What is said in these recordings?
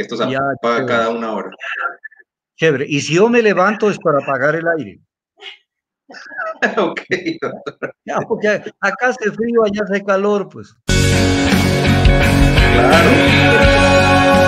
esto se ya, cada una hora. Chévere. Y si yo me levanto es para apagar el aire. ok, doctor. Ya, porque acá hace frío, allá hace calor, pues. Claro.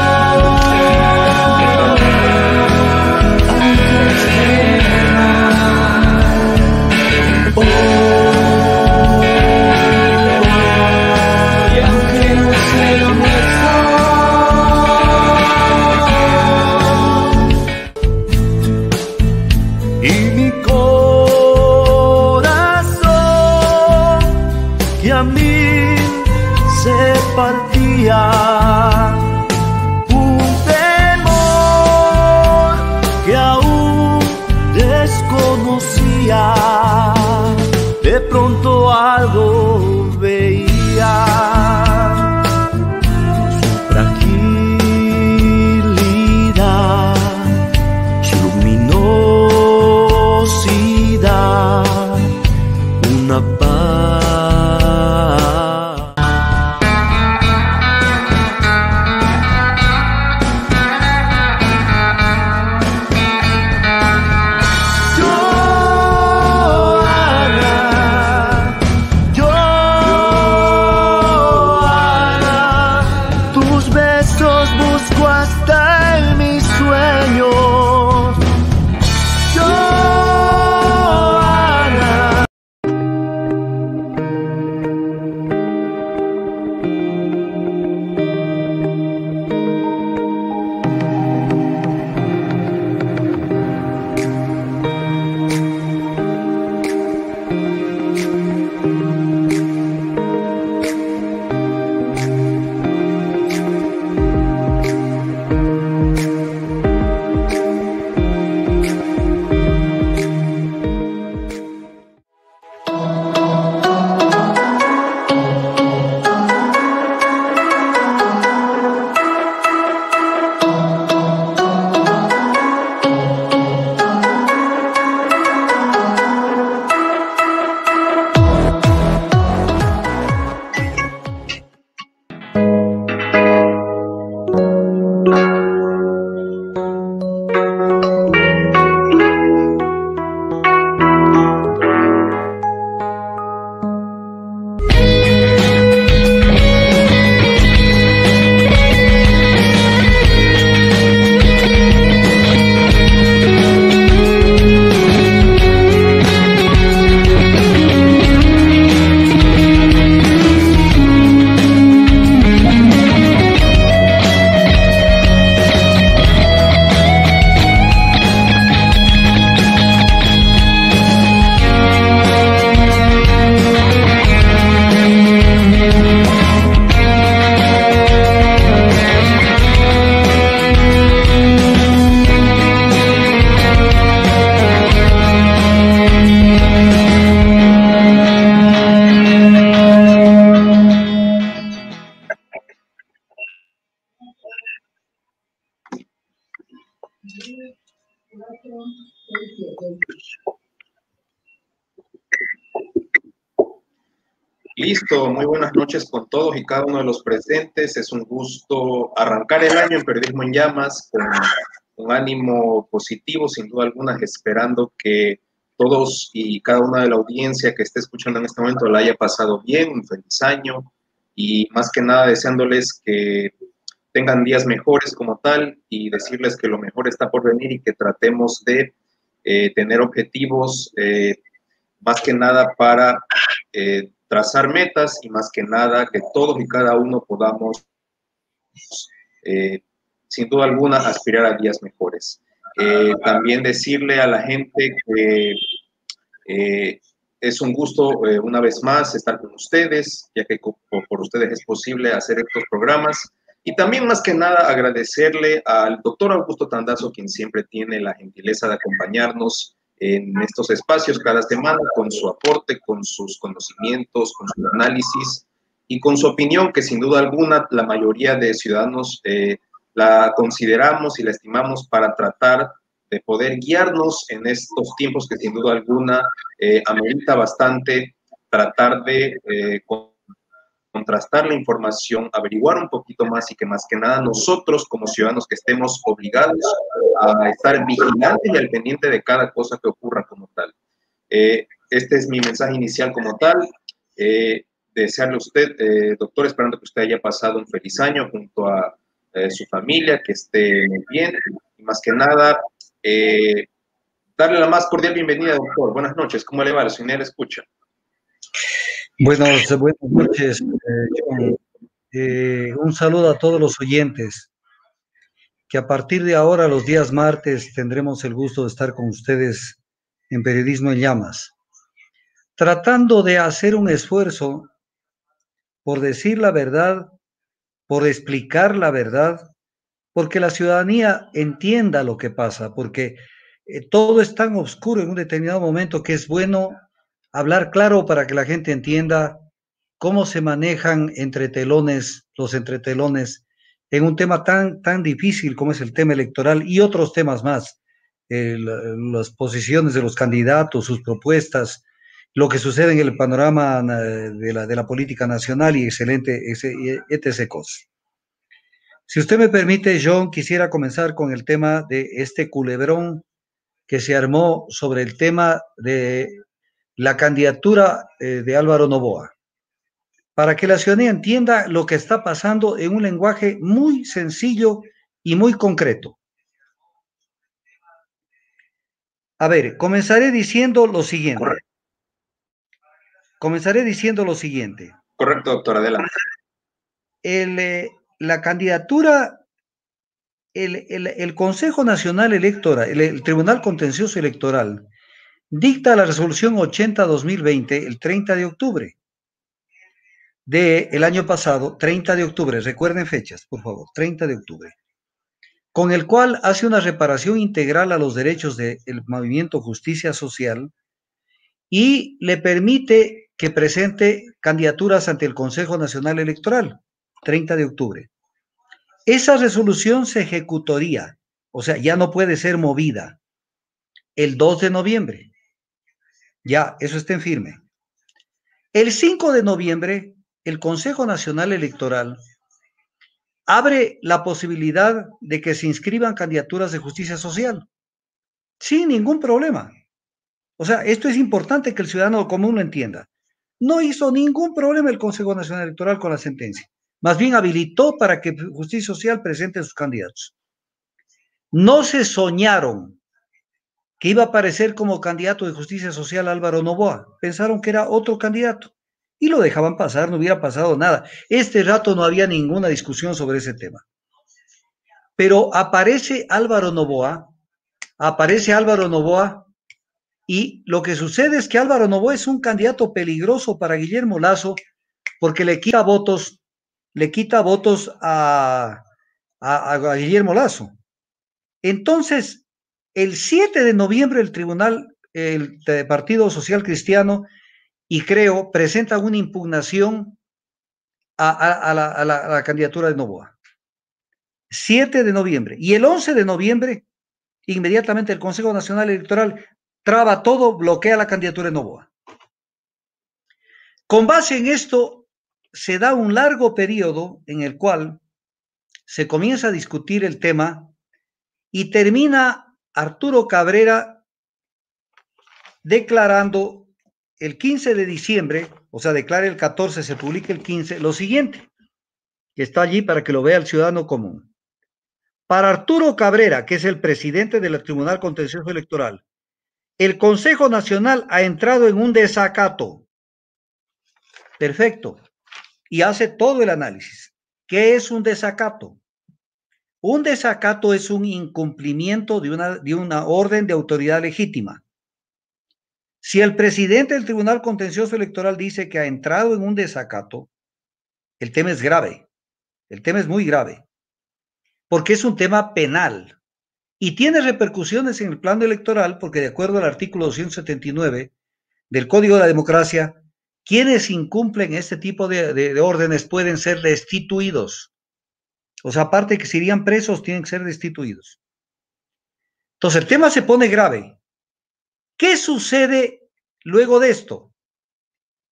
de los presentes. Es un gusto arrancar el año en Periodismo en Llamas con un ánimo positivo, sin duda alguna, esperando que todos y cada una de la audiencia que esté escuchando en este momento la haya pasado bien, un feliz año y más que nada deseándoles que tengan días mejores como tal y decirles que lo mejor está por venir y que tratemos de eh, tener objetivos eh, más que nada para eh, trazar metas y más que nada que todos y cada uno podamos, eh, sin duda alguna, aspirar a días mejores. Eh, también decirle a la gente que eh, es un gusto una vez más estar con ustedes, ya que por ustedes es posible hacer estos programas. Y también más que nada agradecerle al doctor Augusto Tandazo, quien siempre tiene la gentileza de acompañarnos en estos espacios cada semana con su aporte, con sus conocimientos, con su análisis y con su opinión, que sin duda alguna la mayoría de ciudadanos eh, la consideramos y la estimamos para tratar de poder guiarnos en estos tiempos que sin duda alguna eh, bastante tratar de eh, contrastar la información, averiguar un poquito más y que más que nada nosotros como ciudadanos que estemos obligados a estar vigilantes y al pendiente de cada cosa que ocurra como tal. Eh, este es mi mensaje inicial como tal. Eh, desearle a usted, eh, doctor, esperando que usted haya pasado un feliz año junto a su familia, que esté bien y más que nada darle la más cordial bienvenida, doctor. Buenas noches, ¿cómo le va? La señora escucha. Buenos, buenas noches, eh, eh, un saludo a todos los oyentes, que a partir de ahora, los días martes, tendremos el gusto de estar con ustedes en Periodismo en Llamas, tratando de hacer un esfuerzo por decir la verdad, por explicar la verdad, porque la ciudadanía entienda lo que pasa, porque eh, todo es tan oscuro en un determinado momento que es bueno hablar claro para que la gente entienda cómo se manejan telones los entretelones, en un tema tan, tan difícil como es el tema electoral y otros temas más, las posiciones de los candidatos, sus propuestas, lo que sucede en el panorama eh, de la, política nacional y excelente, etc. Si usted me permite, John, quisiera comenzar con el tema de este culebrón que se armó sobre el tema de la candidatura eh, de Álvaro Novoa, para que la ciudadanía entienda lo que está pasando en un lenguaje muy sencillo y muy concreto. A ver, comenzaré diciendo lo siguiente. Comenzaré diciendo lo siguiente. Correcto, doctor, adelante. Eh, la candidatura, el Consejo Nacional Electoral, el Tribunal Contencioso Electoral, dicta la resolución 80-2020 el 30 de octubre del año pasado, 30 de octubre, recuerden fechas, por favor, 30 de octubre, con el cual hace una reparación integral a los derechos del movimiento Justicia Social y le permite que presente candidaturas ante el Consejo Nacional Electoral, 30 de octubre. Esa resolución se ejecutaría, o sea, ya no puede ser movida el 2 de noviembre. Ya, eso esté en firme. El 5 de noviembre, el Consejo Nacional Electoral abre la posibilidad de que se inscriban candidaturas de justicia social, sin ningún problema. O sea, esto es importante que el ciudadano común lo entienda. No hizo ningún problema el Consejo Nacional Electoral con la sentencia. Más bien habilitó para que Justicia Social presente sus candidatos. No se soñaron que iba a aparecer como candidato de justicia social Álvaro Novoa. Pensaron que era otro candidato y lo dejaban pasar, no hubiera pasado nada. Este rato no había ninguna discusión sobre ese tema. Pero aparece Álvaro Novoa, aparece Álvaro Novoa y lo que sucede es que Álvaro Novoa es un candidato peligroso para Guillermo Lazo porque le quita votos, le quita votos a, a Guillermo Lazo. Entonces, el 7 de noviembre el Tribunal el, Partido Social Cristiano y Creo presenta una impugnación a, la, la, candidatura de Novoa. 7 de noviembre. Y el 11 de noviembre, inmediatamente el Consejo Nacional Electoral traba todo, bloquea la candidatura de Novoa. Con base en esto, se da un largo periodo en el cual se comienza a discutir el tema y termina Arturo Cabrera declarando el 15 de diciembre, o sea, declara el 14, se publica el 15, lo siguiente, que está allí para que lo vea el ciudadano común. Para Arturo Cabrera, que es el presidente del Tribunal Contencioso Electoral, el Consejo Nacional ha entrado en un desacato. Perfecto. Y hace todo el análisis. ¿Qué es un desacato? Un desacato es un incumplimiento de una, de una orden de autoridad legítima. Si el presidente del Tribunal Contencioso Electoral dice que ha entrado en un desacato, el tema es grave. El tema es muy grave. Porque es un tema penal y tiene repercusiones en el plano electoral porque de acuerdo al artículo 279 del Código de la Democracia, quienes incumplen este tipo de, de órdenes pueden ser destituidos. O sea, aparte que si irían presos, tienen que ser destituidos. Entonces, el tema se pone grave. ¿Qué sucede luego de esto?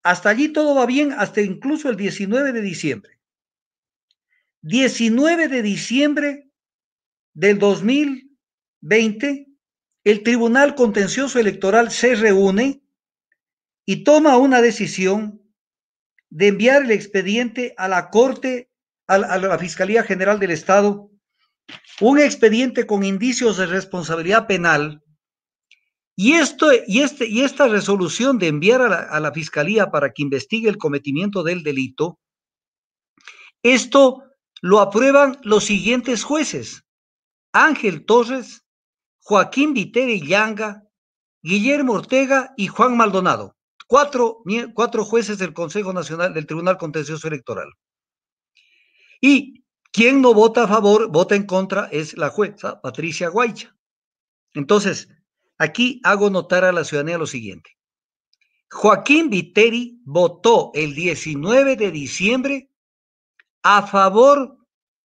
Hasta allí todo va bien, hasta incluso el 19 de diciembre. 19 de diciembre del 2020, el Tribunal Contencioso Electoral se reúne y toma una decisión de enviar el expediente a la Corte a, la Fiscalía General del Estado un expediente con indicios de responsabilidad penal y, esto, y, este, y esta resolución de enviar a la, Fiscalía para que investigue el cometimiento del delito, esto lo aprueban los siguientes jueces. Ángel Torres, Joaquín Viteri Llanga, Guillermo Ortega y Juan Maldonado. Cuatro, cuatro jueces del Consejo Nacional del Tribunal Contencioso Electoral. Y quien no vota a favor, vota en contra, es la jueza Patricia Guaycha. Entonces, aquí hago notar a la ciudadanía lo siguiente. Joaquín Viteri votó el 19 de diciembre a favor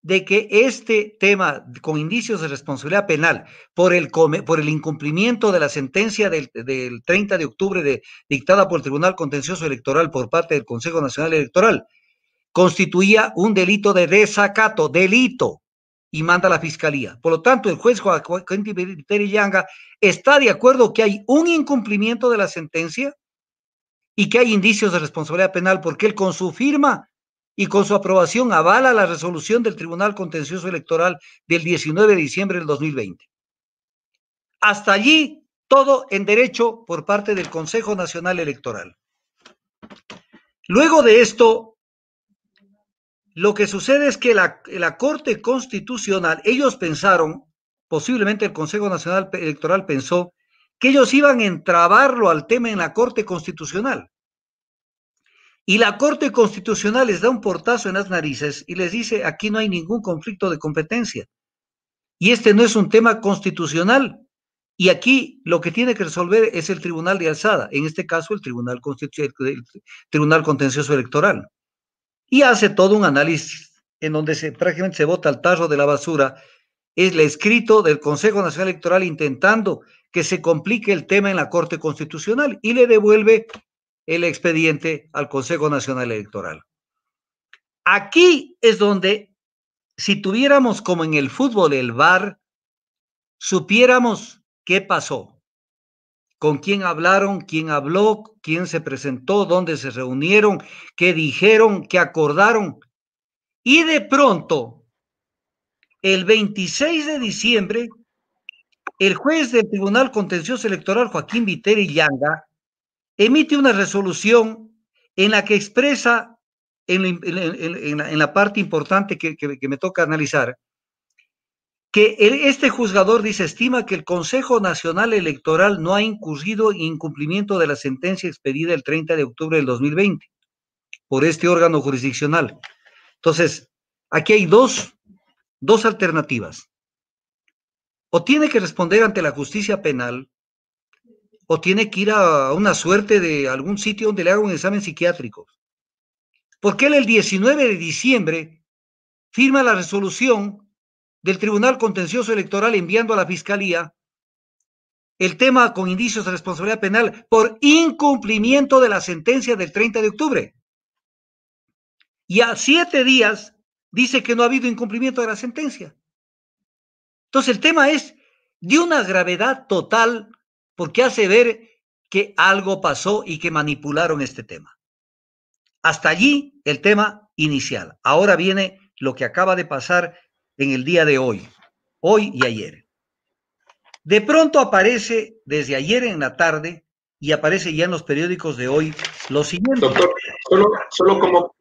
de que este tema con indicios de responsabilidad penal por el, por el incumplimiento de la sentencia del, 30 de octubre de, dictada por el Tribunal Contencioso Electoral por parte del Consejo Nacional Electoral constituía un delito de desacato, delito, y manda la fiscalía. Por lo tanto, el juez Joaquín Perillanga está de acuerdo que hay un incumplimiento de la sentencia y que hay indicios de responsabilidad penal porque él con su firma y con su aprobación avala la resolución del Tribunal Contencioso Electoral del 19 de diciembre del 2020. Hasta allí, todo en derecho por parte del Consejo Nacional Electoral. Luego de esto, lo que sucede es que la, Corte Constitucional, ellos pensaron, posiblemente el Consejo Nacional Electoral pensó, que ellos iban a entrabarlo al tema en la Corte Constitucional. Y la Corte Constitucional les da un portazo en las narices y les dice, aquí no hay ningún conflicto de competencia. Y este no es un tema constitucional. Y aquí lo que tiene que resolver es el Tribunal de Alzada, en este caso el Tribunal, Constitucional el Tribunal Contencioso Electoral y hace todo un análisis en donde se, prácticamente se bota al tarro de la basura, es el escrito del Consejo Nacional Electoral intentando que se complique el tema en la Corte Constitucional y le devuelve el expediente al Consejo Nacional Electoral. Aquí es donde, si tuviéramos como en el fútbol el VAR, supiéramos qué pasó con quién hablaron, quién habló, quién se presentó, dónde se reunieron, qué dijeron, qué acordaron. Y de pronto, el 26 de diciembre, el juez del Tribunal Contencioso Electoral, Joaquín Viteri Yanga, emite una resolución en la que expresa, en, la, parte importante que me toca analizar, que este juzgador dice, estima que el Consejo Nacional Electoral no ha incurrido en incumplimiento de la sentencia expedida el 30 de octubre del 2020 por este órgano jurisdiccional. Entonces, aquí hay dos, alternativas. O tiene que responder ante la justicia penal, o tiene que ir a una suerte de algún sitio donde le haga un examen psiquiátrico. Porque él el 19 de diciembre firma la resolución del Tribunal Contencioso Electoral enviando a la Fiscalía el tema con indicios de responsabilidad penal por incumplimiento de la sentencia del 30 de octubre. Y a siete días dice que no ha habido incumplimiento de la sentencia. Entonces el tema es de una gravedad total porque hace ver que algo pasó y que manipularon este tema. Hasta allí el tema inicial. Ahora viene lo que acaba de pasar en el día de hoy, hoy y ayer. De pronto aparece desde ayer en la tarde y aparece ya en los periódicos de hoy lo siguiente. Doctor, solo, solo como,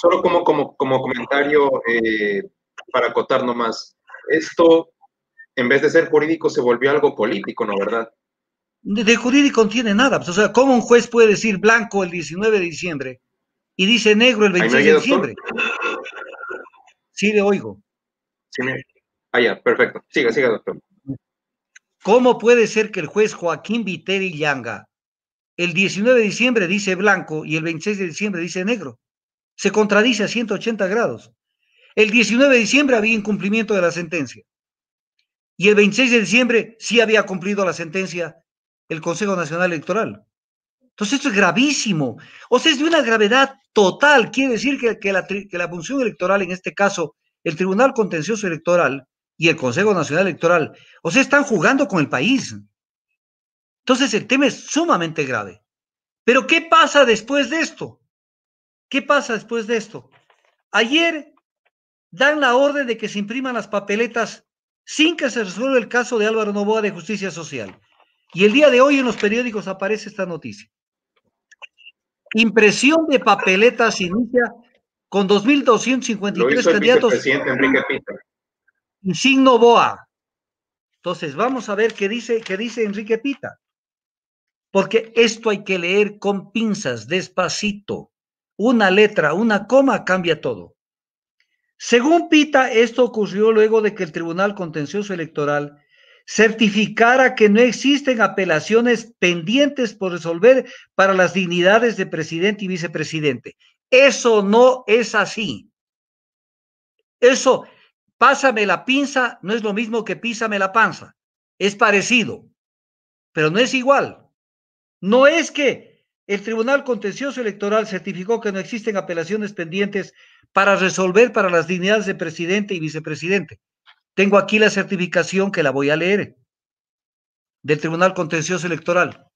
solo como, como, como comentario eh, para acotar nomás. Esto, en vez de ser jurídico, se volvió algo político, ¿no? ¿Verdad? De, jurídico no tiene nada. Pues, o sea, ¿cómo un juez puede decir blanco el 19 de diciembre y dice negro el 26 de diciembre? Sí, le oigo. Sí, Ah, ya, perfecto. Siga, siga, doctor. ¿Cómo puede ser que el juez Joaquín Viteri Llanga el 19 de diciembre dice blanco y el 26 de diciembre dice negro? Se contradice a 180 grados. El 19 de diciembre había incumplimiento de la sentencia. Y el 26 de diciembre sí había cumplido la sentencia el Consejo Nacional Electoral. Entonces esto es gravísimo. O sea, es de una gravedad total. Quiere decir que, la, la función electoral, en este caso, el Tribunal Contencioso Electoral y el Consejo Nacional Electoral, o sea, están jugando con el país. Entonces el tema es sumamente grave. Pero ¿qué pasa después de esto? ¿Qué pasa después de esto? Ayer dan la orden de que se impriman las papeletas sin que se resuelva el caso de Álvaro Novoa de Justicia Social. Y el día de hoy en los periódicos aparece esta noticia. Impresión de papeletas inicia con 2.253 candidatos. Presidente Enrique Pita. Insigno Boa. Entonces, vamos a ver qué dice, qué dice Enrique Pita. Porque esto hay que leer con pinzas, despacito. Una letra, una coma cambia todo. Según Pita, esto ocurrió luego de que el Tribunal Contencioso Electoral certificara que no existen apelaciones pendientes por resolver para las dignidades de presidente y vicepresidente. Eso no es así. Eso, pásame la pinza, no es lo mismo que písame la panza. Es parecido, pero no es igual. No es que el Tribunal Contencioso Electoral certificó que no existen apelaciones pendientes para resolver para las dignidades de presidente y vicepresidente. Tengo aquí la certificación que la voy a leer del Tribunal Contencioso Electoral.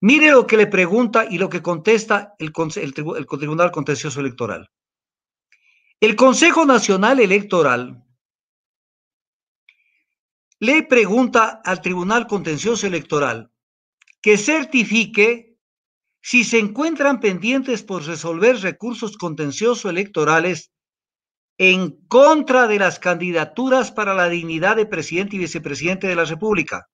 Mire lo que le pregunta y lo que contesta el, Tribunal Contencioso Electoral. El Consejo Nacional Electoral le pregunta al Tribunal Contencioso Electoral que certifique si se encuentran pendientes por resolver recursos contencioso electorales en contra de las candidaturas para la dignidad de presidente y vicepresidente de la República.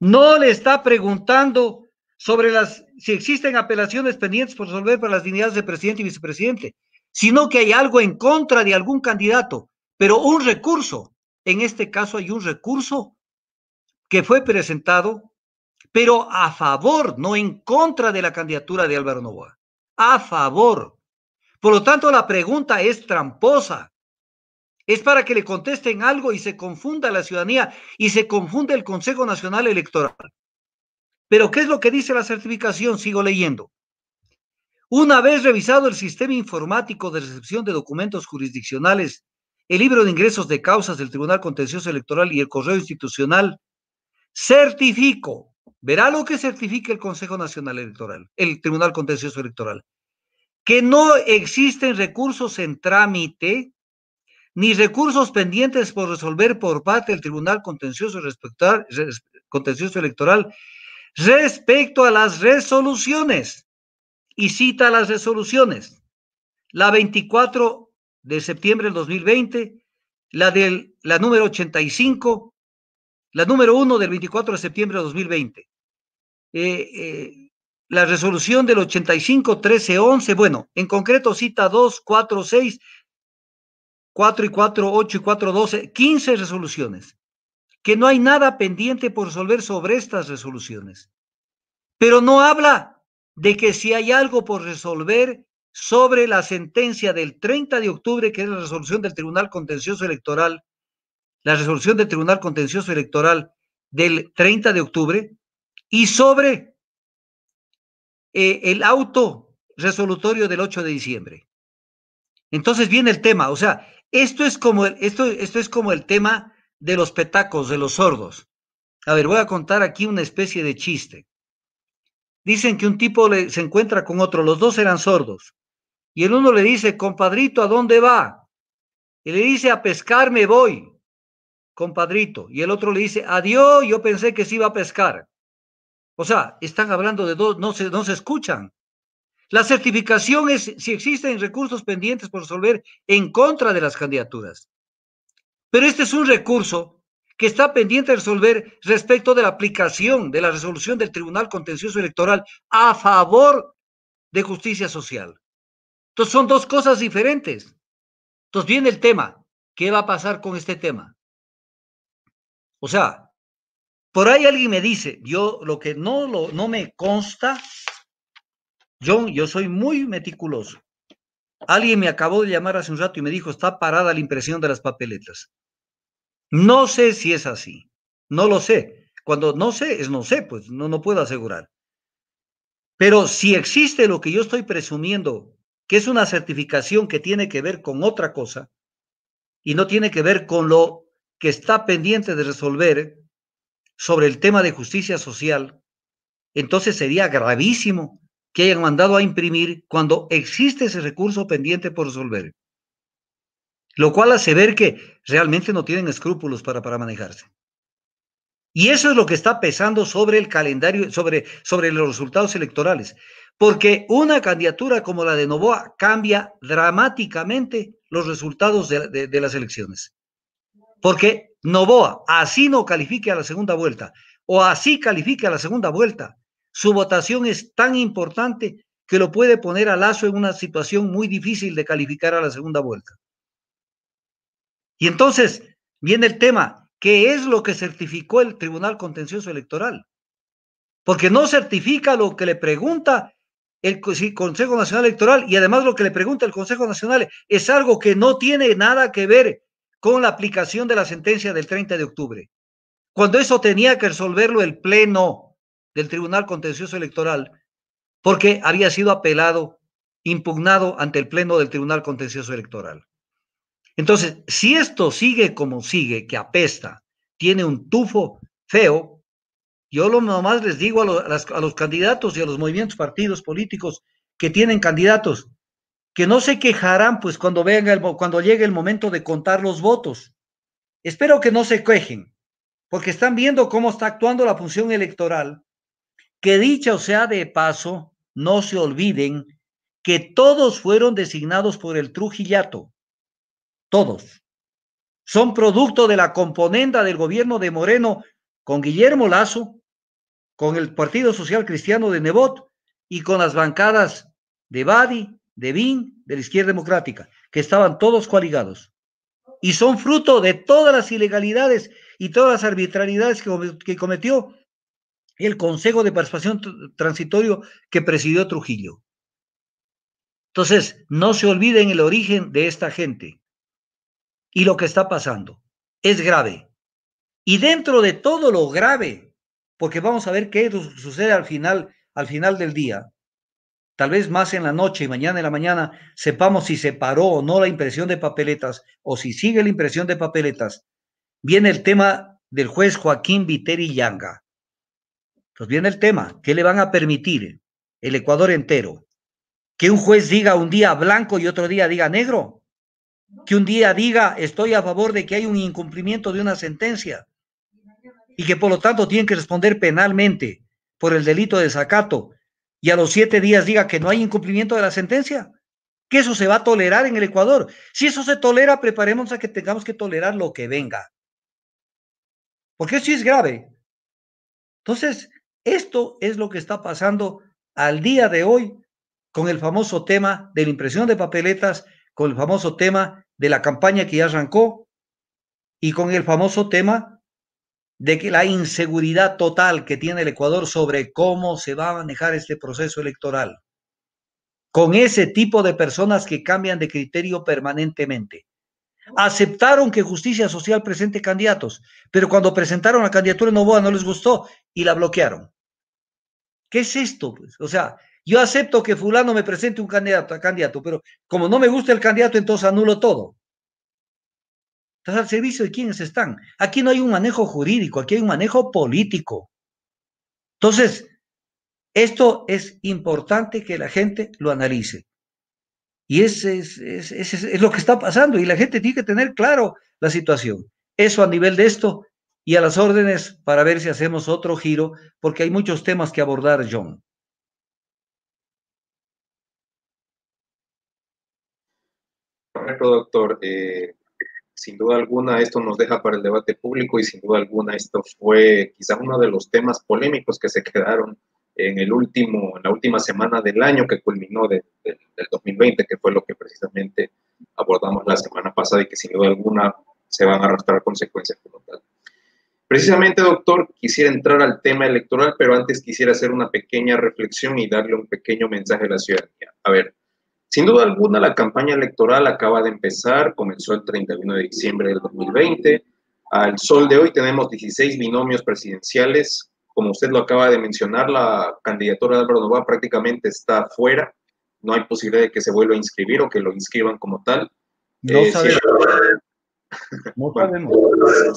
No le está preguntando sobre las si existen apelaciones pendientes por resolver para las dignidades de presidente y vicepresidente, sino que hay algo en contra de algún candidato, pero un recurso. En este caso hay un recurso que fue presentado, pero a favor, no en contra de la candidatura de Álvaro Novoa. A favor. Por lo tanto, la pregunta es tramposa. Es para que le contesten algo y se confunda la ciudadanía y se confunde el Consejo Nacional Electoral. Pero, ¿qué es lo que dice la certificación? Sigo leyendo. Una vez revisado el sistema informático de recepción de documentos jurisdiccionales, el libro de ingresos de causas del Tribunal Contencioso Electoral y el correo institucional, certifico, verá lo que certifica el Consejo Nacional Electoral, el Tribunal Contencioso Electoral, que no existen recursos en trámite ni recursos pendientes por resolver por parte del Tribunal Contencioso, Electoral respecto a las resoluciones. Y cita las resoluciones. La 24 de septiembre del 2020, la, del, la número 85, la número 1 del 24 de septiembre del 2020 la resolución del 85 13 11, bueno, en concreto cita 2, 4, 6, 4 y 4, 8 y 4, 12, 15 resoluciones, que no hay nada pendiente por resolver sobre estas resoluciones. Pero no habla de que si hay algo por resolver sobre la sentencia del 30 de octubre, que es la resolución del Tribunal Contencioso Electoral, la resolución del Tribunal Contencioso Electoral del 30 de octubre, y sobre eh, el auto resolutorio del 8 de diciembre. Entonces viene el tema, o sea, esto es como el, esto, esto es como el tema de los petacos, de los sordos. A ver, voy a contar aquí una especie de chiste. Dicen que un tipo se encuentra con otro, los dos eran sordos. Y el uno le dice, compadrito, ¿a dónde va? Y le dice, a pescar me voy, compadrito. Y el otro le dice, adiós, yo pensé que sí iba a pescar. O sea, están hablando de dos, no se, no se escuchan. La certificación es si existen recursos pendientes por resolver en contra de las candidaturas. Pero este es un recurso que está pendiente de resolver respecto de la aplicación de la resolución del Tribunal Contencioso Electoral a favor de justicia social. Entonces son dos cosas diferentes. Entonces viene el tema. ¿Qué va a pasar con este tema? O sea, por ahí alguien me dice, yo lo que no, lo, no me consta, yo yo soy muy meticuloso. Alguien me acabó de llamar hace un rato y me dijo, está parada la impresión de las papeletas. No sé si es así, no lo sé. Cuando no sé, es no sé, pues no, no puedo asegurar. Pero si existe lo que yo estoy presumiendo, que es una certificación que tiene que ver con otra cosa y no tiene que ver con lo que está pendiente de resolver sobre el tema de justicia social, entonces sería gravísimo que hayan mandado a imprimir cuando existe ese recurso pendiente por resolver. Lo cual hace ver que realmente no tienen escrúpulos para, para manejarse. Y eso es lo que está pesando sobre el calendario, sobre, sobre los resultados electorales. Porque una candidatura como la de Novoa cambia dramáticamente los resultados de las elecciones. Porque Novoa, así no califique a la segunda vuelta, o así califique a la segunda vuelta, su votación es tan importante que lo puede poner a Lazo en una situación muy difícil de calificar a la segunda vuelta. Y entonces viene el tema, ¿qué es lo que certificó el Tribunal Contencioso Electoral? Porque no certifica lo que le pregunta el Consejo Nacional Electoral y además lo que le pregunta el Consejo Nacional es algo que no tiene nada que ver con la aplicación de la sentencia del 30 de octubre. Cuando eso tenía que resolverlo el Pleno del Tribunal Contencioso Electoral, porque había sido apelado, impugnado ante el Pleno del Tribunal Contencioso Electoral. Entonces, si esto sigue como sigue, que apesta, tiene un tufo feo, yo lo nomás les digo a los, a los candidatos y a los movimientos partidos políticos que tienen candidatos, que no se quejarán pues cuando cuando llegue el momento de contar los votos. Espero que no se quejen, porque están viendo cómo está actuando la función electoral. Que dicha o sea de paso, no se olviden que todos fueron designados por el Trujillato. Todos. Son producto de la componenda del gobierno de Moreno con Guillermo Lazo, con el Partido Social Cristiano de Nebot y con las bancadas de Badi, de BIN, de la izquierda democrática, que estaban todos coaligados. Y son fruto de todas las ilegalidades y todas las arbitrariedades que, cometió el Consejo de Participación Transitorio que presidió Trujillo. Entonces, no se olviden el origen de esta gente y lo que está pasando. Es grave. Y dentro de todo lo grave, porque vamos a ver qué sucede al final, al final del día, tal vez más en la noche y mañana en la mañana sepamos si se paró o no la impresión de papeletas o si sigue la impresión de papeletas. Viene el tema del juez Joaquín Viteri Yanga. pues viene el tema, ¿qué le van a permitir el Ecuador entero? ¿Que un juez diga un día blanco y otro día diga negro? ¿Que un día diga estoy a favor de que hay un incumplimiento de una sentencia? Y que por lo tanto tienen que responder penalmente por el delito de sacato y a los siete días diga que no hay incumplimiento de la sentencia, que eso se va a tolerar en el Ecuador. Si eso se tolera, preparemos a que tengamos que tolerar lo que venga. Porque eso es grave. Entonces, esto es lo que está pasando al día de hoy con el famoso tema de la impresión de papeletas, con el famoso tema de la campaña que ya arrancó y con el famoso tema de que la inseguridad total que tiene el Ecuador sobre cómo se va a manejar este proceso electoral, con ese tipo de personas que cambian de criterio permanentemente. Aceptaron que Justicia Social presente candidatos, pero cuando presentaron la candidatura de Novoa no les gustó y la bloquearon. ¿Qué es esto? Pues? O sea, yo acepto que fulano me presente un candidato, candidato, pero como no me gusta el candidato, entonces anulo todo. ¿Estás al servicio de quienes están? Aquí no hay un manejo jurídico, aquí hay un manejo político. Entonces, esto es importante que la gente lo analice. Y ese es, lo que está pasando y la gente tiene que tener claro la situación. Eso a nivel de esto y a las órdenes para ver si hacemos otro giro, porque hay muchos temas que abordar, John. Correcto, doctor. Eh, sin duda alguna, esto nos deja para el debate público y sin duda alguna, esto fue quizás uno de los temas polémicos que se quedaron en, el último, en la última semana del año que culminó del 2020, que fue lo que precisamente abordamos la semana pasada y que sin duda alguna se van a arrastrar consecuencias como tal. Precisamente, doctor, quisiera entrar al tema electoral, pero antes quisiera hacer una pequeña reflexión y darle un pequeño mensaje a la ciudadanía. A ver, sin duda alguna, la campaña electoral acaba de empezar, comenzó el 31 de diciembre del 2020. Al sol de hoy tenemos 16 binomios presidenciales. Como usted lo acaba de mencionar, la candidatura de Álvaro Novoa prácticamente está fuera. No hay posibilidad de que se vuelva a inscribir o que lo inscriban como tal. No eh, sabemos.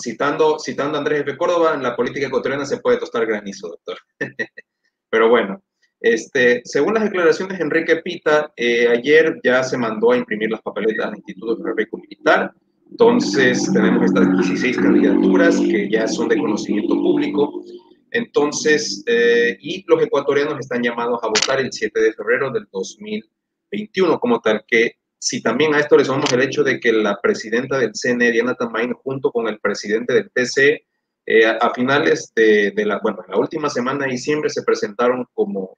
citando, citando a Andrés F. Córdoba, en la política ecuatoriana se puede tostar granizo, doctor. Pero bueno, este, según las declaraciones de Enrique Pita, eh, ayer ya se mandó a imprimir las papeletas al Instituto Electoral. Militar. Entonces, tenemos estas 16 candidaturas que ya son de conocimiento público. Entonces, eh, y los ecuatorianos están llamados a votar el 7 de febrero del 2021, como tal que si también a esto le sumamos el hecho de que la presidenta del CNE, Diana Tamayo, junto con el presidente del TC, eh, a, finales de, la, bueno, la última semana de diciembre se presentaron como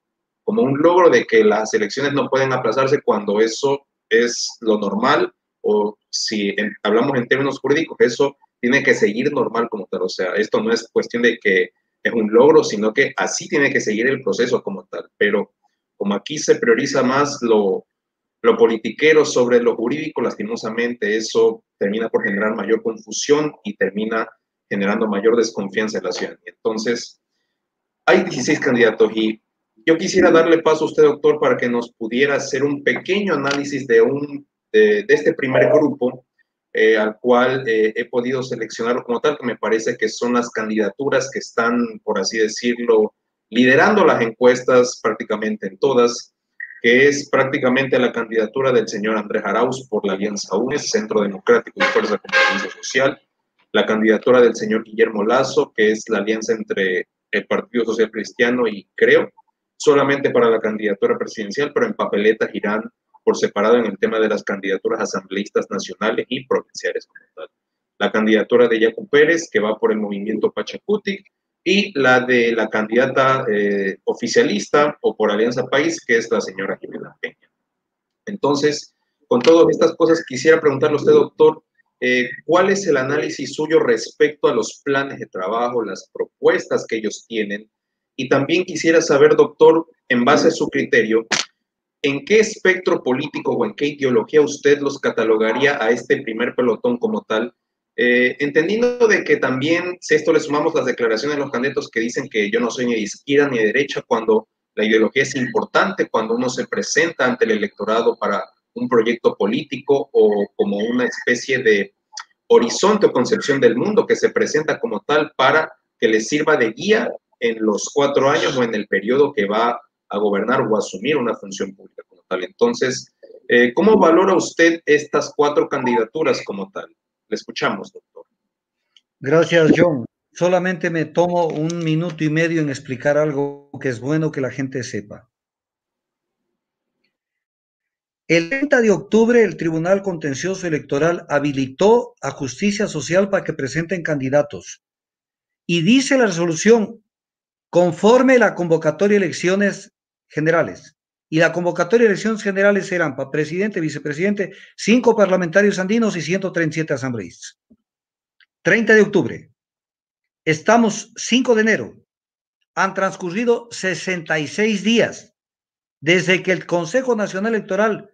como un logro de que las elecciones no pueden aplazarse cuando eso es lo normal o si hablamos en términos jurídicos, eso tiene que seguir normal como tal. O sea, esto no es cuestión de que es un logro, sino que así tiene que seguir el proceso como tal. Pero como aquí se prioriza más lo, politiquero sobre lo jurídico, lastimosamente eso termina por generar mayor confusión y termina generando mayor desconfianza en la ciudad. Entonces, hay 16 candidatos y yo quisiera darle paso a usted, doctor, para que nos pudiera hacer un pequeño análisis de, un, de, este primer grupo eh, al cual eh, he podido seleccionarlo como tal, que me parece que son las candidaturas que están, por así decirlo, liderando las encuestas prácticamente en todas, que es prácticamente la candidatura del señor Andrés Arauz por la Alianza UNES, Centro Democrático y Fuerza de Social, la candidatura del señor Guillermo Lazo, que es la alianza entre el Partido Social Cristiano y creo, solamente para la candidatura presidencial, pero en papeleta irán por separado en el tema de las candidaturas asambleístas nacionales y provinciales La candidatura de Yacu Pérez, que va por el movimiento Pachacuti, y la de la candidata eh, oficialista o por Alianza País, que es la señora Jimena Peña. Entonces, con todas estas cosas, quisiera preguntarle a usted, doctor, eh, ¿cuál es el análisis suyo respecto a los planes de trabajo, las propuestas que ellos tienen y también quisiera saber, doctor, en base a su criterio, ¿en qué espectro político o en qué ideología usted los catalogaría a este primer pelotón como tal? Eh, entendiendo de que también, si esto le sumamos las declaraciones de los candidatos que dicen que yo no soy ni de izquierda ni derecha, cuando la ideología es importante, cuando uno se presenta ante el electorado para un proyecto político o como una especie de horizonte o concepción del mundo que se presenta como tal para que le sirva de guía en los cuatro años o en el periodo que va a gobernar o a asumir una función pública como tal. Entonces, eh, ¿cómo valora usted estas cuatro candidaturas como tal? Le escuchamos, doctor. Gracias, John. Solamente me tomo un minuto y medio en explicar algo que es bueno que la gente sepa. El 30 de octubre el Tribunal Contencioso Electoral habilitó a Justicia Social para que presenten candidatos. Y dice la resolución conforme la convocatoria de elecciones generales. Y la convocatoria de elecciones generales serán para presidente, vicepresidente, cinco parlamentarios andinos y 137 asambleístas. 30 de octubre. Estamos 5 de enero. Han transcurrido 66 días desde que el Consejo Nacional Electoral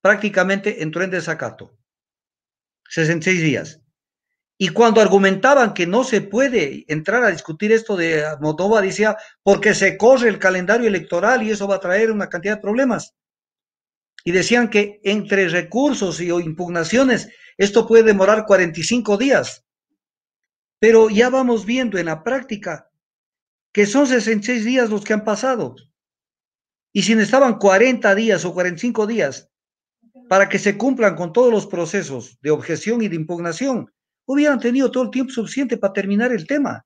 prácticamente entró en desacato. 66 días. Y cuando argumentaban que no se puede entrar a discutir esto de Moldova, decía, porque se corre el calendario electoral y eso va a traer una cantidad de problemas. Y decían que entre recursos y impugnaciones, esto puede demorar 45 días. Pero ya vamos viendo en la práctica que son 66 días los que han pasado. Y si estaban 40 días o 45 días para que se cumplan con todos los procesos de objeción y de impugnación, hubieran tenido todo el tiempo suficiente para terminar el tema.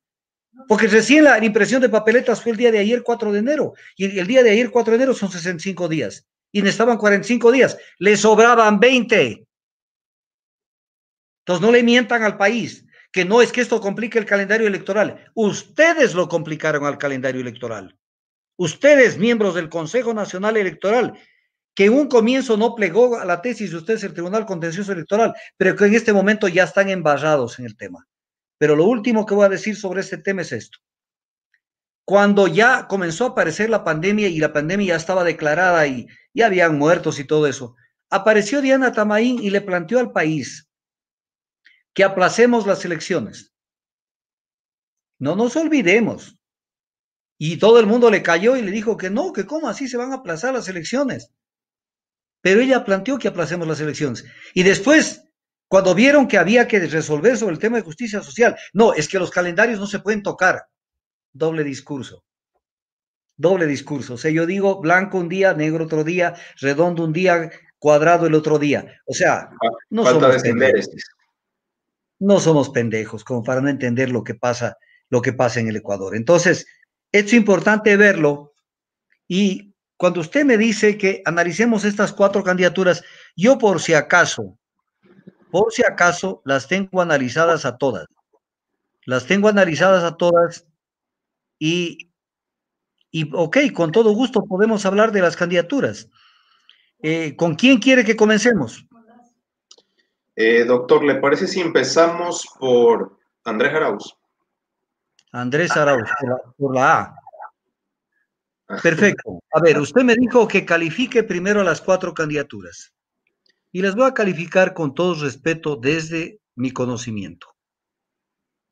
Porque recién la impresión de papeletas fue el día de ayer, 4 de enero, y el día de ayer, 4 de enero, son 65 días, y necesitaban 45 días, le sobraban 20. Entonces, no le mientan al país, que no es que esto complique el calendario electoral. Ustedes lo complicaron al calendario electoral. Ustedes, miembros del Consejo Nacional Electoral, que en un comienzo no plegó a la tesis de ustedes el Tribunal Contencioso Electoral, pero que en este momento ya están embarrados en el tema. Pero lo último que voy a decir sobre este tema es esto. Cuando ya comenzó a aparecer la pandemia y la pandemia ya estaba declarada y ya habían muertos y todo eso, apareció Diana Tamaín y le planteó al país que aplacemos las elecciones. No nos olvidemos. Y todo el mundo le cayó y le dijo que no, que cómo así se van a aplazar las elecciones pero ella planteó que aplacemos las elecciones. Y después, cuando vieron que había que resolver sobre el tema de justicia social, no, es que los calendarios no se pueden tocar. Doble discurso. Doble discurso. O sea, yo digo blanco un día, negro otro día, redondo un día, cuadrado el otro día. O sea, no somos pendejos. Este. No somos pendejos como para no entender lo que pasa, lo que pasa en el Ecuador. Entonces, es importante verlo y cuando usted me dice que analicemos estas cuatro candidaturas, yo por si acaso, por si acaso, las tengo analizadas a todas. Las tengo analizadas a todas y, ok, con todo gusto podemos hablar de las candidaturas. Eh, ¿Con quién quiere que comencemos? Eh, doctor, ¿le parece si empezamos por Andrés Arauz? Andrés Arauz, por la A. Perfecto. A ver, usted me dijo que califique primero a las cuatro candidaturas. Y las voy a calificar con todo respeto desde mi conocimiento.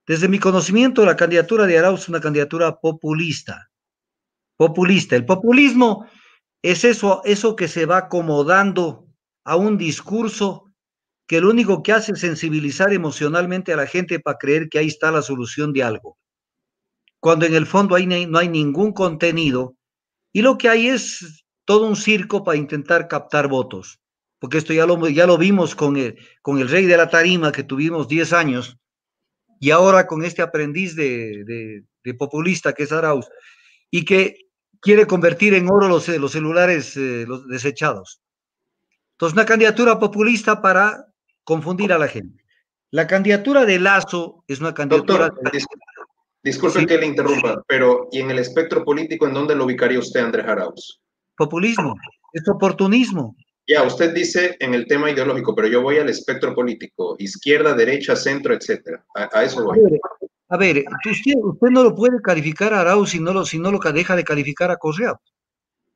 Desde mi conocimiento, la candidatura de Arauz es una candidatura populista. Populista. El populismo es eso, eso que se va acomodando a un discurso que lo único que hace es sensibilizar emocionalmente a la gente para creer que ahí está la solución de algo. Cuando en el fondo ahí no hay ningún contenido y lo que hay es todo un circo para intentar captar votos, porque esto ya lo, ya lo vimos con el, con el rey de la tarima que tuvimos 10 años, y ahora con este aprendiz de, populista que es Arauz, y que quiere convertir en oro los, los celulares eh, los desechados. Entonces, una candidatura populista para confundir a la gente. La candidatura de Lazo es una candidatura discurso que le interrumpa, pero ¿y en el espectro político en dónde lo ubicaría usted, Andrés Arauz? Populismo, es oportunismo. Ya, usted dice en el tema ideológico, pero yo voy al espectro político, izquierda, derecha, centro, etcétera. A, eso voy. A ver, usted, no lo puede calificar a Arauz no si no lo deja de calificar a Correa.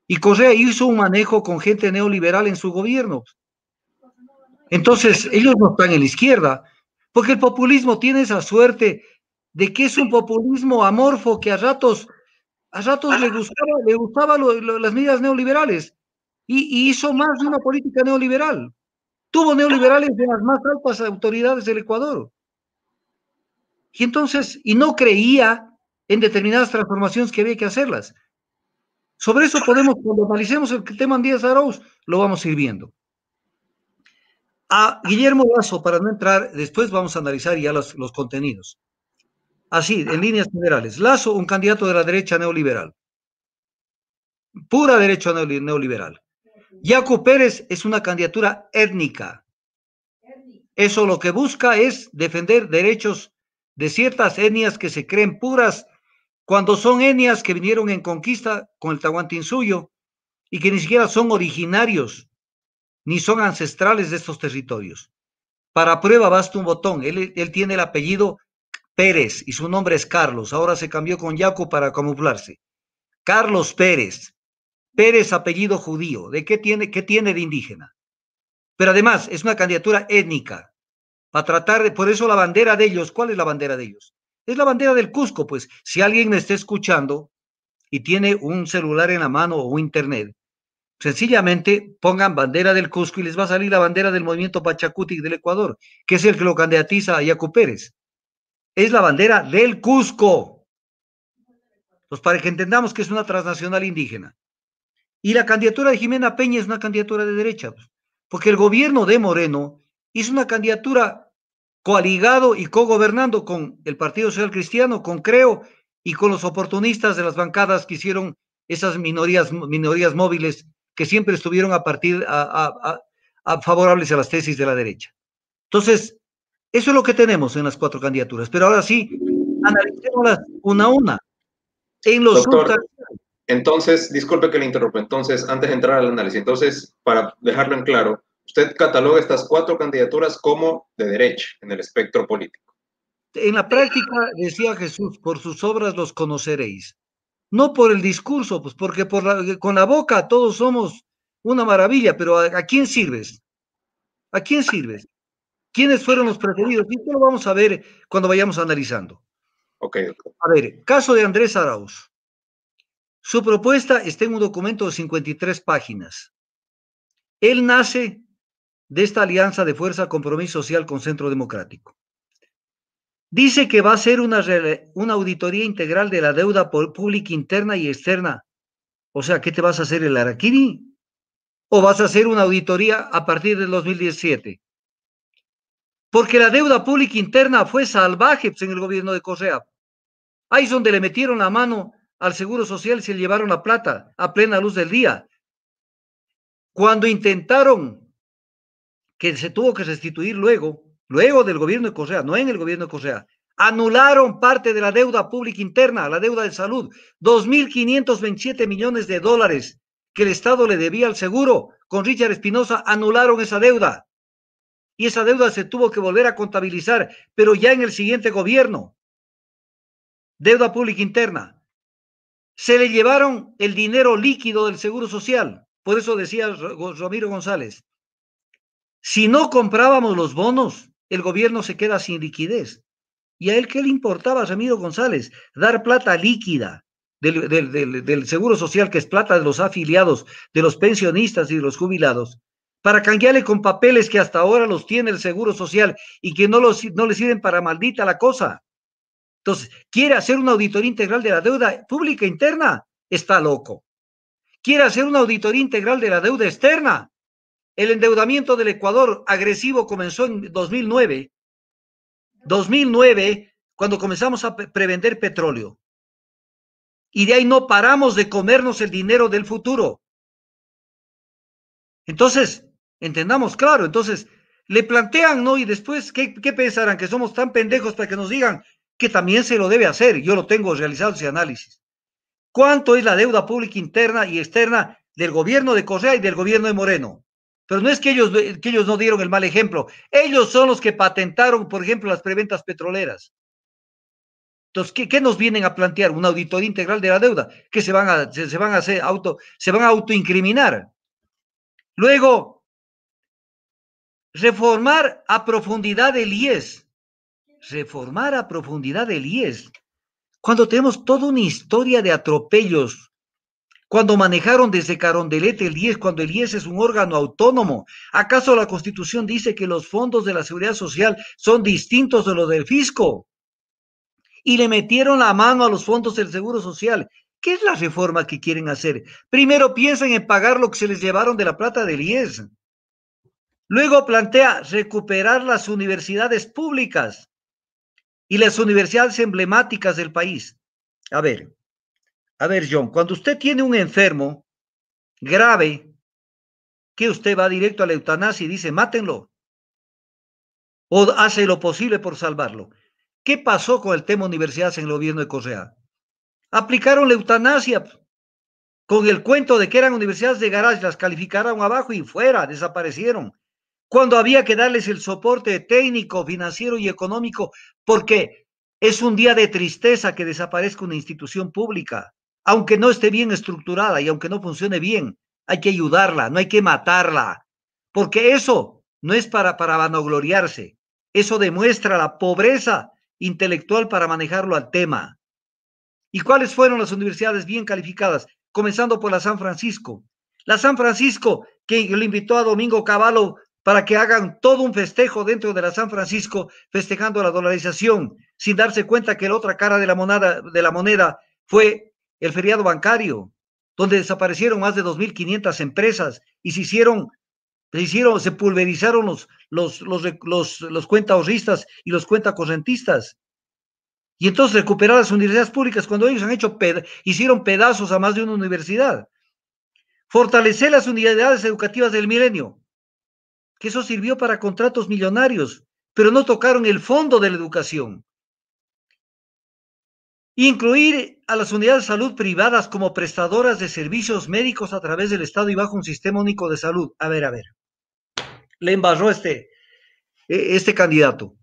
Y Correa hizo un manejo con gente neoliberal en su gobierno. Entonces, ellos no están en la izquierda, porque el populismo tiene esa suerte de que es un populismo amorfo que a ratos, a ratos le ah. gustaba, le gustaba las medidas neoliberales y, hizo más de una política neoliberal. Tuvo neoliberales de las más altas autoridades del Ecuador. Y entonces, y no creía en determinadas transformaciones que había que hacerlas. Sobre eso podemos, cuando analicemos el tema en Díaz Arauz, lo vamos a ir viendo. A Guillermo Lazo, para no entrar, después vamos a analizar ya los, los contenidos. Así, en líneas generales. Lazo, un candidato de la derecha neoliberal. Pura derecha neoliberal. Yaco Pérez es una candidatura étnica. Eso lo que busca es defender derechos de ciertas etnias que se creen puras cuando son etnias que vinieron en conquista con el Suyo y que ni siquiera son originarios ni son ancestrales de estos territorios. Para prueba basta un botón. Él, él tiene el apellido Pérez y su nombre es Carlos. Ahora se cambió con Yaco para camuflarse. Carlos Pérez. Pérez, apellido judío. ¿De qué tiene, qué tiene de indígena? Pero además es una candidatura étnica. Para tratar de, por eso la bandera de ellos, ¿cuál es la bandera de ellos? Es la bandera del Cusco, pues si alguien me está escuchando y tiene un celular en la mano o internet, sencillamente pongan bandera del Cusco y les va a salir la bandera del movimiento pachacutic del Ecuador, que es el que lo candidatiza a Yacu Pérez es la bandera del Cusco. Pues para que entendamos que es una transnacional indígena. Y la candidatura de Jimena Peña es una candidatura de derecha, pues, porque el gobierno de Moreno hizo una candidatura coaligado y cogobernando con el Partido Social Cristiano, con Creo y con los oportunistas de las bancadas que hicieron esas minorías, minorías móviles que siempre estuvieron a partir a, a, favorables a las tesis de la derecha. Entonces, eso es lo que tenemos en las cuatro candidaturas. Pero ahora sí, analicémoslas una a una. En los entonces, disculpe que le interrumpa. Entonces, antes de entrar al análisis, entonces, para dejarlo en claro, usted cataloga estas cuatro candidaturas como de derecha en el espectro político. En la práctica, decía Jesús, por sus obras los conoceréis. No por el discurso, pues porque con la boca todos somos una maravilla, pero a quién sirves? ¿A quién sirves? quiénes fueron los preferidos. Y esto lo vamos a ver cuando vayamos analizando. Ok. A ver, caso de Andrés Arauz. Su propuesta está en un documento de 53 páginas. Él nace de esta alianza de fuerza compromiso social con Centro Democrático. Dice que va a ser una, una auditoría integral de la deuda pública interna y externa. O sea, ¿qué te vas a hacer el Araquiri? ¿O vas a hacer una auditoría a partir del 2017? porque la deuda pública interna fue salvaje pues, en el gobierno de Correa. Ahí es donde le metieron la mano al Seguro Social y se llevaron la plata a plena luz del día. Cuando intentaron, que se tuvo que restituir luego, luego del gobierno de Correa, no en el gobierno de Correa, anularon parte de la deuda pública interna, la deuda de salud, 2.527 millones de dólares que el Estado le debía al seguro. Con Richard Espinosa anularon esa deuda y esa deuda se tuvo que volver a contabilizar, pero ya en el siguiente gobierno. Deuda pública interna. Se le llevaron el dinero líquido del Seguro Social. Por eso decía Ramiro González, si no comprábamos los bonos, el gobierno se queda sin liquidez. ¿Y a él qué le importaba, Ramiro González? Dar plata líquida del, del Seguro Social, que es plata de los afiliados, de los pensionistas y de los jubilados, para canjearle con papeles que hasta ahora los tiene el Seguro Social y que no, los, no le sirven para maldita la cosa. Entonces, quiere hacer una auditoría integral de la deuda pública interna, está loco. Quiere hacer una auditoría integral de la deuda externa. El endeudamiento del Ecuador agresivo comenzó en 2009. 2009, cuando comenzamos a prevender petróleo. Y de ahí no paramos de comernos el dinero del futuro. Entonces, Entendamos claro. Entonces, le plantean, ¿no? Y después, ¿qué, pensarán? Que somos tan pendejos para que nos digan que también se lo debe hacer. Yo lo tengo realizado ese análisis. ¿Cuánto es la deuda pública interna y externa del gobierno de Correa y del gobierno de Moreno? Pero no es que ellos, que ellos no dieron el mal ejemplo. Ellos son los que patentaron, por ejemplo, las preventas petroleras. Entonces, ¿qué, nos vienen a plantear? Una auditoría integral de la deuda, que se van a, se, se van a hacer auto, se van a autoincriminar. Luego, Reformar a profundidad el IES. Reformar a profundidad el IES. Cuando tenemos toda una historia de atropellos, cuando manejaron desde Carondelete el IES, cuando el IES es un órgano autónomo. ¿Acaso la Constitución dice que los fondos de la seguridad social son distintos de los del fisco? Y le metieron la mano a los fondos del Seguro Social. ¿Qué es la reforma que quieren hacer? Primero piensan en pagar lo que se les llevaron de la plata del IES. Luego plantea recuperar las universidades públicas y las universidades emblemáticas del país. A ver, a ver, John, cuando usted tiene un enfermo grave, que usted va directo a la eutanasia y dice, mátenlo, o hace lo posible por salvarlo. ¿Qué pasó con el tema universidades en el gobierno de Correa? Aplicaron la eutanasia con el cuento de que eran universidades de garaje, las calificaron abajo y fuera, desaparecieron cuando había que darles el soporte técnico, financiero y económico, porque es un día de tristeza que desaparezca una institución pública, aunque no esté bien estructurada y aunque no funcione bien, hay que ayudarla, no hay que matarla, porque eso no es para, para vanagloriarse, eso demuestra la pobreza intelectual para manejarlo al tema. ¿Y cuáles fueron las universidades bien calificadas? Comenzando por la San Francisco. La San Francisco, que lo invitó a Domingo Cavallo para que hagan todo un festejo dentro de la San Francisco festejando la dolarización, sin darse cuenta que la otra cara de la moneda, de la moneda fue el feriado bancario, donde desaparecieron más de 2.500 empresas y se hicieron, se hicieron, se pulverizaron los, los, los, los, los y los cuentacorrentistas. Y entonces recuperar las universidades públicas cuando ellos han hecho hicieron pedazos a más de una universidad. Fortalecer las unidades educativas del milenio, que eso sirvió para contratos millonarios, pero no tocaron el fondo de la educación. Incluir a las unidades de salud privadas como prestadoras de servicios médicos a través del Estado y bajo un sistema único de salud. A ver, a ver. Le embarró este, e, este candidato.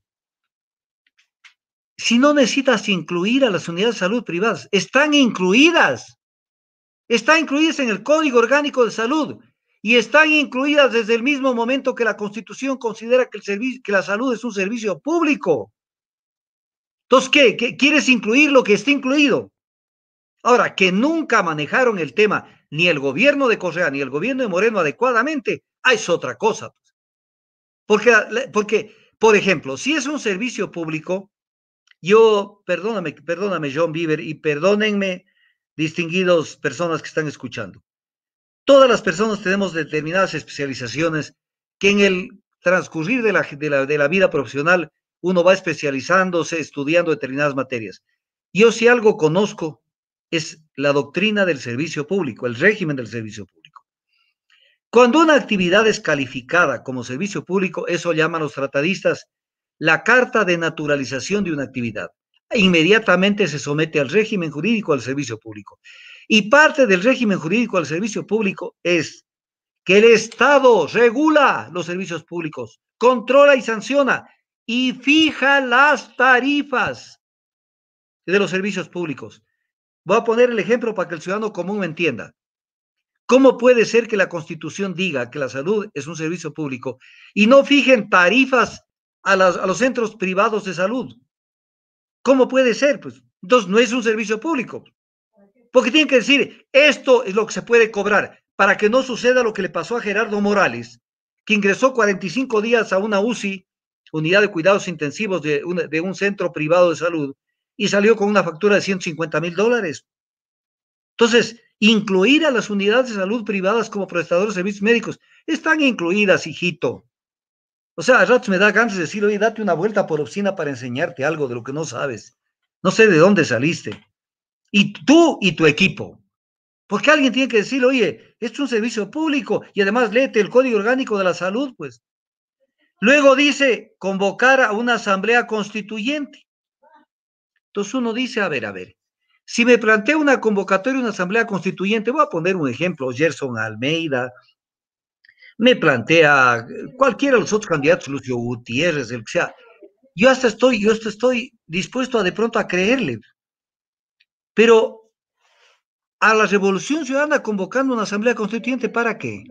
Si no necesitas incluir a las unidades de salud privadas, están incluidas. Están incluidas en el Código Orgánico de Salud y están incluidas desde el mismo momento que la Constitución considera que, el servicio, que la salud es un servicio público. Entonces, ¿qué? ¿Quieres incluir lo que está incluido? Ahora, que nunca manejaron el tema ni el gobierno de Correa ni el gobierno de Moreno adecuadamente, ah, es otra cosa. Pues. Porque, porque, por ejemplo, si es un servicio público, yo, perdóname, perdóname, John Bieber, y perdónenme, distinguidos personas que están escuchando. Todas las personas tenemos determinadas especializaciones que en el transcurrir de la, vida profesional uno va especializándose, estudiando determinadas materias. Yo si algo conozco es la doctrina del servicio público, el régimen del servicio público. Cuando una actividad es calificada como servicio público, eso llaman los tratadistas la carta de naturalización de una actividad. Inmediatamente se somete al régimen jurídico al servicio público. Y parte del régimen jurídico al servicio público es que el Estado regula los servicios públicos, controla y sanciona y fija las tarifas de los servicios públicos. Voy a poner el ejemplo para que el ciudadano común entienda. ¿Cómo puede ser que la Constitución diga que la salud es un servicio público y no fijen tarifas a, a los centros privados de salud? ¿Cómo puede ser? Pues entonces no es un servicio público. Porque tienen que decir, esto es lo que se puede cobrar para que no suceda lo que le pasó a Gerardo Morales, que ingresó 45 días a una UCI, unidad de cuidados intensivos de un, centro privado de salud, y salió con una factura de 150 mil dólares. Entonces, incluir a las unidades de salud privadas como prestadores de servicios médicos, están incluidas, hijito. O sea, a ratos me da ganas de decir, oye, date una vuelta por oficina para enseñarte algo de lo que no sabes. No sé de dónde saliste. Y tú y tu equipo. Porque alguien tiene que decir, oye, esto es un servicio público y además léete el Código Orgánico de la Salud, pues. Luego dice, convocar a una asamblea constituyente. Entonces uno dice, a ver, a ver, si me plantea una convocatoria, una asamblea constituyente, voy a poner un ejemplo, Gerson Almeida, me plantea cualquiera de los otros candidatos, Lucio Gutiérrez, el que sea, yo hasta estoy, yo hasta estoy dispuesto a de pronto a creerle. Pero a la Revolución Ciudadana convocando una asamblea constituyente, ¿para qué?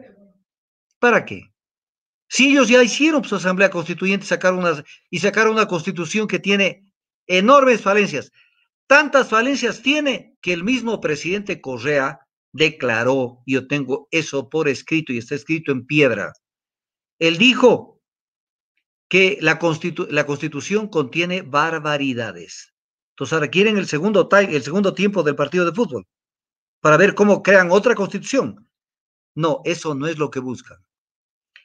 ¿Para qué? Si ellos ya hicieron su asamblea constituyente sacaron y sacaron una constitución que tiene enormes falencias, tantas falencias tiene que el mismo presidente Correa declaró, yo tengo eso por escrito y está escrito en piedra, él dijo que la constitución contiene barbaridades. Entonces requieren el segundo, el segundo tiempo del partido de fútbol para ver cómo crean otra constitución. No, eso no es lo que buscan.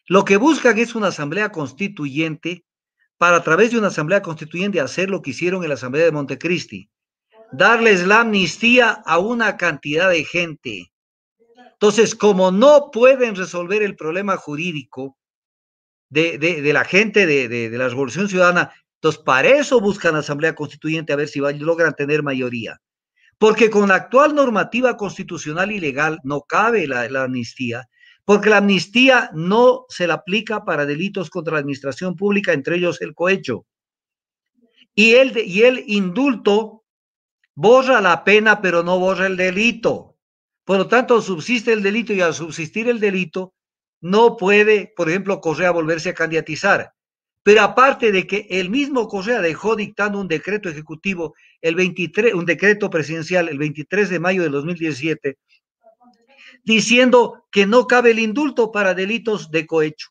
Lo que buscan es una asamblea constituyente para a través de una asamblea constituyente hacer lo que hicieron en la asamblea de Montecristi, darles la amnistía a una cantidad de gente. Entonces, como no pueden resolver el problema jurídico de, la gente de, de, la Revolución Ciudadana entonces, para eso buscan la Asamblea Constituyente a ver si logran tener mayoría. Porque con la actual normativa constitucional y legal no cabe la, amnistía, porque la amnistía no se la aplica para delitos contra la administración pública, entre ellos el cohecho. Y el, y el indulto borra la pena, pero no borra el delito. Por lo tanto, subsiste el delito y al subsistir el delito, no puede, por ejemplo, Correa volverse a candidatizar. Pero aparte de que el mismo Correa dejó dictando un decreto ejecutivo, el 23, un decreto presidencial el 23 de mayo de 2017, diciendo que no cabe el indulto para delitos de cohecho.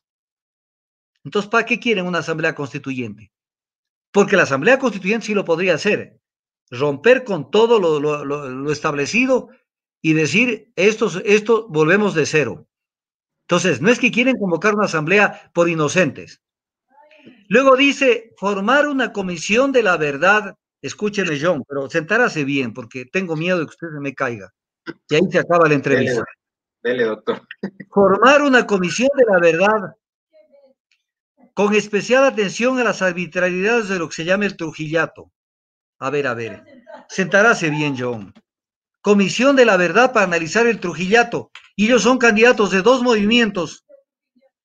Entonces, ¿para qué quieren una asamblea constituyente? Porque la asamblea constituyente sí lo podría hacer, romper con todo lo, establecido y decir, esto, esto volvemos de cero. Entonces, no es que quieren convocar una asamblea por inocentes. Luego dice, formar una comisión de la verdad. Escúcheme, John, pero sentárase bien, porque tengo miedo de que usted se me caiga. Y ahí se acaba la entrevista. doctor. Formar una comisión de la verdad con especial atención a las arbitrariedades de lo que se llama el trujillato. A ver, a ver. Sentárase bien, John. Comisión de la verdad para analizar el trujillato. Y ellos son candidatos de dos movimientos,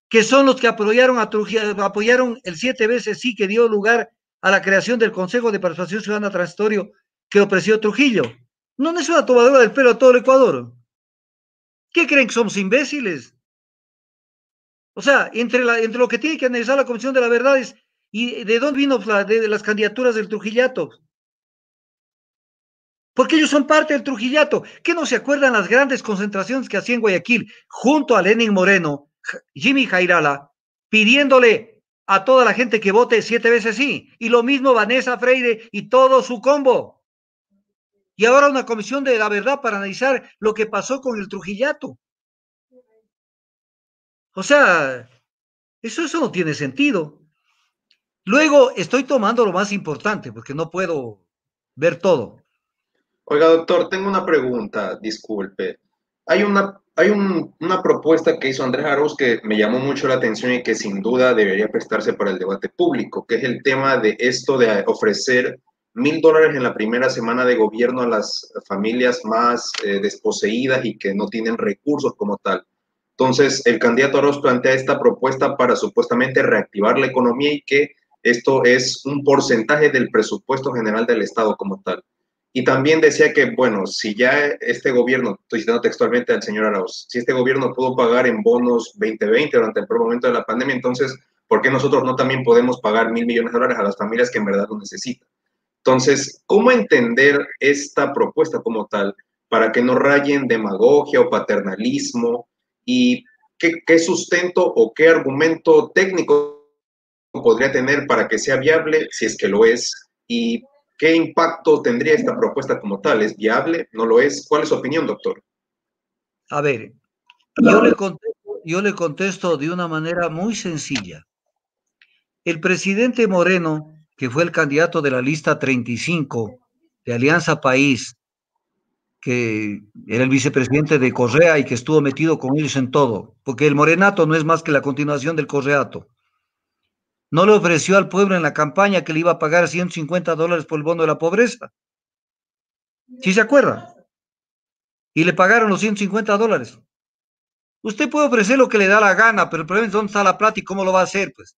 que son los que apoyaron, a Trujillo, apoyaron el siete veces sí que dio lugar a la creación del Consejo de Participación Ciudadana Transitorio que lo Trujillo. No es una tomadora del pelo a todo el Ecuador. ¿Qué creen que somos imbéciles? O sea, entre, la, entre lo que tiene que analizar la Comisión de la Verdad es y de dónde vino de, las candidaturas del Trujillato. Porque ellos son parte del Trujillato. ¿Qué no se acuerdan las grandes concentraciones que hacía en Guayaquil junto a Lenin Moreno Jimmy Jairala pidiéndole a toda la gente que vote siete veces sí. Y lo mismo Vanessa Freire y todo su combo. Y ahora una comisión de la verdad para analizar lo que pasó con el Trujillato. O sea, eso, eso no tiene sentido. Luego estoy tomando lo más importante porque no puedo ver todo. Oiga, doctor, tengo una pregunta, disculpe. Hay una hay una propuesta que hizo Andrés Aros que me llamó mucho la atención y que sin duda debería prestarse para el debate público, que es el tema de esto de ofrecer mil dólares en la primera semana de gobierno a las familias más eh, desposeídas y que no tienen recursos como tal. Entonces, el candidato Arroz plantea esta propuesta para supuestamente reactivar la economía y que esto es un porcentaje del presupuesto general del Estado como tal. Y también decía que, bueno, si ya este gobierno, estoy citando textualmente al señor Arauz, si este gobierno pudo pagar en bonos 2020 durante el primer momento de la pandemia, entonces, ¿por qué nosotros no también podemos pagar mil millones de dólares a las familias que en verdad lo necesitan? Entonces, ¿cómo entender esta propuesta como tal para que no rayen demagogia o paternalismo? ¿Y qué, qué sustento o qué argumento técnico podría tener para que sea viable, si es que lo es, y ¿Qué impacto tendría esta propuesta como tal? ¿Es viable? ¿No lo es? ¿Cuál es su opinión, doctor? A ver, yo le contesto, de una manera muy sencilla. El presidente Moreno, que fue el candidato de la lista 35 de Alianza País, que era el vicepresidente de Correa y que estuvo metido con ellos en todo, porque el morenato no es más que la continuación del correato. No le ofreció al pueblo en la campaña que le iba a pagar 150 dólares por el bono de la pobreza. ¿Sí se acuerda? Y le pagaron los 150 dólares. Usted puede ofrecer lo que le da la gana, pero el problema es dónde está la plata y cómo lo va a hacer, pues.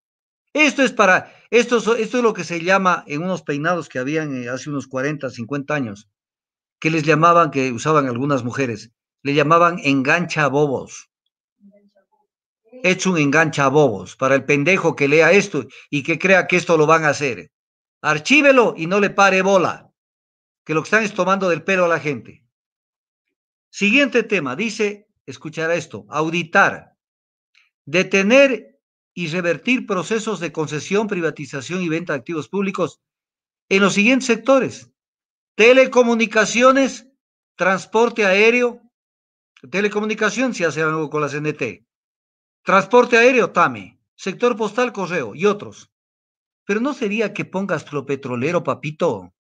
Esto es para, esto, esto es lo que se llama en unos peinados que habían eh, hace unos 40, 50 años, que les llamaban, que usaban algunas mujeres, le llamaban engancha bobos es un engancha a bobos para el pendejo que lea esto y que crea que esto lo van a hacer. Archívelo y no le pare bola, que lo que están es tomando del pelo a la gente. Siguiente tema, dice, escuchará esto, auditar, detener y revertir procesos de concesión, privatización y venta de activos públicos en los siguientes sectores. Telecomunicaciones, transporte aéreo, telecomunicación, si hace algo con la CNT, Transporte aéreo, TAME. Sector postal, correo y otros. Pero no sería que pongas lo petrolero, papito.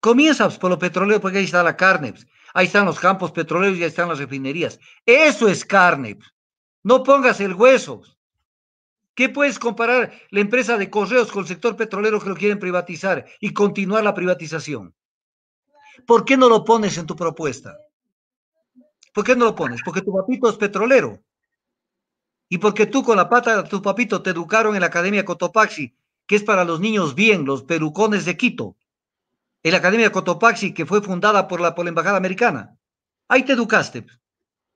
Comienzas pues, por lo petrolero porque ahí está la carne. Ahí están los campos petroleros y ahí están las refinerías. Eso es carne. No pongas el hueso. ¿Qué puedes comparar la empresa de correos con el sector petrolero que lo quieren privatizar y continuar la privatización? ¿Por qué no lo pones en tu propuesta? ¿Por qué no lo pones? Porque tu papito es petrolero y porque tú con la pata de tu papito te educaron en la Academia Cotopaxi, que es para los niños bien, los perucones de Quito, en la Academia Cotopaxi que fue fundada por la, por Embajada Americana. Ahí te educaste.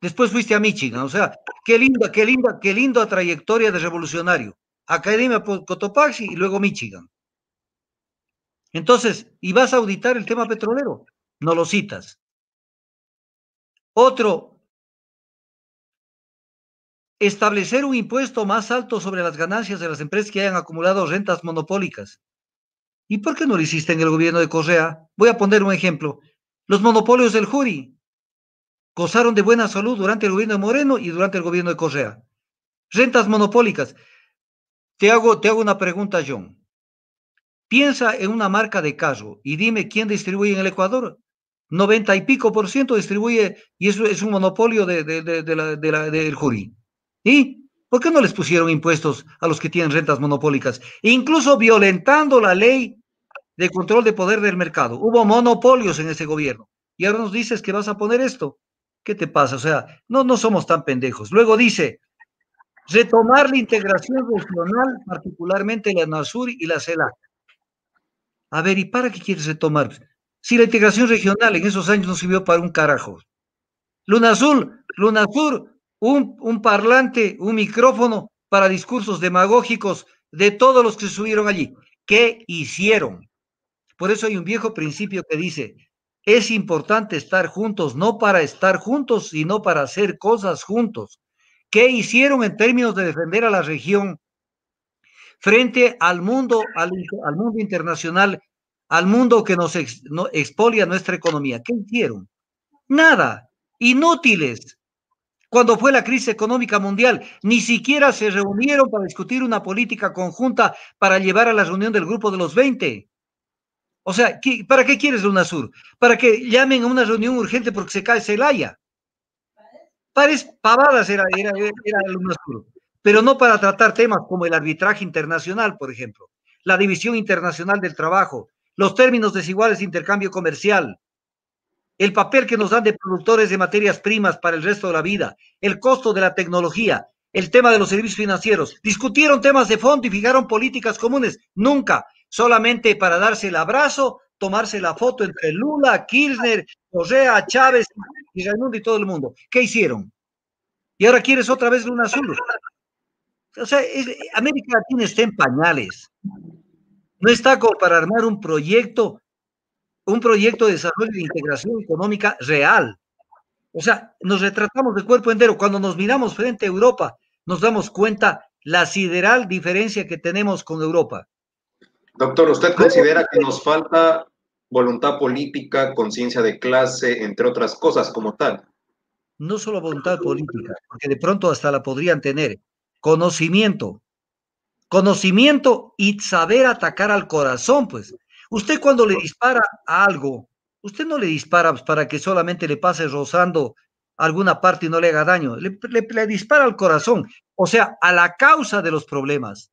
Después fuiste a Michigan, o sea, qué linda, qué linda, qué linda trayectoria de revolucionario. Academia Cotopaxi y luego Michigan. Entonces, y vas a auditar el tema petrolero, no lo citas. Otro establecer un impuesto más alto sobre las ganancias de las empresas que hayan acumulado rentas monopólicas. ¿Y por qué no lo hiciste en el gobierno de Correa? Voy a poner un ejemplo. Los monopolios del Juri gozaron de buena salud durante el gobierno de Moreno y durante el gobierno de Correa. Rentas monopólicas. Te hago, te hago una pregunta, John. Piensa en una marca de caso y dime quién distribuye en el Ecuador. Noventa y pico por ciento distribuye y eso es un monopolio de, de, de, la, la, del jury. ¿Y por qué no les pusieron impuestos a los que tienen rentas monopólicas? Incluso violentando la ley de control de poder del mercado. Hubo monopolios en ese gobierno. Y ahora nos dices que vas a poner esto. ¿Qué te pasa? O sea, no, no somos tan pendejos. Luego dice, retomar la integración regional, particularmente la NASUR y la CELAC. A ver, ¿y para qué quieres retomar? Si la integración regional en esos años no sirvió para un carajo. Luna Azul, Luna Sur un, parlante, un micrófono para discursos demagógicos de todos los que subieron allí. ¿Qué hicieron? Por eso hay un viejo principio que dice, es importante estar juntos, no para estar juntos, sino para hacer cosas juntos. ¿Qué hicieron en términos de defender a la región frente al mundo, al, mundo internacional, al mundo que nos expolia nuestra economía? ¿Qué hicieron? Nada, inútiles cuando fue la crisis económica mundial. Ni siquiera se reunieron para discutir una política conjunta para llevar a la reunión del grupo de los 20. O sea, ¿para qué quieres Lunasur? Para que llamen a una reunión urgente porque se cae Celaya. Pares pavadas era, pero no para tratar temas como el arbitraje internacional, por ejemplo, la división internacional del trabajo, los términos desiguales de intercambio comercial, el papel que nos dan de productores de materias primas para el resto de la vida, el costo de la tecnología, el tema de los servicios financieros. Discutieron temas de fondo y fijaron políticas comunes. Nunca, solamente para darse el abrazo, tomarse la foto entre Lula, Kirchner, Correa, Chávez y Raimundo y todo el mundo. ¿Qué hicieron? Y ahora quieres otra vez Luna Azul. O sea, América Latina está en pañales. No está como para armar un proyecto un proyecto de desarrollo de integración económica real. O sea, nos retratamos de cuerpo entero. Cuando nos miramos frente a Europa, nos damos cuenta la sideral diferencia que tenemos con Europa. Doctor, ¿usted considera que nos falta voluntad política, conciencia de clase, entre otras cosas como tal? No solo voluntad política, porque de pronto hasta la podrían tener. Conocimiento. Conocimiento y saber atacar al corazón, pues. Usted cuando le dispara a algo, usted no le dispara para que solamente le pase rozando alguna parte y no le haga daño, le, dispara al corazón, o sea, a la causa de los problemas.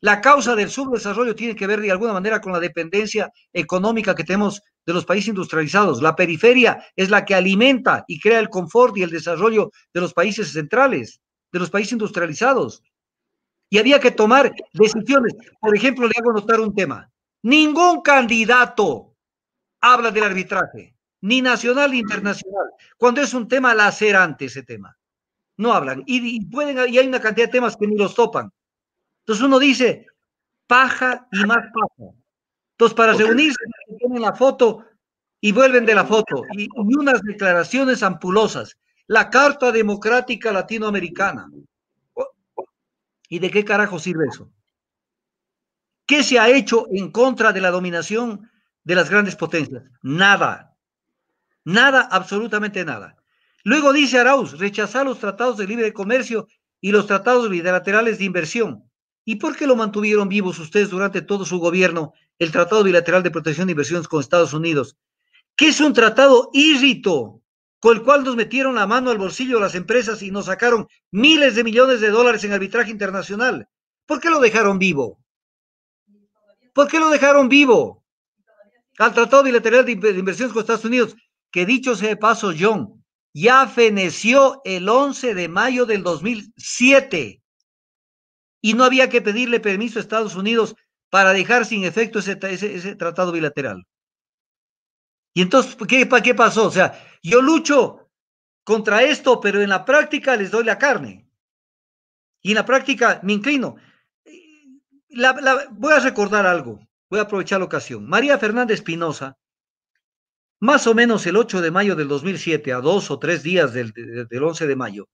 La causa del subdesarrollo tiene que ver de alguna manera con la dependencia económica que tenemos de los países industrializados. La periferia es la que alimenta y crea el confort y el desarrollo de los países centrales, de los países industrializados. Y había que tomar decisiones. Por ejemplo, le hago notar un tema. Ningún candidato habla del arbitraje, ni nacional ni internacional, cuando es un tema lacerante ese tema. No hablan. Y, pueden, y hay una cantidad de temas que ni los topan. Entonces uno dice, paja y más paja. Entonces, para reunirse, tienen la foto y vuelven de la foto. Y, y unas declaraciones ampulosas. La Carta Democrática Latinoamericana. ¿Y de qué carajo sirve eso? ¿Qué se ha hecho en contra de la dominación de las grandes potencias? Nada. Nada, absolutamente nada. Luego dice Arauz, rechazar los tratados de libre comercio y los tratados bilaterales de inversión. ¿Y por qué lo mantuvieron vivos ustedes durante todo su gobierno, el Tratado Bilateral de Protección de Inversiones con Estados Unidos? Que es un tratado írrito, con el cual nos metieron la mano al bolsillo de las empresas y nos sacaron miles de millones de dólares en arbitraje internacional. ¿Por qué lo dejaron vivo? ¿Por qué lo dejaron vivo? Al Tratado Bilateral de Inversiones con Estados Unidos, que dicho sea de paso, John, ya feneció el 11 de mayo del 2007 y no había que pedirle permiso a Estados Unidos para dejar sin efecto ese, tratado bilateral. Y entonces, ¿qué, ¿qué pasó? O sea, yo lucho contra esto, pero en la práctica les doy la carne. Y en la práctica me inclino voy a recordar algo, voy a aprovechar la ocasión. María Fernández Pinoza, más o menos el 8 de mayo del 2007, a dos o tres días del, 11 de mayo,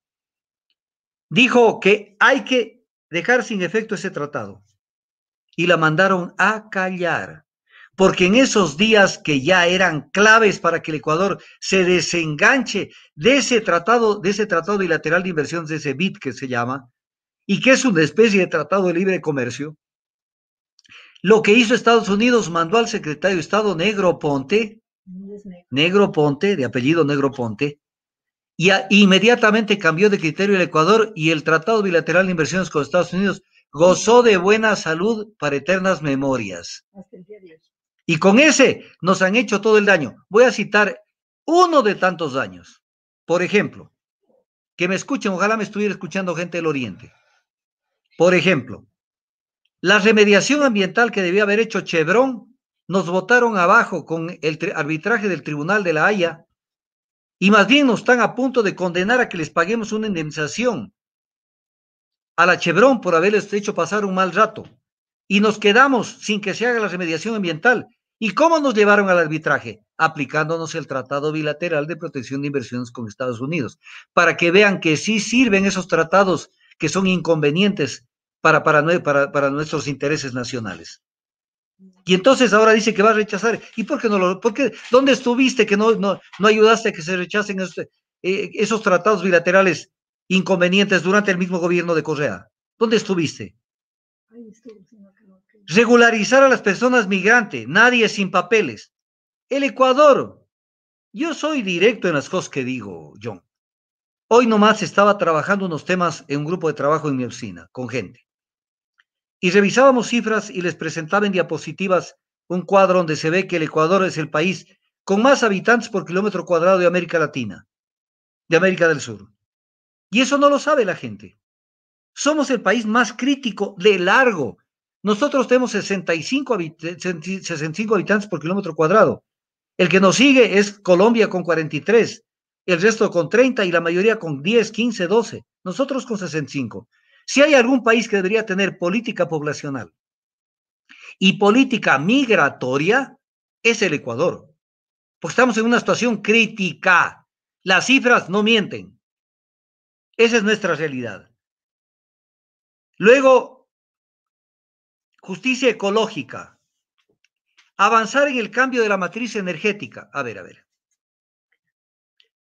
dijo que hay que dejar sin efecto ese tratado. Y la mandaron a callar, porque en esos días que ya eran claves para que el Ecuador se desenganche de ese tratado, de ese tratado bilateral de inversión de ese BIT que se llama, y que es una especie de tratado de libre comercio, lo que hizo Estados Unidos, mandó al secretario de Estado Negro Ponte, negro. Ponte, de apellido Negro Ponte, y inmediatamente cambió de criterio el Ecuador y el Tratado Bilateral de Inversiones con Estados Unidos gozó de buena salud para eternas memorias. Y con ese nos han hecho todo el daño. Voy a citar uno de tantos daños. Por ejemplo, que me escuchen, ojalá me estuviera escuchando gente del Oriente. Por ejemplo, la remediación ambiental que debía haber hecho Chevron nos votaron abajo con el arbitraje del Tribunal de la Haya y más bien nos están a punto de condenar a que les paguemos una indemnización a la Chevron por haberles hecho pasar un mal rato y nos quedamos sin que se haga la remediación ambiental. ¿Y cómo nos llevaron al arbitraje? Aplicándonos el Tratado Bilateral de Protección de Inversiones con Estados Unidos, para que vean que sí sirven esos tratados que son inconvenientes para, para, para, nuestros intereses nacionales. Mm. Y entonces ahora dice que va a rechazar. ¿Y por qué no lo.? Por qué, ¿Dónde estuviste que no, no, ayudaste a que se rechacen este, eh, esos tratados bilaterales inconvenientes durante el mismo gobierno de Correa? ¿Dónde estuviste? Regularizar a las personas migrantes. Nadie sin papeles. El Ecuador. Yo soy directo en las cosas que digo, John. Hoy nomás estaba trabajando unos temas en un grupo de trabajo en mi oficina, con gente y revisábamos cifras y les presentaba en diapositivas un cuadro donde se ve que el Ecuador es el país con más habitantes por kilómetro cuadrado de América Latina, de América del Sur. Y eso no lo sabe la gente. Somos el país más crítico de largo. Nosotros tenemos 65, habitantes por kilómetro cuadrado. El que nos sigue es Colombia con 43, el resto con 30 y la mayoría con 10, 15, 12. Nosotros con 65. Si hay algún país que debería tener política poblacional y política migratoria, es el Ecuador. Porque estamos en una situación crítica. Las cifras no mienten. Esa es nuestra realidad. Luego, justicia ecológica. Avanzar en el cambio de la matriz energética. A ver, a ver.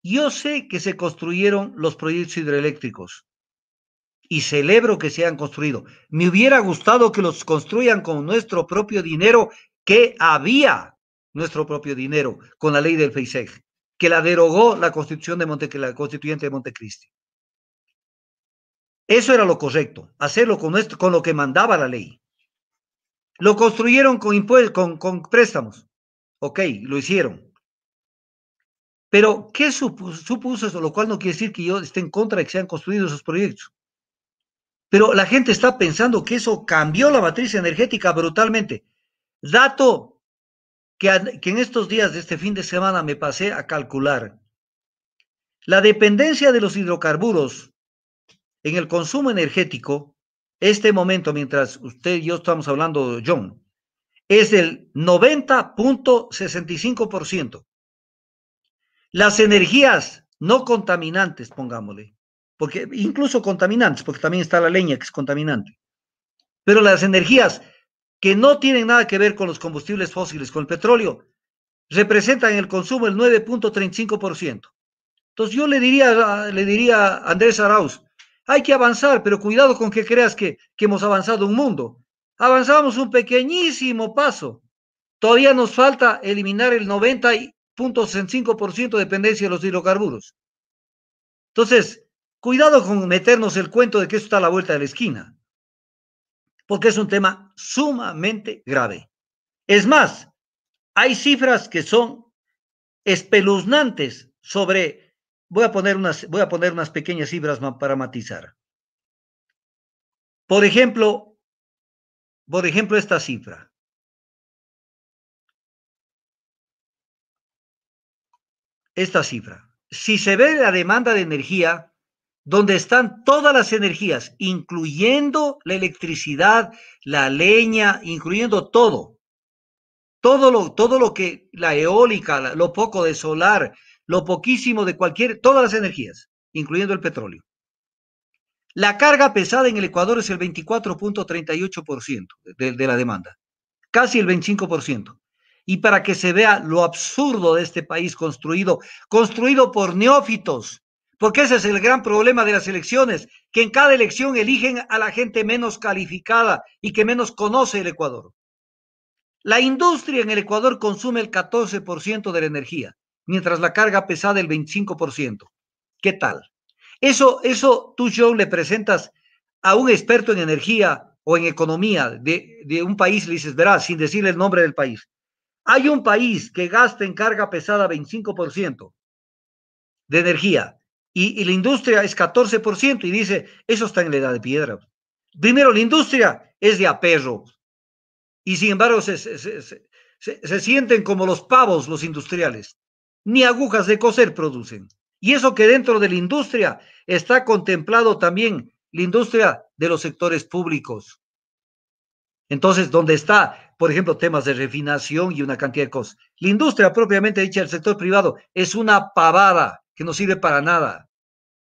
Yo sé que se construyeron los proyectos hidroeléctricos y celebro que se hayan construido. Me hubiera gustado que los construyan con nuestro propio dinero, que había nuestro propio dinero con la ley del FEISEG, que la derogó la constitución de constituyente de Montecristi. Eso era lo correcto, hacerlo con, con lo que mandaba la ley. Lo construyeron con, con, préstamos. Ok, lo hicieron. Pero, ¿qué supuso, eso? Lo cual no quiere decir que yo esté en contra de que se hayan construido esos proyectos. Pero la gente está pensando que eso cambió la matriz energética brutalmente. Dato que, en estos días de este fin de semana me pasé a calcular. La dependencia de los hidrocarburos en el consumo energético, este momento, mientras usted y yo estamos hablando, John, es del 90.65%. Las energías no contaminantes, pongámosle, porque incluso contaminantes, porque también está la leña que es contaminante. Pero las energías que no tienen nada que ver con los combustibles fósiles, con el petróleo, representan el consumo el 9.35%. Entonces yo le diría, le diría a Andrés Arauz, hay que avanzar, pero cuidado con que creas que, que hemos avanzado un mundo. Avanzamos un pequeñísimo paso. Todavía nos falta eliminar el 90.65% de dependencia de los hidrocarburos. Entonces, Cuidado con meternos el cuento de que esto está a la vuelta de la esquina, porque es un tema sumamente grave. Es más, hay cifras que son espeluznantes sobre, voy a poner unas, voy a poner unas pequeñas cifras para matizar. Por ejemplo, por ejemplo, esta cifra. Esta cifra. Si se ve la demanda de energía donde están todas las energías, incluyendo la electricidad, la leña, incluyendo todo. Todo lo, todo lo que, la eólica, lo poco de solar, lo poquísimo de cualquier, todas las energías, incluyendo el petróleo. La carga pesada en el Ecuador es el 24.38% de la demanda, casi el 25%. Y para que se vea lo absurdo de este país construido, construido por neófitos, porque ese es el gran problema de las elecciones, que en cada elección eligen a la gente menos calificada y que menos conoce el Ecuador. La industria en el Ecuador consume el 14% de la energía, mientras la carga pesada el 25%. ¿Qué tal? Eso, eso tú, John, le presentas a un experto en energía o en economía de, un país, le dices, verás, sin decirle el nombre del país. Hay un país que gasta en carga pesada 25% de energía y, la industria es 14%, y dice, eso está en la edad de piedra. Primero, la industria es de aperro. y sin embargo se, se, sienten como los pavos los industriales, ni agujas de coser producen. Y eso que dentro de la industria está contemplado también la industria de los sectores públicos. Entonces, ¿dónde está, por ejemplo, temas de refinación y una cantidad de cosas. La industria propiamente dicha del sector privado es una pavada que no sirve para nada.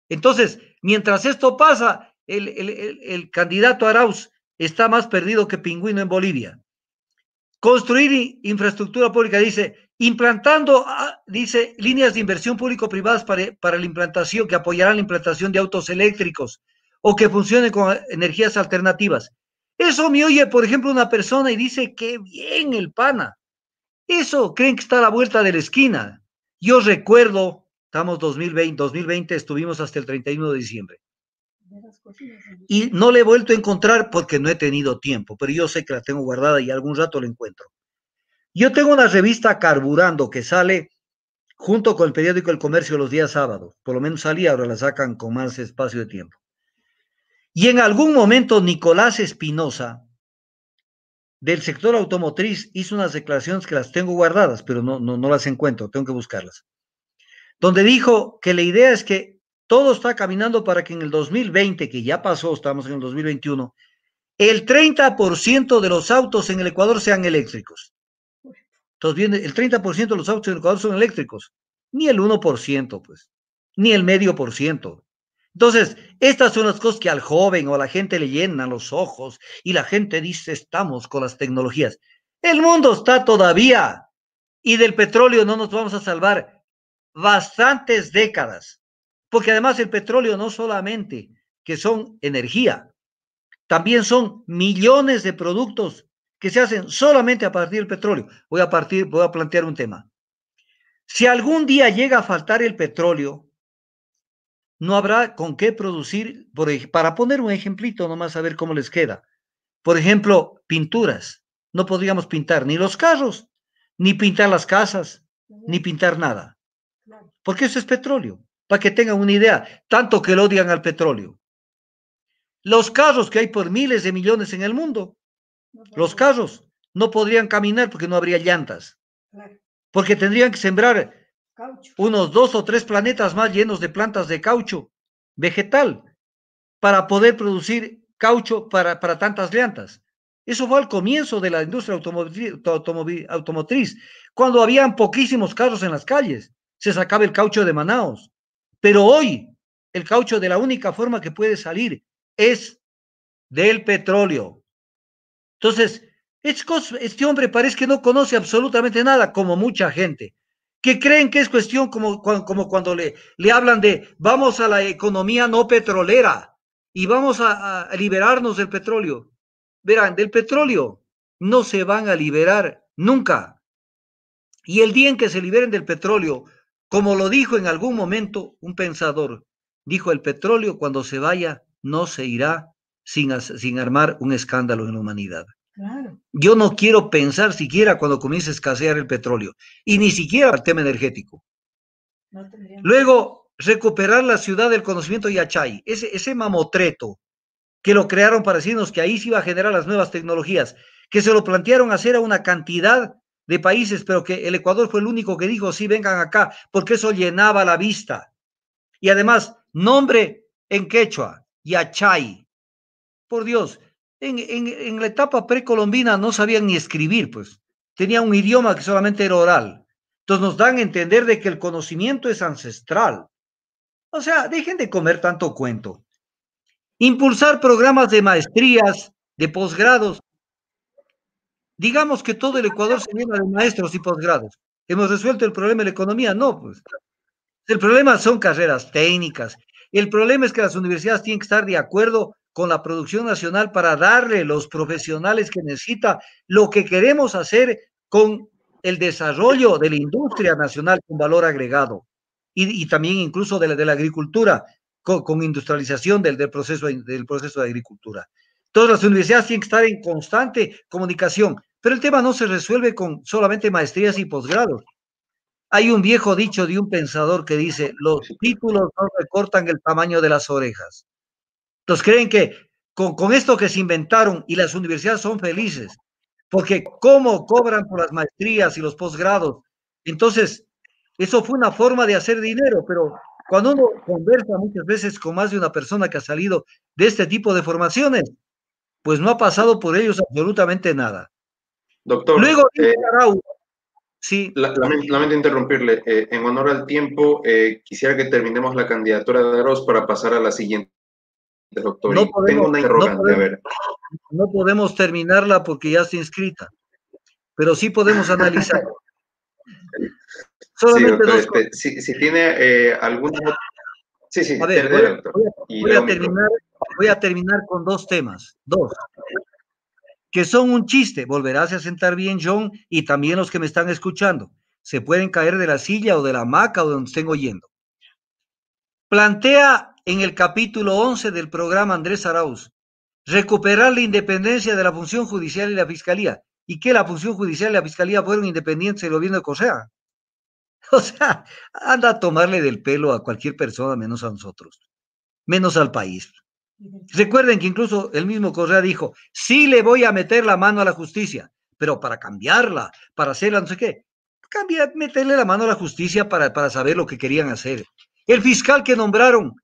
Entonces, mientras esto pasa, el, candidato Arauz está más perdido que pingüino en Bolivia. Construir infraestructura pública, dice, implantando, ah, dice, líneas de inversión público-privadas para, para la implantación, que apoyarán la implantación de autos eléctricos o que funcionen con eh, energías alternativas. Eso me oye, por ejemplo, una persona y dice, qué bien el pana. Eso creen que está a la vuelta de la esquina. Yo recuerdo Estamos 2020, 2020 estuvimos hasta el 31 de diciembre. Y no le he vuelto a encontrar porque no he tenido tiempo, pero yo sé que la tengo guardada y algún rato la encuentro. Yo tengo una revista Carburando que sale junto con el periódico El Comercio los días sábados. Por lo menos salía, ahora la sacan con más espacio de tiempo. Y en algún momento Nicolás Espinosa, del sector automotriz, hizo unas declaraciones que las tengo guardadas, pero no, no, no las encuentro, tengo que buscarlas donde dijo que la idea es que todo está caminando para que en el 2020, que ya pasó, estamos en el 2021, el 30% de los autos en el Ecuador sean eléctricos. Entonces viene, el 30% de los autos en el Ecuador son eléctricos, ni el 1%, pues, ni el medio por ciento. Entonces, estas son las cosas que al joven o a la gente le llenan los ojos y la gente dice, estamos con las tecnologías. El mundo está todavía y del petróleo no nos vamos a salvar bastantes décadas, porque además el petróleo no solamente que son energía, también son millones de productos que se hacen solamente a partir del petróleo. Voy a partir, voy a plantear un tema. Si algún día llega a faltar el petróleo, no habrá con qué producir, para poner un ejemplito nomás a ver cómo les queda. Por ejemplo, pinturas. No podríamos pintar ni los carros, ni pintar las casas, ni pintar nada. Porque eso es petróleo, para que tengan una idea, tanto que lo odian al petróleo. Los carros que hay por miles de millones en el mundo, los carros no podrían caminar porque no habría llantas, porque tendrían que sembrar unos dos o tres planetas más llenos de plantas de caucho vegetal para poder producir caucho para, tantas llantas. Eso fue al comienzo de la industria automotriz, automotriz, cuando habían poquísimos carros en las calles se sacaba el caucho de Manaos. Pero hoy el caucho de la única forma que puede salir es del petróleo. Entonces, este hombre parece que no conoce absolutamente nada, como mucha gente, que creen que es cuestión como, cuando le, le hablan de vamos a la economía no petrolera y vamos a liberarnos del petróleo. Verán, del petróleo no se van a liberar nunca. Y el día en que se liberen del petróleo, como lo dijo en algún momento un pensador, dijo, el petróleo cuando se vaya no se irá sin, sin armar un escándalo en la humanidad. Yo no quiero pensar siquiera cuando comience a escasear el petróleo y ni siquiera el tema energético. Luego, recuperar la ciudad del conocimiento Yachay, ese, ese mamotreto que lo crearon para decirnos que ahí se iba a generar las nuevas tecnologías, que se lo plantearon hacer a una cantidad de países, pero que el Ecuador fue el único que dijo, sí, vengan acá, porque eso llenaba la vista. Y además, nombre en quechua, Yachay. Por Dios, en, la etapa precolombina no sabían ni escribir, pues. Tenía un idioma que solamente era oral. Entonces nos dan a entender de que el conocimiento es ancestral. O sea, dejen de comer tanto cuento. Impulsar programas de maestrías, de posgrados, Digamos que todo el Ecuador se llena de maestros y posgrados. ¿Hemos resuelto el problema de la economía? No, pues. El problema son carreras técnicas. El problema es que las universidades tienen que estar de acuerdo con la producción nacional para darle los profesionales que necesita lo que queremos hacer con el desarrollo de la industria nacional con valor agregado y, también incluso de la, de la agricultura con, industrialización del, del, proceso, del proceso de agricultura. Todas las universidades tienen que estar en constante comunicación. Pero el tema no se resuelve con solamente maestrías y posgrados. Hay un viejo dicho de un pensador que dice, los títulos no recortan el tamaño de las orejas. Entonces creen que con, esto que se inventaron y las universidades son felices, porque cómo cobran por las maestrías y los posgrados. Entonces, eso fue una forma de hacer dinero, pero cuando uno conversa muchas veces con más de una persona que ha salido de este tipo de formaciones, pues no ha pasado por ellos absolutamente nada. Doctor. Luego eh, Sí. Lamento, interrumpirle. Eh, en honor al tiempo, eh, quisiera que terminemos la candidatura de Arauz para pasar a la siguiente, doctor. No podemos, Tengo una interrogante, terminarla porque ya está inscrita, pero sí podemos analizar. Solamente sí, este, si, tiene algún... Sí, sí, terminar, voy a terminar con dos temas. Dos que son un chiste. Volverás a sentar bien, John, y también los que me están escuchando. Se pueden caer de la silla o de la hamaca o donde estén oyendo. Plantea en el capítulo 11 del programa Andrés Arauz recuperar la independencia de la función judicial y la fiscalía. Y que la función judicial y la fiscalía fueron independientes del gobierno de Correa. O sea, anda a tomarle del pelo a cualquier persona menos a nosotros, menos al país. Recuerden que incluso el mismo Correa dijo, sí le voy a meter la mano a la justicia, pero para cambiarla, para hacerla, no sé qué, cambiar, meterle la mano a la justicia para, para saber lo que querían hacer. El fiscal que nombraron,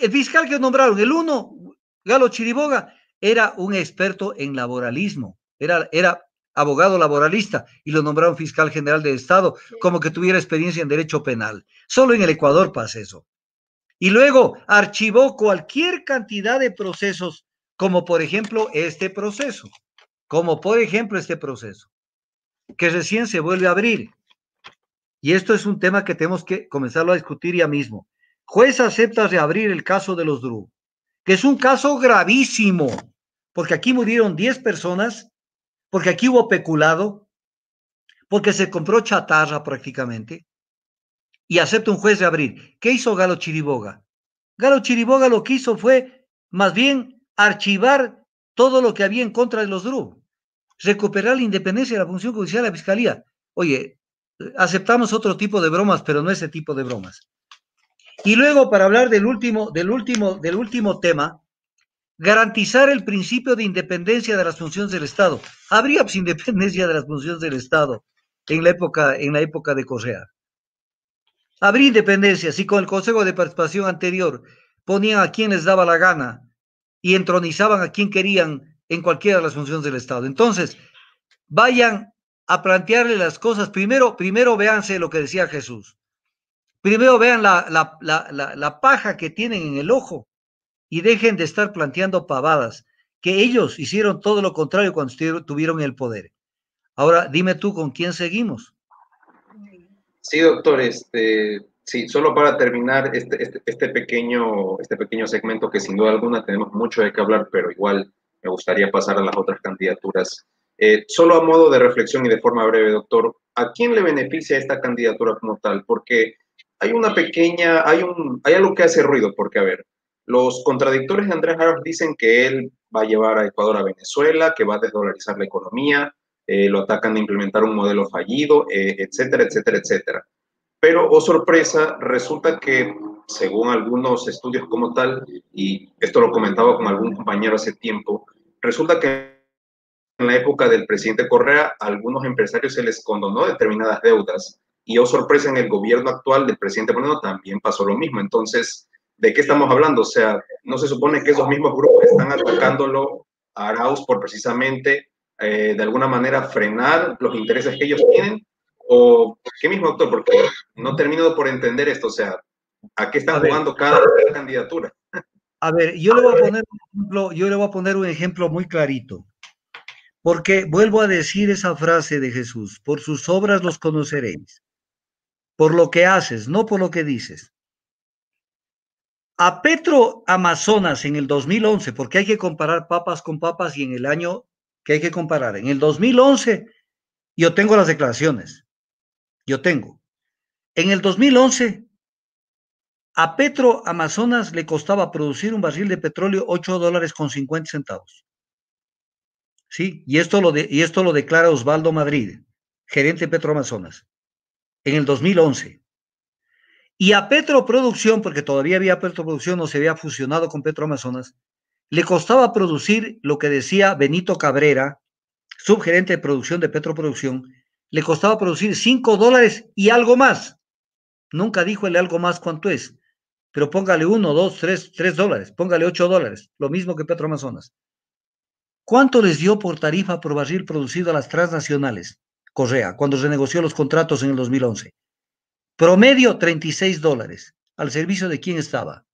el fiscal que nombraron, el uno, Galo Chiriboga, era un experto en laboralismo, era, era abogado laboralista y lo nombraron fiscal general de Estado, como que tuviera experiencia en derecho penal. Solo en el Ecuador pasa eso y luego archivó cualquier cantidad de procesos, como por ejemplo este proceso, como por ejemplo este proceso, que recién se vuelve a abrir. Y esto es un tema que tenemos que comenzarlo a discutir ya mismo. Juez acepta reabrir el caso de los dru que es un caso gravísimo, porque aquí murieron 10 personas, porque aquí hubo peculado, porque se compró chatarra prácticamente, y acepta un juez de abril. ¿Qué hizo Galo Chiriboga? Galo Chiriboga lo que hizo fue más bien archivar todo lo que había en contra de los DRU, recuperar la independencia de la función judicial de la Fiscalía. Oye, aceptamos otro tipo de bromas, pero no ese tipo de bromas. Y luego, para hablar del último, del último, del último tema, garantizar el principio de independencia de las funciones del Estado. Habría pues, independencia de las funciones del Estado en la época, en la época de Correa. Abrir independencia, y con el Consejo de Participación anterior ponían a quien les daba la gana y entronizaban a quien querían en cualquiera de las funciones del Estado. Entonces, vayan a plantearle las cosas. Primero, primero véanse lo que decía Jesús. Primero vean la, la paja que tienen en el ojo y dejen de estar planteando pavadas, que ellos hicieron todo lo contrario cuando tuvieron el poder. Ahora, dime tú con quién seguimos. Sí, doctor, este, sí, solo para terminar este, este, este, pequeño, este pequeño segmento que sin duda alguna tenemos mucho de qué hablar, pero igual me gustaría pasar a las otras candidaturas. Eh, solo a modo de reflexión y de forma breve, doctor, ¿a quién le beneficia esta candidatura como tal? Porque hay una pequeña, hay, un, hay algo que hace ruido, porque a ver, los contradictores de Andrés Harp dicen que él va a llevar a Ecuador a Venezuela, que va a desdolarizar la economía, eh, lo atacan de implementar un modelo fallido, eh, etcétera, etcétera, etcétera. Pero, oh sorpresa, resulta que según algunos estudios como tal, y esto lo comentaba con algún compañero hace tiempo, resulta que en la época del presidente Correa algunos empresarios se les condonó determinadas deudas y, oh sorpresa, en el gobierno actual del presidente Moreno también pasó lo mismo. Entonces, ¿de qué estamos hablando? O sea, no se supone que esos mismos grupos están atacándolo a Arauz por precisamente eh, de alguna manera frenar los intereses que ellos tienen? ¿O qué mismo, doctor? Porque no termino por entender esto, o sea, ¿a qué están jugando cada, candidatura? A ver, yo le voy a poner un ejemplo, yo le voy a poner un ejemplo muy clarito. Porque vuelvo a decir esa frase de Jesús, por sus obras los conoceréis, por lo que haces, no por lo que dices. A Petro Amazonas en el 2011, porque hay que comparar papas con papas y en el año que hay que comparar. En el 2011, yo tengo las declaraciones, yo tengo. En el 2011, a Petro Amazonas le costaba producir un barril de petróleo 8 dólares con 50 centavos. Sí, y esto lo, y esto lo declara Osvaldo Madrid, gerente Petro Amazonas, en el 2011. Y a Petro Producción, porque todavía había Petro Producción, no se había fusionado con Petro Amazonas, le costaba producir lo que decía Benito Cabrera, subgerente de producción de Petroproducción, le costaba producir 5 dólares y algo más. Nunca dijo él algo más cuánto es, pero póngale 1, 2, 3, 3 dólares, póngale 8 dólares, lo mismo que Amazonas. ¿Cuánto les dio por tarifa por barril producido a las transnacionales, Correa, cuando renegoció los contratos en el 2011? Promedio 36 dólares. ¿Al servicio de quién estaba?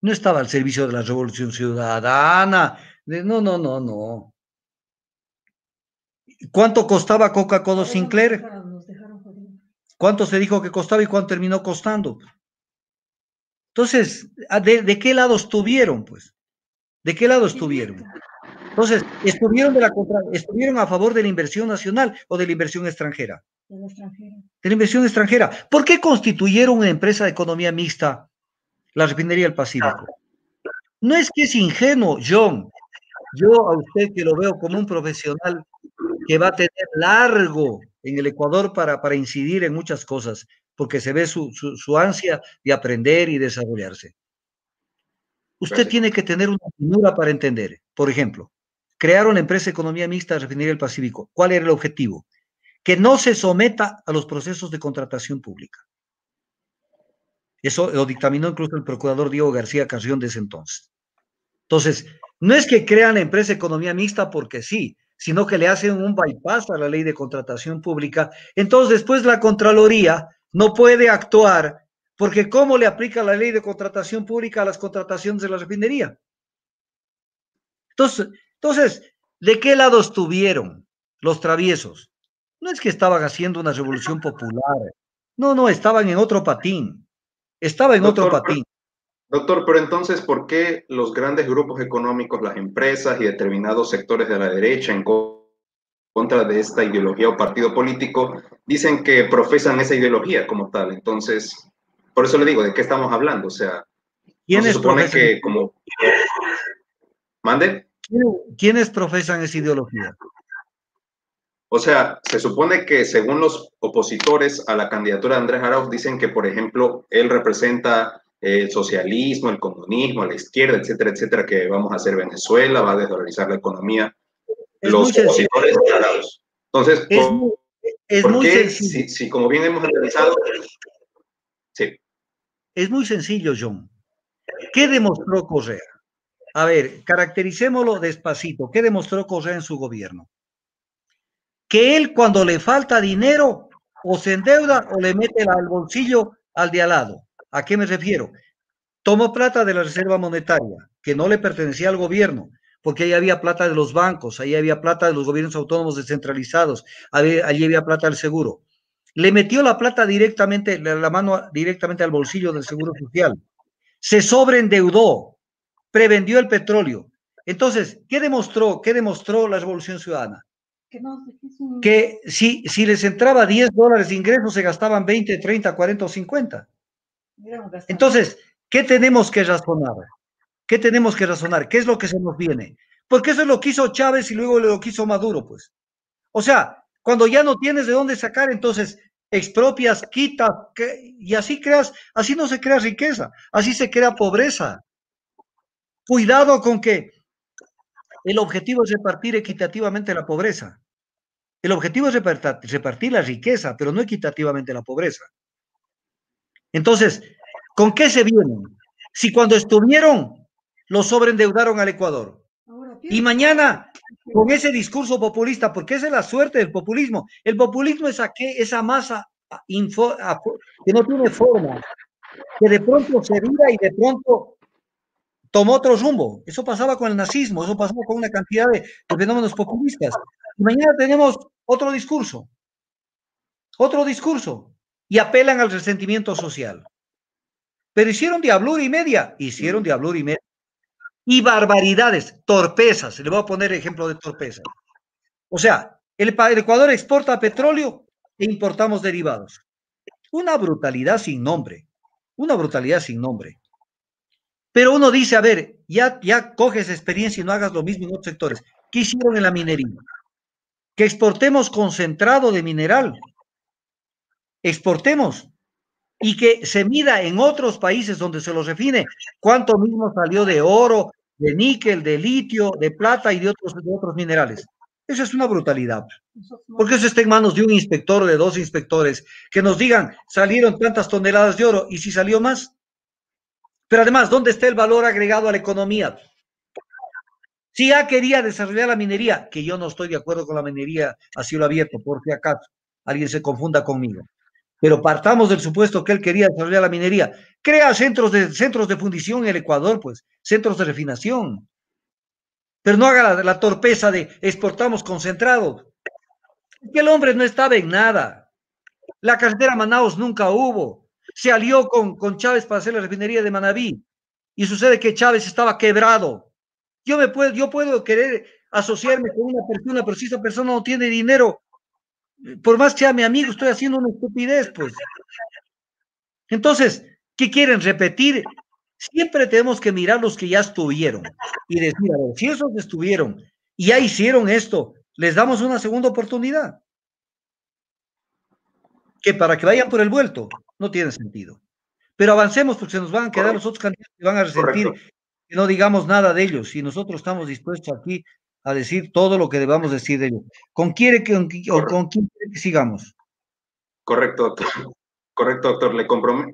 no estaba al servicio de la revolución ciudadana. No, no, no, no. ¿Cuánto costaba Coca-Cola Sinclair? ¿Cuánto se dijo que costaba y cuánto terminó costando? Entonces, ah, ¿de, qué lado estuvieron, pues? ¿De qué lado estuvieron? Entonces, ¿estuvieron, de la contra, ¿estuvieron a favor de la inversión nacional o de la inversión extranjera? De la extranjera. De la inversión extranjera. ¿Por qué constituyeron una empresa de economía mixta la refinería del Pacífico. No es que es ingenuo, John. Yo a usted que lo veo como un profesional que va a tener largo en el Ecuador para, para incidir en muchas cosas, porque se ve su, su, ansia de aprender y desarrollarse. Usted tiene que tener una figura para entender. Por ejemplo, crearon la empresa Economía Mixta de Refinería del Pacífico. ¿Cuál era el objetivo? Que no se someta a los procesos de contratación pública. Eso lo dictaminó incluso el procurador Diego García Carrión de ese entonces. Entonces, no es que crean la empresa economía mixta porque sí, sino que le hacen un bypass a la ley de contratación pública. Entonces, después la Contraloría no puede actuar porque ¿cómo le aplica la ley de contratación pública a las contrataciones de la refinería? Entonces, entonces ¿de qué lado estuvieron los traviesos? No es que estaban haciendo una revolución popular, no, no, estaban en otro patín. Estaba en otro patín. Doctor, pero entonces, ¿por qué los grandes grupos económicos, las empresas y determinados sectores de la derecha en contra de esta ideología o partido político dicen que profesan esa ideología como tal? Entonces, por eso le digo, ¿de qué estamos hablando? O sea, ¿quiénes supone profesan? que como... ¿Mande? ¿Quiénes profesan esa ideología? O sea, se supone que según los opositores a la candidatura de Andrés Arauz dicen que, por ejemplo, él representa el socialismo, el comunismo, la izquierda, etcétera, etcétera, que vamos a hacer Venezuela, va a desvalorizar la economía. los opositores de Entonces, es, muy qué, si, si, como bien hemos analizado... Sí. Es muy sencillo, John. ¿Qué demostró Correa? A ver, caractericémoslo despacito. ¿Qué demostró Correa en su gobierno? que él cuando le falta dinero o se endeuda o le mete al bolsillo al de al lado. ¿A qué me refiero? Tomó plata de la Reserva Monetaria, que no le pertenecía al gobierno, porque ahí había plata de los bancos, ahí había plata de los gobiernos autónomos descentralizados, allí, había plata del seguro. Le metió la plata directamente, la mano directamente al bolsillo del seguro social. Se sobreendeudó, prevendió el petróleo. Entonces, ¿qué demostró? ¿Qué demostró la Revolución Ciudadana? Que, si, si les entraba 10 dólares de ingresos, se gastaban 20, 30, 40 o 50. Entonces, ¿qué tenemos que razonar? ¿Qué tenemos que razonar? ¿Qué es lo que se nos viene? Porque eso es lo que hizo Chávez y luego lo quiso Maduro, pues. O sea, cuando ya no tienes de dónde sacar, entonces expropias, quitas, y así creas, así no se crea riqueza, así se crea pobreza. Cuidado con que el objetivo es repartir equitativamente la pobreza. El objetivo es repartir la riqueza, pero no equitativamente la pobreza. Entonces, ¿con qué se vienen? Si cuando estuvieron, los sobreendeudaron al Ecuador. Y mañana, con ese discurso populista, porque esa es la suerte del populismo. El populismo es esa masa que no tiene forma, que de pronto se vira y de pronto tomó otro rumbo. Eso pasaba con el nazismo, eso pasaba con una cantidad de, fenómenos populistas. Y mañana tenemos otro discurso, otro discurso, y apelan al resentimiento social. Pero hicieron diablura y media, hicieron diablura y media. Y barbaridades, torpezas, le voy a poner ejemplo de torpeza. O sea, el, el Ecuador exporta petróleo e importamos derivados. Una brutalidad sin nombre, una brutalidad sin nombre. Pero uno dice, a ver, ya, ya coges experiencia y no hagas lo mismo en otros sectores. ¿Qué hicieron en la minería? Que exportemos concentrado de mineral. Exportemos. Y que se mida en otros países donde se los refine. cuánto mismo salió de oro, de níquel, de litio, de plata y de otros, de otros minerales. Eso es una brutalidad. Porque eso está en manos de un inspector o de dos inspectores que nos digan, salieron tantas toneladas de oro y si salió más, pero además, ¿dónde está el valor agregado a la economía? Si ya quería desarrollar la minería, que yo no estoy de acuerdo con la minería a cielo abierto, porque acá acaso alguien se confunda conmigo. Pero partamos del supuesto que él quería desarrollar la minería. Crea centros de, centros de fundición en el Ecuador, pues, centros de refinación. Pero no haga la, torpeza de exportamos concentrados. el hombre no estaba en nada. La carretera Manaus nunca hubo se alió con, con Chávez para hacer la refinería de Manabí y sucede que Chávez estaba quebrado. Yo, me puedo, yo puedo querer asociarme con una persona, pero si esa persona no tiene dinero, por más que sea mi amigo, estoy haciendo una estupidez, pues. Entonces, ¿qué quieren repetir? Siempre tenemos que mirar los que ya estuvieron y decir, si esos estuvieron y ya hicieron esto, les damos una segunda oportunidad. Que para que vayan por el vuelto no tiene sentido. Pero avancemos porque se nos van a quedar los otros candidatos que van a resentir que no digamos nada de ellos y nosotros estamos dispuestos aquí a decir todo lo que debamos decir de ellos. ¿Con quién que, con quiere que sigamos? Correcto, doctor. Correcto, doctor. Le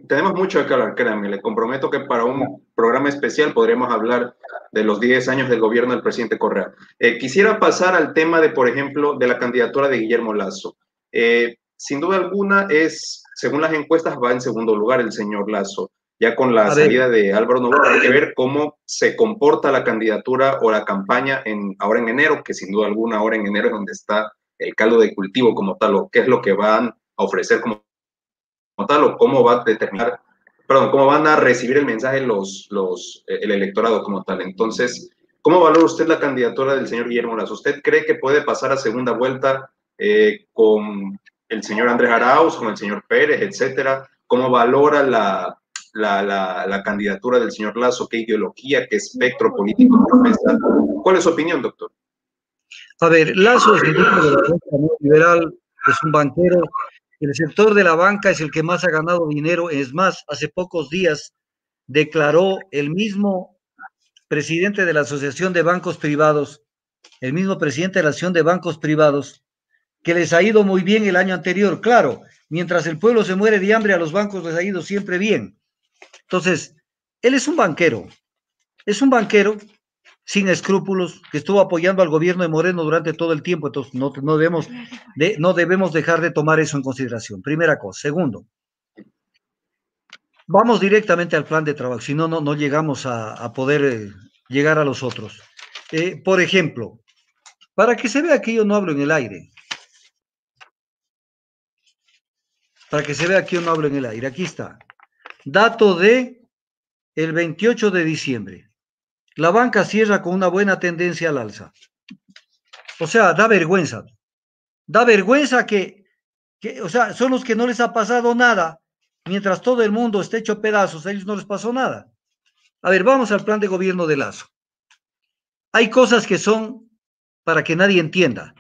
Tenemos mucho que hablar, créanme. Le comprometo que para un programa especial podremos hablar de los 10 años del gobierno del presidente Correa. Eh, quisiera pasar al tema de, por ejemplo, de la candidatura de Guillermo Lazo. Eh, sin duda alguna es según las encuestas, va en segundo lugar el señor Lazo. Ya con la salida de Álvaro Novoa hay que ver cómo se comporta la candidatura o la campaña en, ahora en enero, que sin duda alguna ahora en enero es donde está el caldo de cultivo como tal, o qué es lo que van a ofrecer como, como tal, o cómo va a determinar, perdón, cómo van a recibir el mensaje los, los, eh, el electorado como tal. Entonces, ¿cómo valora usted la candidatura del señor Guillermo Lazo? ¿Usted cree que puede pasar a segunda vuelta eh, con el señor Andrés Arauz, con el señor Pérez, etcétera, cómo valora la, candidatura del señor Lazo, qué ideología, qué espectro político ¿Cuál es su opinión, doctor? A ver, Lazo es el de la banca liberal, es un banquero. El sector de la banca es el que más ha ganado dinero. Es más, hace pocos días declaró el mismo presidente de la Asociación de Bancos Privados, el mismo presidente de la Asociación de Bancos Privados, que les ha ido muy bien el año anterior. Claro, mientras el pueblo se muere de hambre, a los bancos les ha ido siempre bien. Entonces, él es un banquero, es un banquero sin escrúpulos que estuvo apoyando al gobierno de Moreno durante todo el tiempo. Entonces, no, debemos, no debemos dejar de tomar eso en consideración. Primera cosa. Segundo, vamos directamente al plan de trabajo, si no, no, no llegamos a, poder eh, llegar a los otros. Eh, por ejemplo, para que se vea que yo no hablo en el aire, para que se vea aquí yo no hablo en el aire. Aquí está. Dato de el 28 de diciembre. La banca cierra con una buena tendencia al alza. O sea, da vergüenza. Da vergüenza que, o sea, son los que no les ha pasado nada. Mientras todo el mundo esté hecho pedazos, a ellos no les pasó nada. A ver, vamos al plan de gobierno de Lazo. Hay cosas que son para que nadie entienda.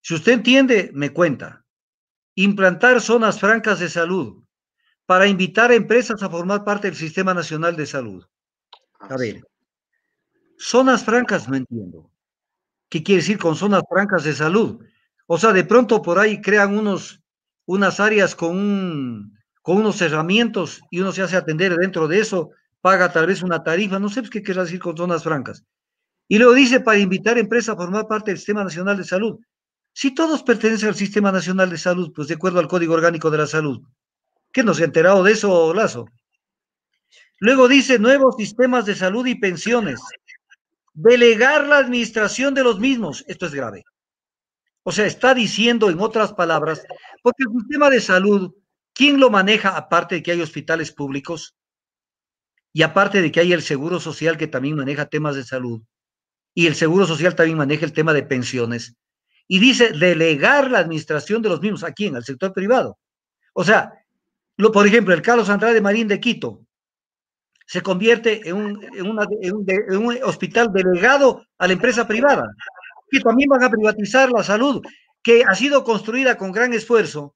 Si usted entiende, me cuenta implantar zonas francas de salud para invitar a empresas a formar parte del Sistema Nacional de Salud. A ver, zonas francas no entiendo. ¿Qué quiere decir con zonas francas de salud? O sea, de pronto por ahí crean unos, unas áreas con, con unos cerramientos y uno se hace atender dentro de eso, paga tal vez una tarifa, no sé pues, qué quiere decir con zonas francas. Y luego dice para invitar a empresas a formar parte del Sistema Nacional de Salud. Si todos pertenecen al Sistema Nacional de Salud, pues de acuerdo al Código Orgánico de la Salud. ¿Qué nos ha enterado de eso, Lazo? Luego dice nuevos sistemas de salud y pensiones. Delegar la administración de los mismos. Esto es grave. O sea, está diciendo en otras palabras, porque el sistema de salud, ¿quién lo maneja aparte de que hay hospitales públicos? Y aparte de que hay el Seguro Social que también maneja temas de salud. Y el Seguro Social también maneja el tema de pensiones y dice delegar la administración de los mismos. aquí en el sector privado. O sea, lo, por ejemplo, el Carlos Andrade Marín de Quito se convierte en un, hospital delegado a la empresa privada, Y también van a privatizar la salud, que ha sido construida con gran esfuerzo.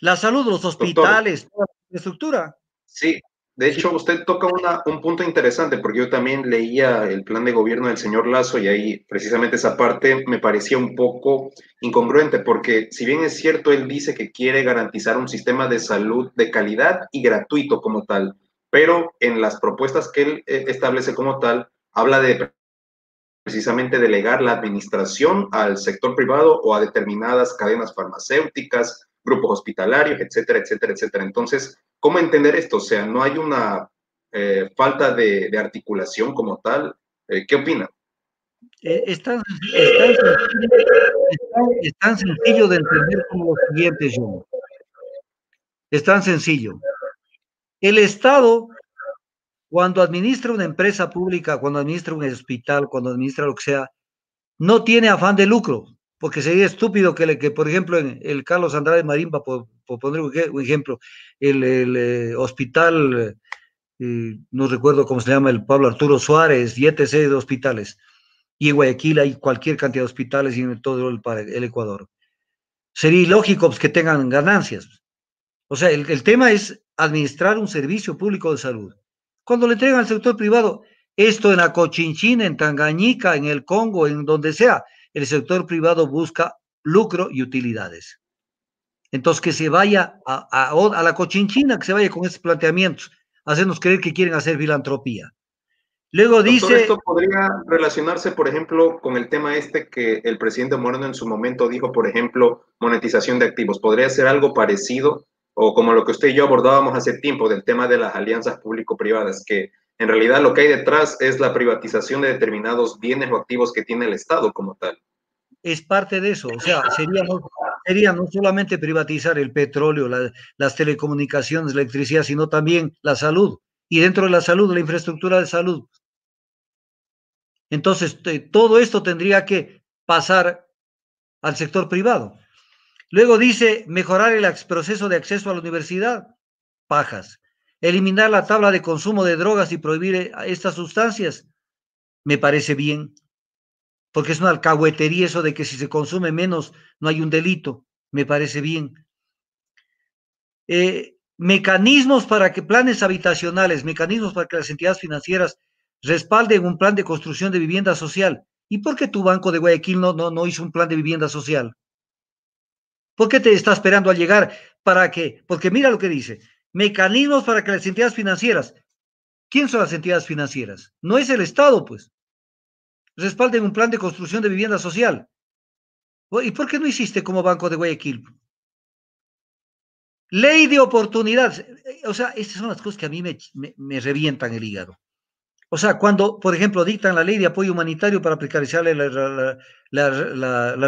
La salud, los hospitales, toda la infraestructura. Sí, de hecho, usted toca un punto interesante, porque yo también leía el plan de gobierno del señor Lazo y ahí precisamente esa parte me parecía un poco incongruente, porque si bien es cierto, él dice que quiere garantizar un sistema de salud de calidad y gratuito como tal, pero en las propuestas que él eh, establece como tal, habla de precisamente delegar la administración al sector privado o a determinadas cadenas farmacéuticas, grupos hospitalarios, etcétera, etcétera, etcétera. Entonces, ¿cómo entender esto? O sea, no hay una eh, falta de, articulación como tal. Eh, ¿Qué opina? Eh, es tan, sencillo, de entender como lo siguiente, John. Es tan sencillo. El Estado, cuando administra una empresa pública, cuando administra un hospital, cuando administra lo que sea, no tiene afán de lucro porque sería estúpido que, que por ejemplo, en el Carlos Andrade Marimba, por, por poner un ejemplo, el, eh, hospital, eh, no recuerdo cómo se llama, el Pablo Arturo Suárez, y etc. de hospitales, y en Guayaquil hay cualquier cantidad de hospitales y en todo el, el Ecuador. Sería ilógico pues, que tengan ganancias. O sea, el, tema es administrar un servicio público de salud. Cuando le entregan al sector privado, esto en la Cochinchina, en Tangañica, en el Congo, en donde sea, el sector privado busca lucro y utilidades. Entonces, que se vaya a, la cochinchina, que se vaya con estos planteamientos, hacernos creer que quieren hacer filantropía. Luego dice... Esto podría relacionarse, por ejemplo, con el tema este que el presidente Moreno en su momento dijo, por ejemplo, monetización de activos. ¿Podría ser algo parecido o como lo que usted y yo abordábamos hace tiempo del tema de las alianzas público-privadas, que en realidad lo que hay detrás es la privatización de determinados bienes o activos que tiene el Estado como tal. Es parte de eso, o sea, sería, no solamente privatizar el petróleo, las telecomunicaciones, la electricidad, sino también la salud. Y dentro de la salud, la infraestructura de salud. Entonces, todo esto tendría que pasar al sector privado. Luego dice mejorar el proceso de acceso a la universidad, pajas eliminar la tabla de consumo de drogas y prohibir eh, estas sustancias, me parece bien, porque es una alcahuetería eso de que si se consume menos no hay un delito, me parece bien. Eh, mecanismos para que planes habitacionales, mecanismos para que las entidades financieras respalden un plan de construcción de vivienda social. ¿Y por qué tu Banco de Guayaquil no, no, no hizo un plan de vivienda social? ¿Por qué te está esperando a llegar para que? Porque mira lo que dice, mecanismos para que las entidades financieras, ¿quién son las entidades financieras? No es el Estado, pues. Respalden un plan de construcción de vivienda social. ¿Y por qué no hiciste como Banco de Guayaquil? Ley de oportunidades. O sea, estas son las cosas que a mí me, revientan el hígado. O sea, cuando, por ejemplo, dictan la ley de apoyo humanitario para precarizar las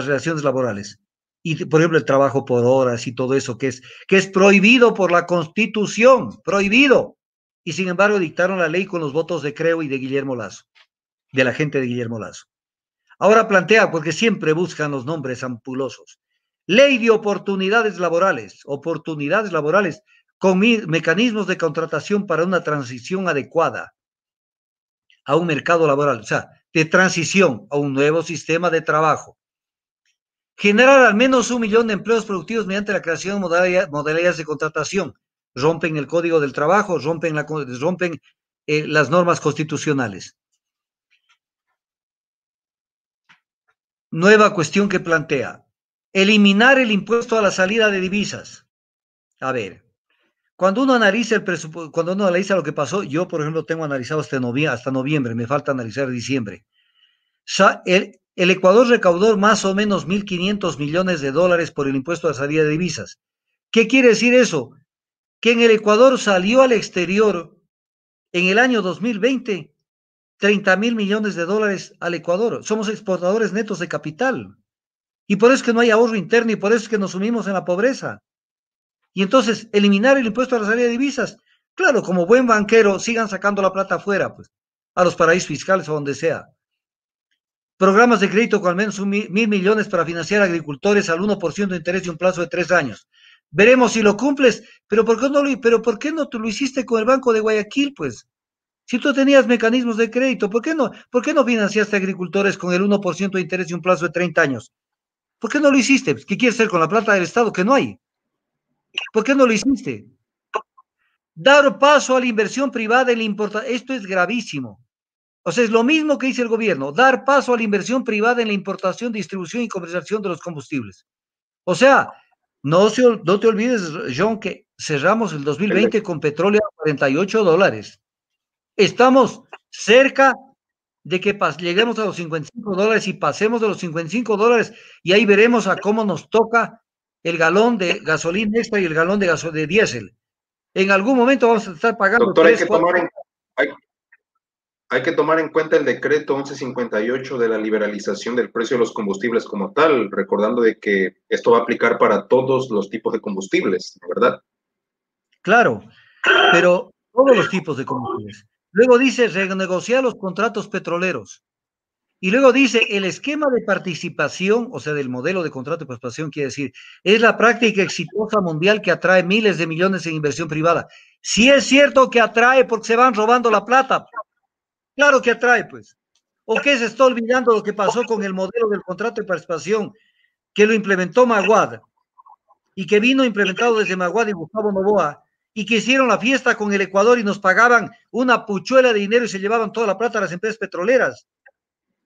relaciones laborales y por ejemplo el trabajo por horas y todo eso que es, que es prohibido por la constitución, prohibido. Y sin embargo dictaron la ley con los votos de Creo y de Guillermo Lazo, de la gente de Guillermo Lazo. Ahora plantea, porque siempre buscan los nombres ampulosos, ley de oportunidades laborales, oportunidades laborales con mecanismos de contratación para una transición adecuada a un mercado laboral, o sea, de transición a un nuevo sistema de trabajo. Generar al menos un millón de empleos productivos mediante la creación de modalidades de contratación. Rompen el código del trabajo, rompen, eh, las normas constitucionales. Nueva cuestión que plantea. Eliminar el impuesto a la salida de divisas. A ver, cuando uno analiza el cuando uno analiza lo que pasó, yo por ejemplo tengo analizado hasta noviembre, hasta noviembre me falta analizar diciembre. el, el Ecuador recaudó más o menos 1.500 millones de dólares por el impuesto a la salida de divisas. ¿Qué quiere decir eso? Que en el Ecuador salió al exterior en el año 2020 30 mil millones de dólares al Ecuador. Somos exportadores netos de capital. Y por eso es que no hay ahorro interno y por eso es que nos sumimos en la pobreza. Y entonces, eliminar el impuesto a la salida de divisas. Claro, como buen banquero, sigan sacando la plata afuera, pues, a los paraísos fiscales o donde sea. Programas de crédito con al menos mil, millones para financiar agricultores al 1% de interés y un plazo de tres años. Veremos si lo cumples, pero ¿por qué no lo, lo hiciste con el Banco de Guayaquil, pues? Si tú tenías mecanismos de crédito, ¿por qué no, por qué no financiaste agricultores con el 1% de interés y un plazo de 30 años? ¿Por qué no lo hiciste? Pues, ¿Qué quieres hacer con la plata del Estado que no hay? ¿Por qué no lo hiciste? Dar paso a la inversión privada esto es gravísimo. O sea, es lo mismo que dice el gobierno, dar paso a la inversión privada en la importación, distribución y comercialización de los combustibles. O sea, no, te olvides, John, que cerramos el 2020 con petróleo a 48 dólares. Estamos cerca de que lleguemos a los 55 dólares y pasemos de los 55 dólares y ahí veremos a cómo nos toca el galón de gasolina extra y el galón de, de diésel. En algún momento vamos a estar pagando hay que tomar en cuenta el decreto 1158 de la liberalización del precio de los combustibles como tal, recordando de que esto va a aplicar para todos los tipos de combustibles, ¿verdad? Claro, pero todos los tipos de combustibles. Luego dice renegociar los contratos petroleros. Y luego dice, el esquema de participación, o sea, del modelo de contrato de participación, quiere decir, es la práctica exitosa mundial que atrae miles de millones en inversión privada. Si es cierto que atrae porque se van robando la plata, Claro que atrae, pues. ¿O qué se está olvidando lo que pasó con el modelo del contrato de participación que lo implementó Maguad y que vino implementado desde Maguad y Gustavo Novoa y que hicieron la fiesta con el Ecuador y nos pagaban una puchuela de dinero y se llevaban toda la plata a las empresas petroleras?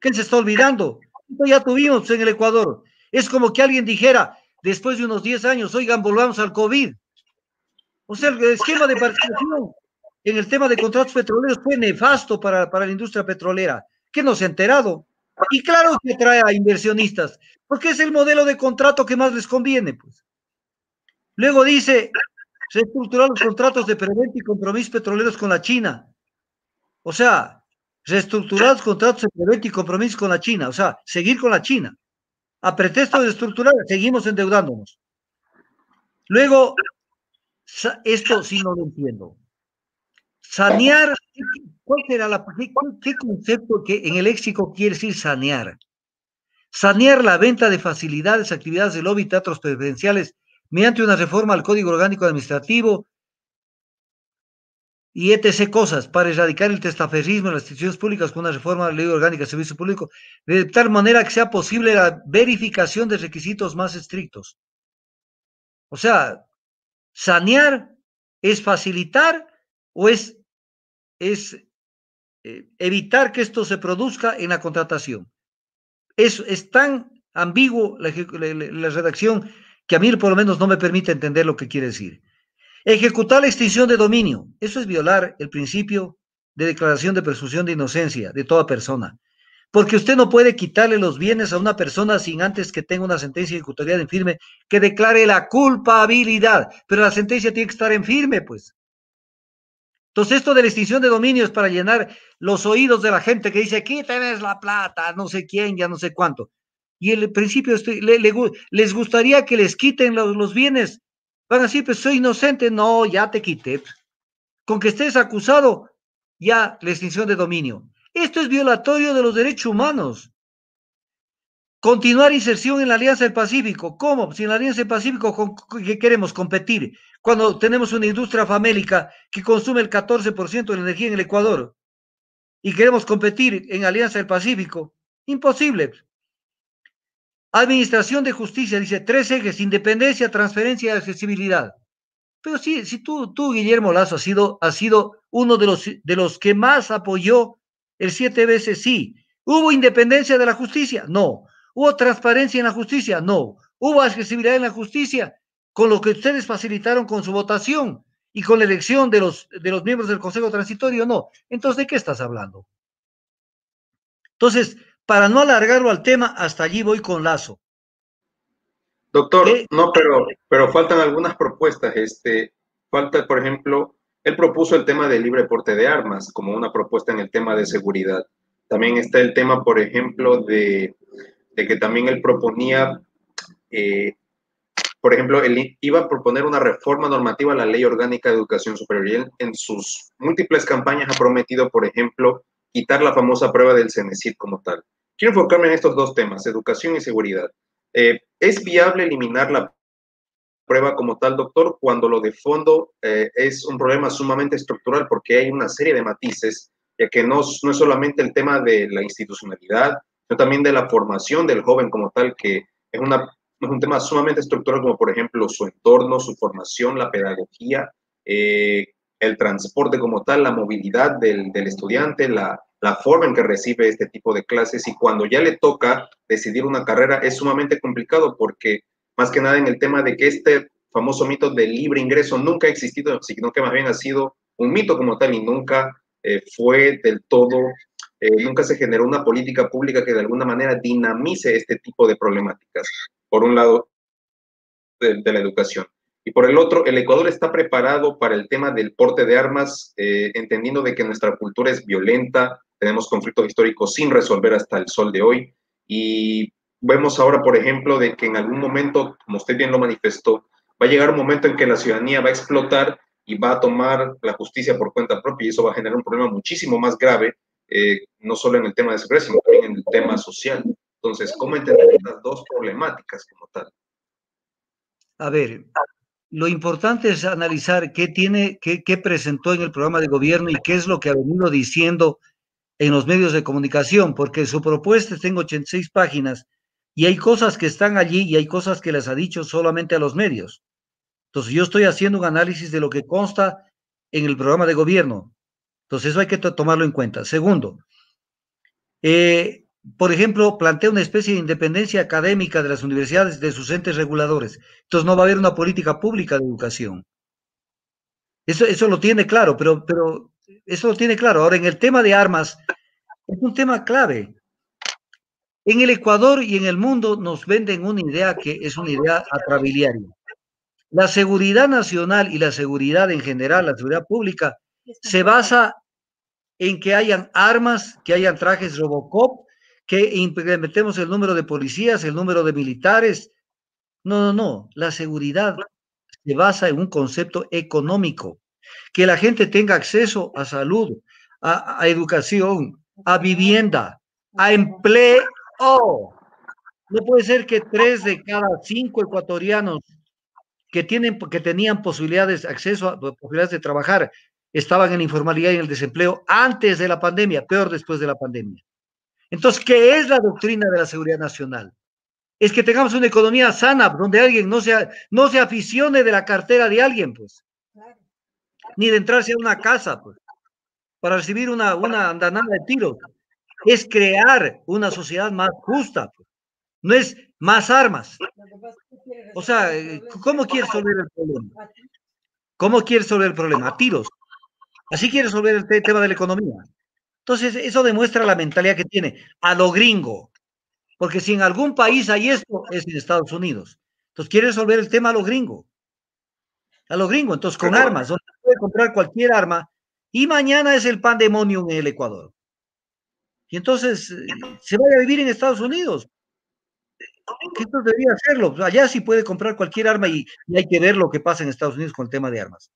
¿Qué se está olvidando? ya tuvimos en el Ecuador. Es como que alguien dijera, después de unos 10 años, oigan, volvamos al COVID. O sea, el esquema de participación en el tema de contratos petroleros fue nefasto para, la industria petrolera, que nos ha enterado. Y claro que trae a inversionistas, porque es el modelo de contrato que más les conviene. Pues. Luego dice, reestructurar los contratos de preventa y compromiso petroleros con la China. O sea, reestructurar los contratos de preventa y compromiso con la China. O sea, seguir con la China. A pretexto de estructurar, seguimos endeudándonos. Luego, esto sí no lo entiendo. Sanear, ¿cuál era la, qué, concepto que en el léxico quiere decir sanear? Sanear la venta de facilidades, actividades de lobby, teatros presidenciales mediante una reforma al Código Orgánico Administrativo y etc. cosas para erradicar el testaferrismo en las instituciones públicas con una reforma de la Ley Orgánica de Servicio Público, de tal manera que sea posible la verificación de requisitos más estrictos. O sea, sanear es facilitar o es, es eh, evitar que esto se produzca en la contratación. Es, es tan ambiguo la, la redacción que a mí por lo menos no me permite entender lo que quiere decir. Ejecutar la extinción de dominio, eso es violar el principio de declaración de presunción de inocencia de toda persona. Porque usted no puede quitarle los bienes a una persona sin antes que tenga una sentencia ejecutorial en firme que declare la culpabilidad. Pero la sentencia tiene que estar en firme, pues. Entonces, esto de la extinción de dominio es para llenar los oídos de la gente que dice, aquí tenés la plata, no sé quién, ya no sé cuánto. Y el principio estoy, les gustaría que les quiten los, los, bienes. Van a decir, pues soy inocente. No, ya te quité. Con que estés acusado, ya la extinción de dominio. Esto es violatorio de los derechos humanos. Continuar inserción en la Alianza del Pacífico. ¿Cómo? Si en la Alianza del Pacífico que queremos competir, cuando tenemos una industria famélica que consume el 14% de energía en el Ecuador y queremos competir en Alianza del Pacífico, imposible. Administración de justicia, dice tres ejes, independencia, transferencia y accesibilidad. Pero sí, si tú, tú, Guillermo Lazo, has sido, ha sido uno de los, de los que más apoyó el siete veces sí. ¿Hubo independencia de la justicia? No. ¿Hubo transparencia en la justicia? No. ¿Hubo accesibilidad en la justicia? Con lo que ustedes facilitaron con su votación y con la elección de los, de los miembros del Consejo Transitorio, no. Entonces, ¿de qué estás hablando? Entonces, para no alargarlo al tema, hasta allí voy con Lazo. Doctor, no, pero, pero faltan algunas propuestas. Este, falta, por ejemplo, él propuso el tema del libre porte de armas como una propuesta en el tema de seguridad. También está el tema, por ejemplo, de de que también él proponía, eh, por ejemplo, él iba a proponer una reforma normativa a la Ley Orgánica de Educación Superior. Y él, en sus múltiples campañas ha prometido, por ejemplo, quitar la famosa prueba del Cenecit como tal. Quiero enfocarme en estos dos temas, educación y seguridad. Eh, ¿Es viable eliminar la prueba como tal, doctor, cuando lo de fondo eh, es un problema sumamente estructural porque hay una serie de matices, ya que no, no es solamente el tema de la institucionalidad, también de la formación del joven como tal, que es, una, un tema sumamente estructural, como por ejemplo su entorno, su formación, la pedagogía, eh, el transporte como tal, la movilidad del, estudiante, la, forma en que recibe este tipo de clases y cuando ya le toca decidir una carrera es sumamente complicado porque más que nada en el tema de que este famoso mito del libre ingreso nunca ha existido, sino que más bien ha sido un mito como tal y nunca eh, fue del todo eh, nunca se generó una política pública que de alguna manera dinamice este tipo de problemáticas, por un lado, de, la educación. Y por el otro, el Ecuador está preparado para el tema del porte de armas, eh, entendiendo de que nuestra cultura es violenta, tenemos conflictos históricos sin resolver hasta el sol de hoy. Y vemos ahora, por ejemplo, de que en algún momento, como usted bien lo manifestó, va a llegar un momento en que la ciudadanía va a explotar y va a tomar la justicia por cuenta propia y eso va a generar un problema muchísimo más grave eh, no solo en el tema de seguridad, sino también en el tema social. Entonces, ¿cómo entender las dos problemáticas como tal? A ver, lo importante es analizar qué tiene, qué, qué presentó en el programa de gobierno y qué es lo que ha venido diciendo en los medios de comunicación, porque su propuesta está 86 páginas y hay cosas que están allí y hay cosas que las ha dicho solamente a los medios. Entonces yo estoy haciendo un análisis de lo que consta en el programa de gobierno. Entonces, eso hay que tomarlo en cuenta. Segundo, eh, por ejemplo, plantea una especie de independencia académica de las universidades, de sus entes reguladores. Entonces, no va a haber una política pública de educación. Eso, lo tiene claro, pero, pero eso lo tiene claro. Ahora, en el tema de armas, es un tema clave. En el Ecuador y en el mundo nos venden una idea que es una idea atrabiliaria. La seguridad nacional y la seguridad en general, la seguridad pública, se basa en que hayan armas, que hayan trajes Robocop, que implementemos el número de policías, el número de militares. No, no, no. La seguridad se basa en un concepto económico. Que la gente tenga acceso a salud, a, educación, a vivienda, a empleo. No puede ser que tres de cada cinco ecuatorianos que, tienen, que tenían posibilidades, acceso a posibilidades de trabajar, estaban en informalidad y en el desempleo antes de la pandemia, peor después de la pandemia. Entonces, ¿qué es la doctrina de la seguridad nacional? Es que tengamos una economía sana, donde alguien no se, no se aficione de la cartera de alguien, pues. Ni de entrarse a una casa, pues, para recibir una, andanada de tiros. Es crear una sociedad más justa, pues. No es más armas. O sea, eh, ¿cómo quieres resolver el problema? ¿Cómo quieres resolver el problema? A tiros. Así quiere resolver el tema de la economía. Entonces, eso demuestra la mentalidad que tiene a lo gringo. Porque si en algún país hay esto, es en Estados Unidos. Entonces, quiere resolver el tema a lo gringo. A lo gringo, entonces con armas, donde puede comprar cualquier arma. Y mañana es el pandemonio en el Ecuador. Y entonces eh, se va a vivir en Estados Unidos. ¿Qué debería hacerlo? Allá sí puede comprar cualquier arma y hay que ver lo que pasa en Estados Unidos con el tema de armas.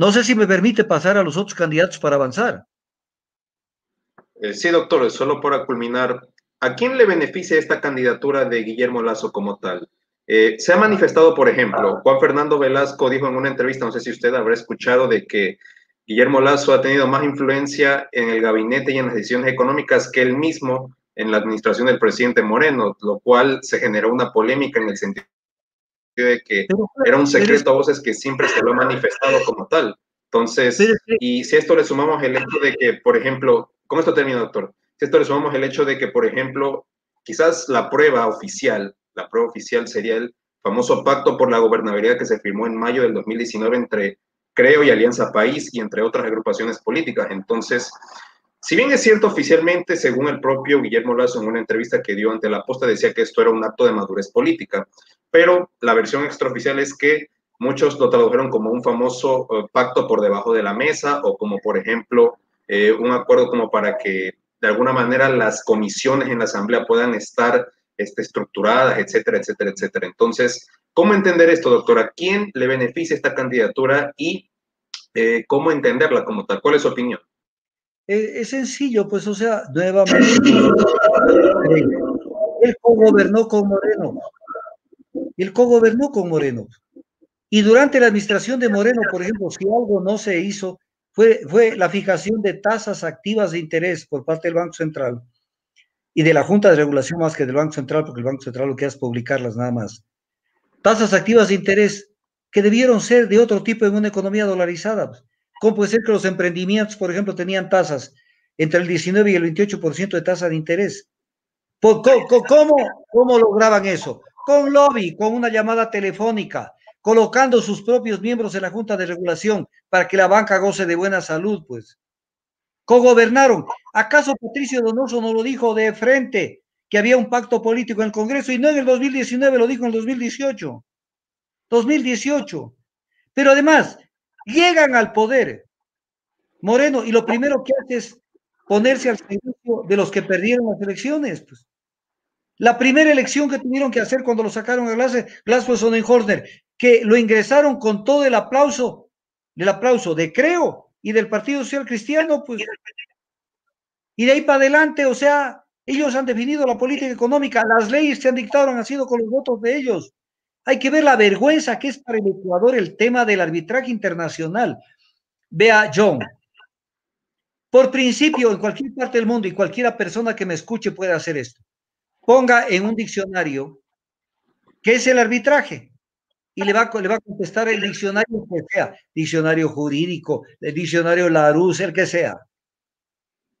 No sé si me permite pasar a los otros candidatos para avanzar. Eh, sí, doctor, solo para culminar, ¿a quién le beneficia esta candidatura de Guillermo Lazo como tal? Eh, se ha manifestado, por ejemplo, Juan Fernando Velasco dijo en una entrevista, no sé si usted habrá escuchado, de que Guillermo Lazo ha tenido más influencia en el gabinete y en las decisiones económicas que él mismo en la administración del presidente Moreno, lo cual se generó una polémica en el sentido de que era un secreto a voces que siempre se lo ha manifestado como tal. Entonces, y si esto le sumamos el hecho de que, por ejemplo, ¿cómo esto termina, doctor? Si esto le sumamos el hecho de que, por ejemplo, quizás la prueba oficial, la prueba oficial sería el famoso pacto por la gobernabilidad que se firmó en mayo del 2019 entre Creo y Alianza País y entre otras agrupaciones políticas. Entonces, si bien es cierto oficialmente, según el propio Guillermo Lazo en una entrevista que dio ante la posta, decía que esto era un acto de madurez política, pero la versión extraoficial es que muchos lo tradujeron como un famoso eh, pacto por debajo de la mesa o como, por ejemplo, eh, un acuerdo como para que de alguna manera las comisiones en la Asamblea puedan estar este, estructuradas, etcétera, etcétera, etcétera. Entonces, ¿cómo entender esto, doctora? ¿Quién le beneficia esta candidatura y eh, cómo entenderla como tal? ¿Cuál es su opinión? E, es, sencillo, pues, o sea, nuevamente, él gobernó con Moreno, él co-gobernó con Moreno. Y durante la administración de Moreno, por ejemplo, si algo no se hizo, fue, fue la fijación de tasas activas de interés por parte del Banco Central y de la Junta de Regulación más que del Banco Central, porque el Banco Central lo que hace es publicarlas nada más. Tasas activas de interés que debieron ser de otro tipo en una economía dolarizada. ¿Cómo puede ser que los emprendimientos, por ejemplo, tenían tasas entre el 19 y el 28% de tasa de interés? cómo, cómo lograban eso? con lobby, con una llamada telefónica, colocando sus propios miembros en la Junta de Regulación para que la banca goce de buena salud, pues. Cogobernaron. ¿Acaso Patricio Donoso no lo dijo de frente que había un pacto político en el Congreso y no en el 2019, lo dijo en el 2018? 2018. Pero además, llegan al poder, Moreno, y lo primero que hace es ponerse al servicio de los que perdieron las elecciones. Pues. La primera elección que tuvieron que hacer cuando lo sacaron a Glass, Glass fue Sonnenhorner, que lo ingresaron con todo el aplauso, el aplauso de Creo y del Partido Social Cristiano, pues. Y de ahí para adelante, o sea, ellos han definido la política económica, las leyes que han dictado han sido con los votos de ellos. Hay que ver la vergüenza que es para el Ecuador el tema del arbitraje internacional. Vea, John, por principio, en cualquier parte del mundo y cualquiera persona que me escuche puede hacer esto ponga en un diccionario qué es el arbitraje y le va, le va a contestar el diccionario que sea, diccionario jurídico, el diccionario Larousse, el que sea.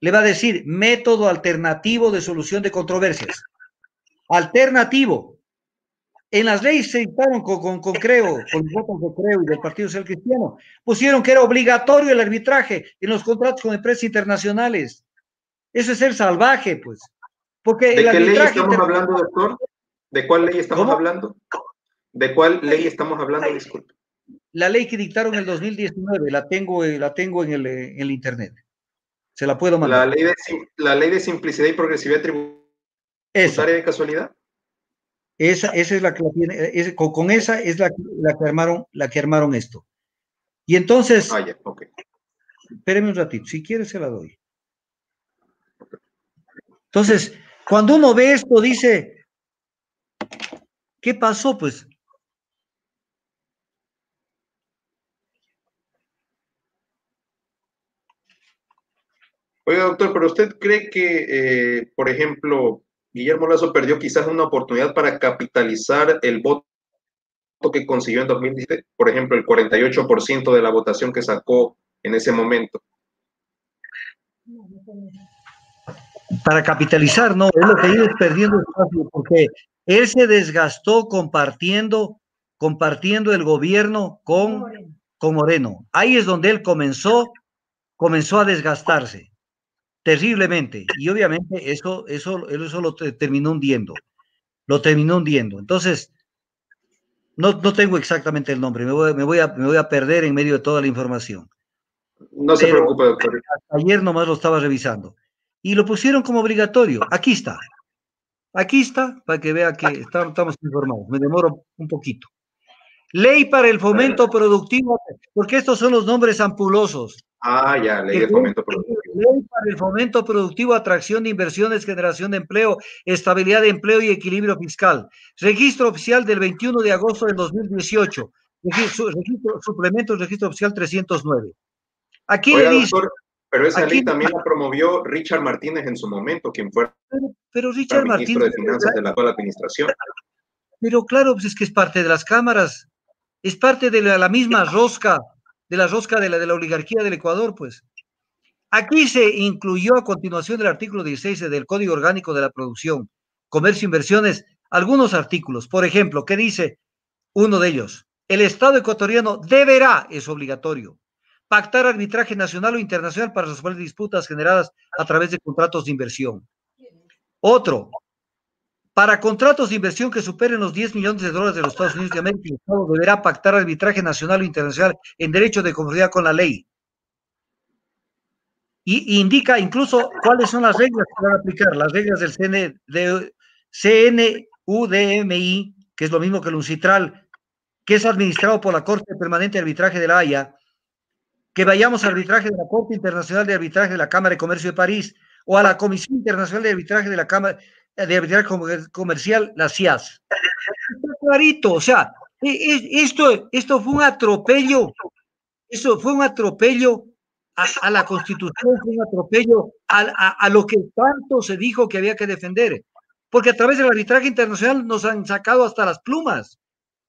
Le va a decir método alternativo de solución de controversias. Alternativo. En las leyes se dictaron con, con, Creo, con los votos de Creo y del Partido Social Cristiano, pusieron que era obligatorio el arbitraje en los contratos con empresas internacionales. Eso es ser salvaje, pues. ¿De qué ley estamos hablando, doctor? ¿De cuál ley estamos hablando? ¿De cuál ley estamos hablando? Disculpe. La ley que dictaron en el 2019, la tengo, eh, la tengo eh, en, el, internet. Se la puedo mandar. La ley de, simplicidad y progresividad tributaria esa. de casualidad. Esa, esa es la que eh, con, esa es la, que armaron, la que armaron esto. Y entonces. Vaya, ah, okay. Espéreme un ratito, si quieres se la doy. Entonces, cuando uno ve esto, dice, ¿qué pasó? Pues Oiga, doctor, pero usted cree que, eh, por ejemplo, Guillermo Lazo perdió quizás una oportunidad para capitalizar el voto que consiguió en 2017, por ejemplo, el 48% de la votación que sacó en ese momento. No, para capitalizar, no, lo que perdiendo porque él se desgastó compartiendo, compartiendo el gobierno con Moreno. con Moreno. Ahí es donde él comenzó, comenzó a desgastarse terriblemente. Y obviamente eso, eso, eso lo terminó hundiendo. Lo terminó hundiendo. Entonces, no, no tengo exactamente el nombre, me voy, a, perder en medio de toda la información. No se preocupe, doctor. Ayer nomás lo estaba revisando y lo pusieron como obligatorio. Aquí está. Aquí está para que vea que estamos informados. Me demoro un poquito. Ley para el fomento productivo, porque estos son los nombres ampulosos. Ah, ya, ley de fomento productivo. Ley para el fomento productivo, atracción de inversiones, generación de empleo, estabilidad de empleo y equilibrio fiscal. Registro oficial del 21 de agosto del 2018. Registro, registro suplemento, registro oficial 309. Aquí le dice. Pero esa ley también la promovió Richard Martínez en su momento, quien fue pero, ministro de Finanzas de la actual administración. Pero claro, pues es que es parte de las cámaras, es parte de la, misma rosca, de la rosca de la, de la oligarquía del Ecuador, pues. Aquí se incluyó a continuación del artículo 16 del Código Orgánico de la Producción, Comercio e Inversiones, algunos artículos, por ejemplo, ¿qué dice uno de ellos, el Estado ecuatoriano deberá, es obligatorio, pactar arbitraje nacional o internacional para resolver disputas generadas a través de contratos de inversión. Otro, para contratos de inversión que superen los 10 millones de dólares de los Estados Unidos de América, el Estado deberá pactar arbitraje nacional o internacional en derecho de conformidad con la ley. Y, indica incluso cuáles son las reglas que van a aplicar, las reglas del CNUDMI, que es lo mismo que el UNCITRAL, que es administrado por la Corte Permanente de Arbitraje de la Haya, que vayamos al arbitraje de la Corte Internacional de Arbitraje de la Cámara de Comercio de París o a la Comisión Internacional de Arbitraje de la Cámara eh, de Arbitraje Comercial, la CIAS. Está clarito, o sea, e, e, esto, esto fue un atropello, esto fue un atropello a, la Constitución, fue un atropello a, a lo que tanto se dijo que había que defender, porque a través del arbitraje internacional nos han sacado hasta las plumas.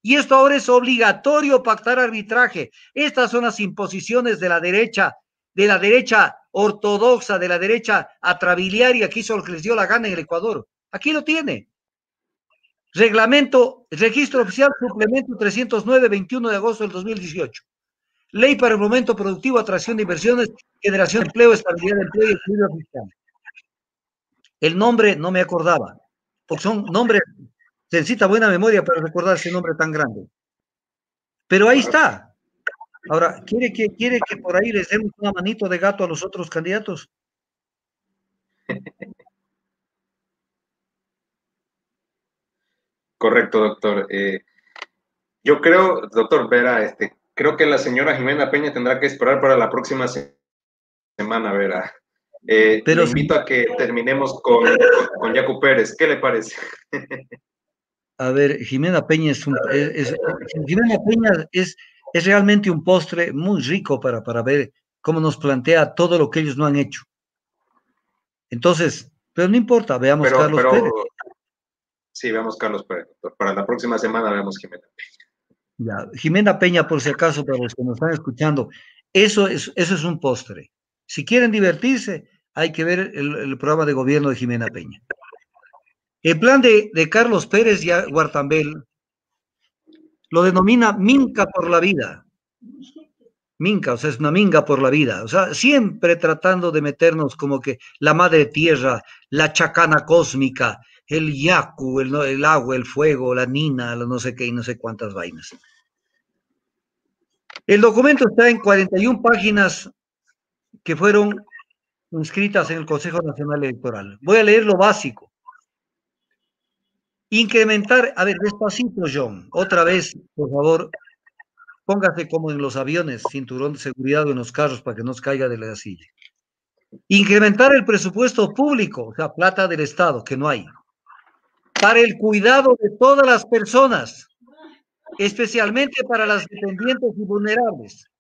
Y esto ahora es obligatorio pactar arbitraje. Estas son las imposiciones de la derecha, de la derecha ortodoxa, de la derecha atrabiliaria que hizo lo que les dio la gana en el Ecuador. Aquí lo tiene. Reglamento, registro oficial, suplemento 309, 21 de agosto del 2018. Ley para el momento productivo, atracción de inversiones, generación de empleo, estabilidad de empleo y estudio fiscal. El nombre no me acordaba, porque son nombres necesita buena memoria para recordar ese nombre tan grande. Pero ahí está. Ahora, ¿quiere que, por ahí les demos una manito de gato a los otros candidatos? Correcto, doctor. Eh, yo creo, doctor Vera, este, creo que la señora Jimena Peña tendrá que esperar para la próxima semana, Vera. Te eh, Pero... invito a que terminemos con, con, con Jaco Pérez. ¿Qué le parece? a ver, Jimena Peña es, es, realmente un postre muy rico para, para ver cómo nos plantea todo lo que ellos no han hecho. Entonces, pero no importa, veamos Carlos Pérez. Sí, veamos Carlos Pérez. Para la próxima semana veamos Jimena Peña. Ya, Jimena Peña, por si acaso, para los que nos están escuchando, eso es, eso es un postre. Si quieren divertirse, hay que ver el programa de gobierno de Jimena Peña. El plan de, Carlos Pérez y Guartambel lo denomina minca por la vida. Minca, o sea, es una minga por la vida. O sea, siempre tratando de meternos como que la madre tierra, la chacana cósmica, el yaku, el, agua, el fuego, la nina, no sé qué y no sé cuántas vainas. El documento está en 41 páginas que fueron inscritas en el Consejo Nacional Electoral. Voy a leer lo básico. Incrementar, a ver, despacito, John. Otra vez, por favor, póngase como en los aviones, cinturón de seguridad o en los carros para que no se caiga de la silla. Incrementar el presupuesto público, o sea, plata del Estado, que no hay, para el cuidado de todas las personas, especialmente para las dependientes y vulnerables.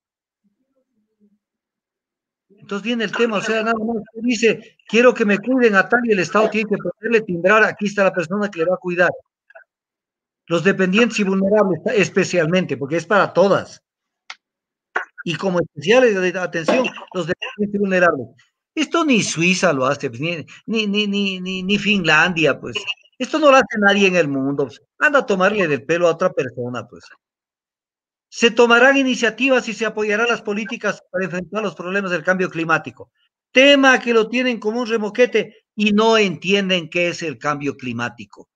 Entonces viene el tema, o sea, nada más dice, quiero que me cuiden a tal y el Estado tiene que ponerle timbrar, aquí está la persona que le va a cuidar. Los dependientes y vulnerables especialmente, porque es para todas. Y como especiales, de atención, los dependientes y vulnerables. Esto ni Suiza lo hace, pues, ni, ni, ni, ni, Finlandia, pues. Esto no lo hace nadie en el mundo. Pues. Anda a tomarle del pelo a otra persona, pues. Se tomarán iniciativas y se apoyarán las políticas para enfrentar los problemas del cambio climático. Tema que lo tienen como un remoquete y no entienden qué es el cambio climático.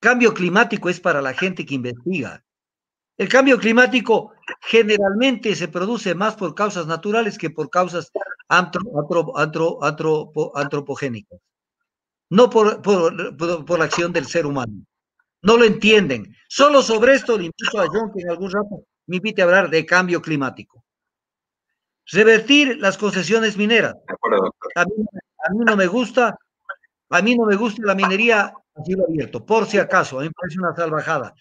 Cambio climático es para la gente que investiga. El cambio climático generalmente se produce más por causas naturales que por causas antropogénicas, no por, por, la acción del ser humano. No lo entienden. Solo sobre esto le invito a John que en algún rato me invite a hablar de cambio climático. Revertir las concesiones mineras. A mí, no me gusta, a mí no me gusta la minería a cielo abierto, por si acaso, a mí me parece una salvajada,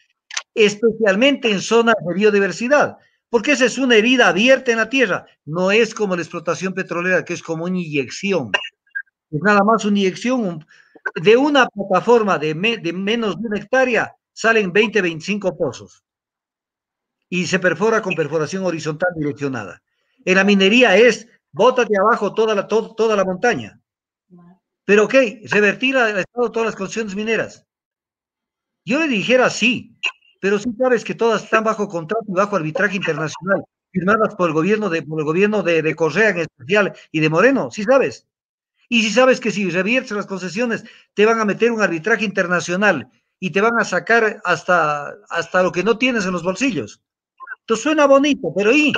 especialmente en zonas de biodiversidad, porque esa es una herida abierta en la tierra, no es como la explotación petrolera, que es como una inyección, es nada más una inyección, un, de una plataforma de, de menos de una hectárea salen 20, 25 pozos y se perfora con perforación horizontal direccionada. En la minería es bótate abajo toda la, toda la montaña. Pero ok, revertir al Estado todas las condiciones mineras. Yo le dijera sí, pero sí sabes que todas están bajo contrato y bajo arbitraje internacional, firmadas por el gobierno de, por el gobierno de, de Correa en especial y de Moreno, sí sabes. Y si sabes que si reviertes las concesiones, te van a meter un arbitraje internacional y te van a sacar hasta, hasta lo que no tienes en los bolsillos. Entonces suena bonito, pero ¿y?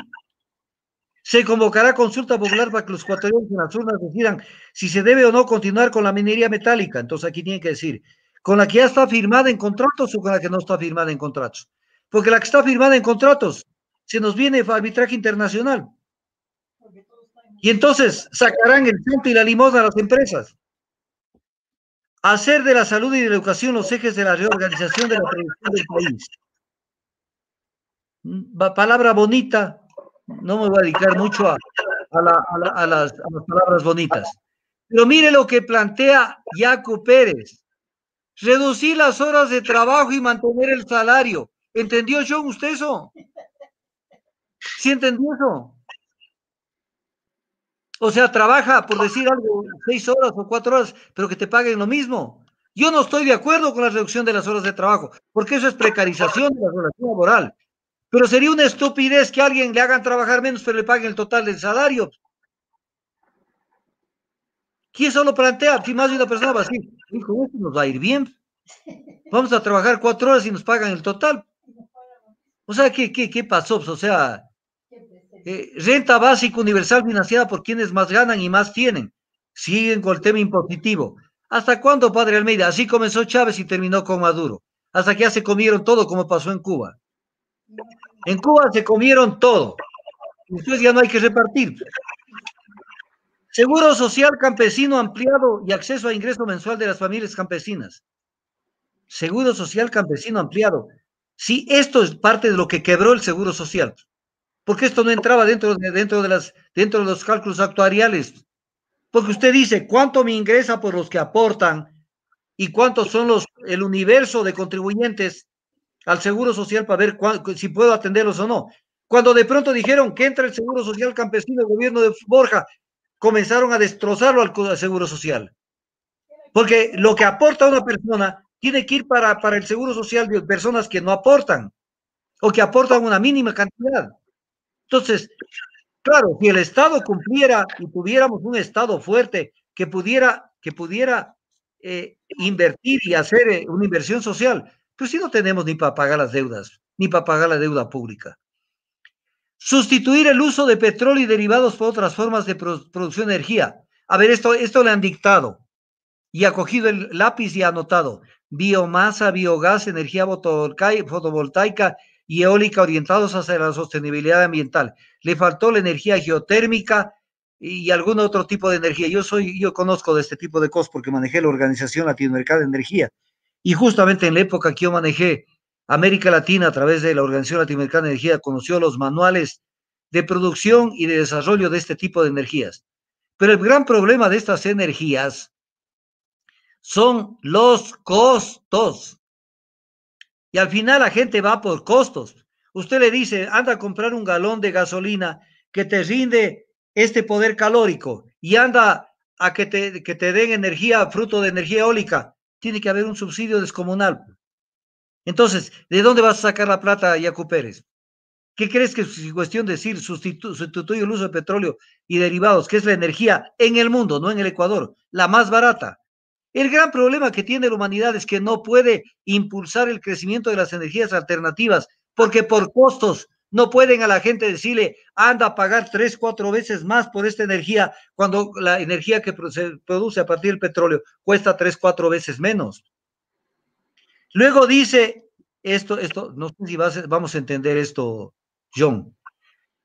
Se convocará consulta popular para que los ecuatorianos en las urnas decidan si se debe o no continuar con la minería metálica. Entonces aquí tienen que decir, con la que ya está firmada en contratos o con la que no está firmada en contratos. Porque la que está firmada en contratos se nos viene arbitraje internacional. Y entonces sacarán el santo y la limosna a las empresas. Hacer de la salud y de la educación los ejes de la reorganización de la producción del país. Mm, palabra bonita, no me voy a dedicar mucho a, las, palabras bonitas. Pero mire lo que plantea Jaco Pérez. Reducir las horas de trabajo y mantener el salario. ¿Entendió John usted eso? ¿Sí entendió eso? O sea, trabaja, por decir algo, seis horas o cuatro horas, pero que te paguen lo mismo. Yo no estoy de acuerdo con la reducción de las horas de trabajo, porque eso es precarización de la relación laboral. Pero sería una estupidez que a alguien le hagan trabajar menos, pero le paguen el total del salario. ¿Quién solo plantea? Si más de una persona va a decir, hijo, esto nos va a ir bien. Vamos a trabajar cuatro horas y nos pagan el total. O sea, ¿qué, qué, qué pasó? O sea, eh, renta básica universal financiada por quienes más ganan y más tienen. Siguen con el tema impositivo. ¿Hasta cuándo, padre Almeida? Así comenzó Chávez y terminó con Maduro. Hasta que ya se comieron todo como pasó en Cuba. En Cuba se comieron todo. Entonces ya no hay que repartir. Seguro social campesino ampliado y acceso a ingreso mensual de las familias campesinas. Seguro social campesino ampliado. Sí, esto es parte de lo que quebró el seguro social porque esto no entraba dentro de, dentro de, las, dentro de los cálculos actuariales. Porque usted dice cuánto me ingresa por los que aportan y cuántos son los, el universo de contribuyentes al Seguro Social para ver si puedo atenderlos o no. Cuando de pronto dijeron que entra el Seguro Social Campesino, el gobierno de Borja, comenzaron a destrozarlo al, Seguro Social. Porque lo que aporta una persona tiene que ir para, para el Seguro Social de personas que no aportan o que aportan una mínima cantidad. Entonces, claro, si el Estado cumpliera y tuviéramos un Estado fuerte que pudiera, que pudiera eh, invertir y hacer eh, una inversión social, pues si no tenemos ni para pagar las deudas, ni para pagar la deuda pública. Sustituir el uso de petróleo y derivados por otras formas de producción de energía. A ver, esto, esto le han dictado y ha cogido el lápiz y ha anotado biomasa, biogás, energía fotovoltaica y eólica orientados hacia la sostenibilidad ambiental. Le faltó la energía geotérmica y algún otro tipo de energía. Yo soy, yo conozco de este tipo de cosas porque manejé la Organización Latinoamericana de Energía. Y justamente en la época que yo manejé América Latina a través de la Organización Latinoamericana de Energía, conoció los manuales de producción y de desarrollo de este tipo de energías. Pero el gran problema de estas energías son los costos. Y al final la gente va por costos. Usted le dice, anda a comprar un galón de gasolina que te rinde este poder calórico y anda a que te, den energía, fruto de energía eólica. Tiene que haber un subsidio descomunal. Entonces, ¿de dónde vas a sacar la plata, Yacu Pérez? ¿Qué crees que es cuestión de decir sustitu sustituye el uso de petróleo y derivados, que es la energía en el mundo, no en el Ecuador, la más barata? El gran problema que tiene la humanidad es que no puede impulsar el crecimiento de las energías alternativas, porque por costos no pueden a la gente decirle, anda a pagar tres, cuatro veces más por esta energía, cuando la energía que se produce a partir del petróleo cuesta tres, cuatro veces menos. Luego dice, esto, esto, no sé si vamos a entender esto, John.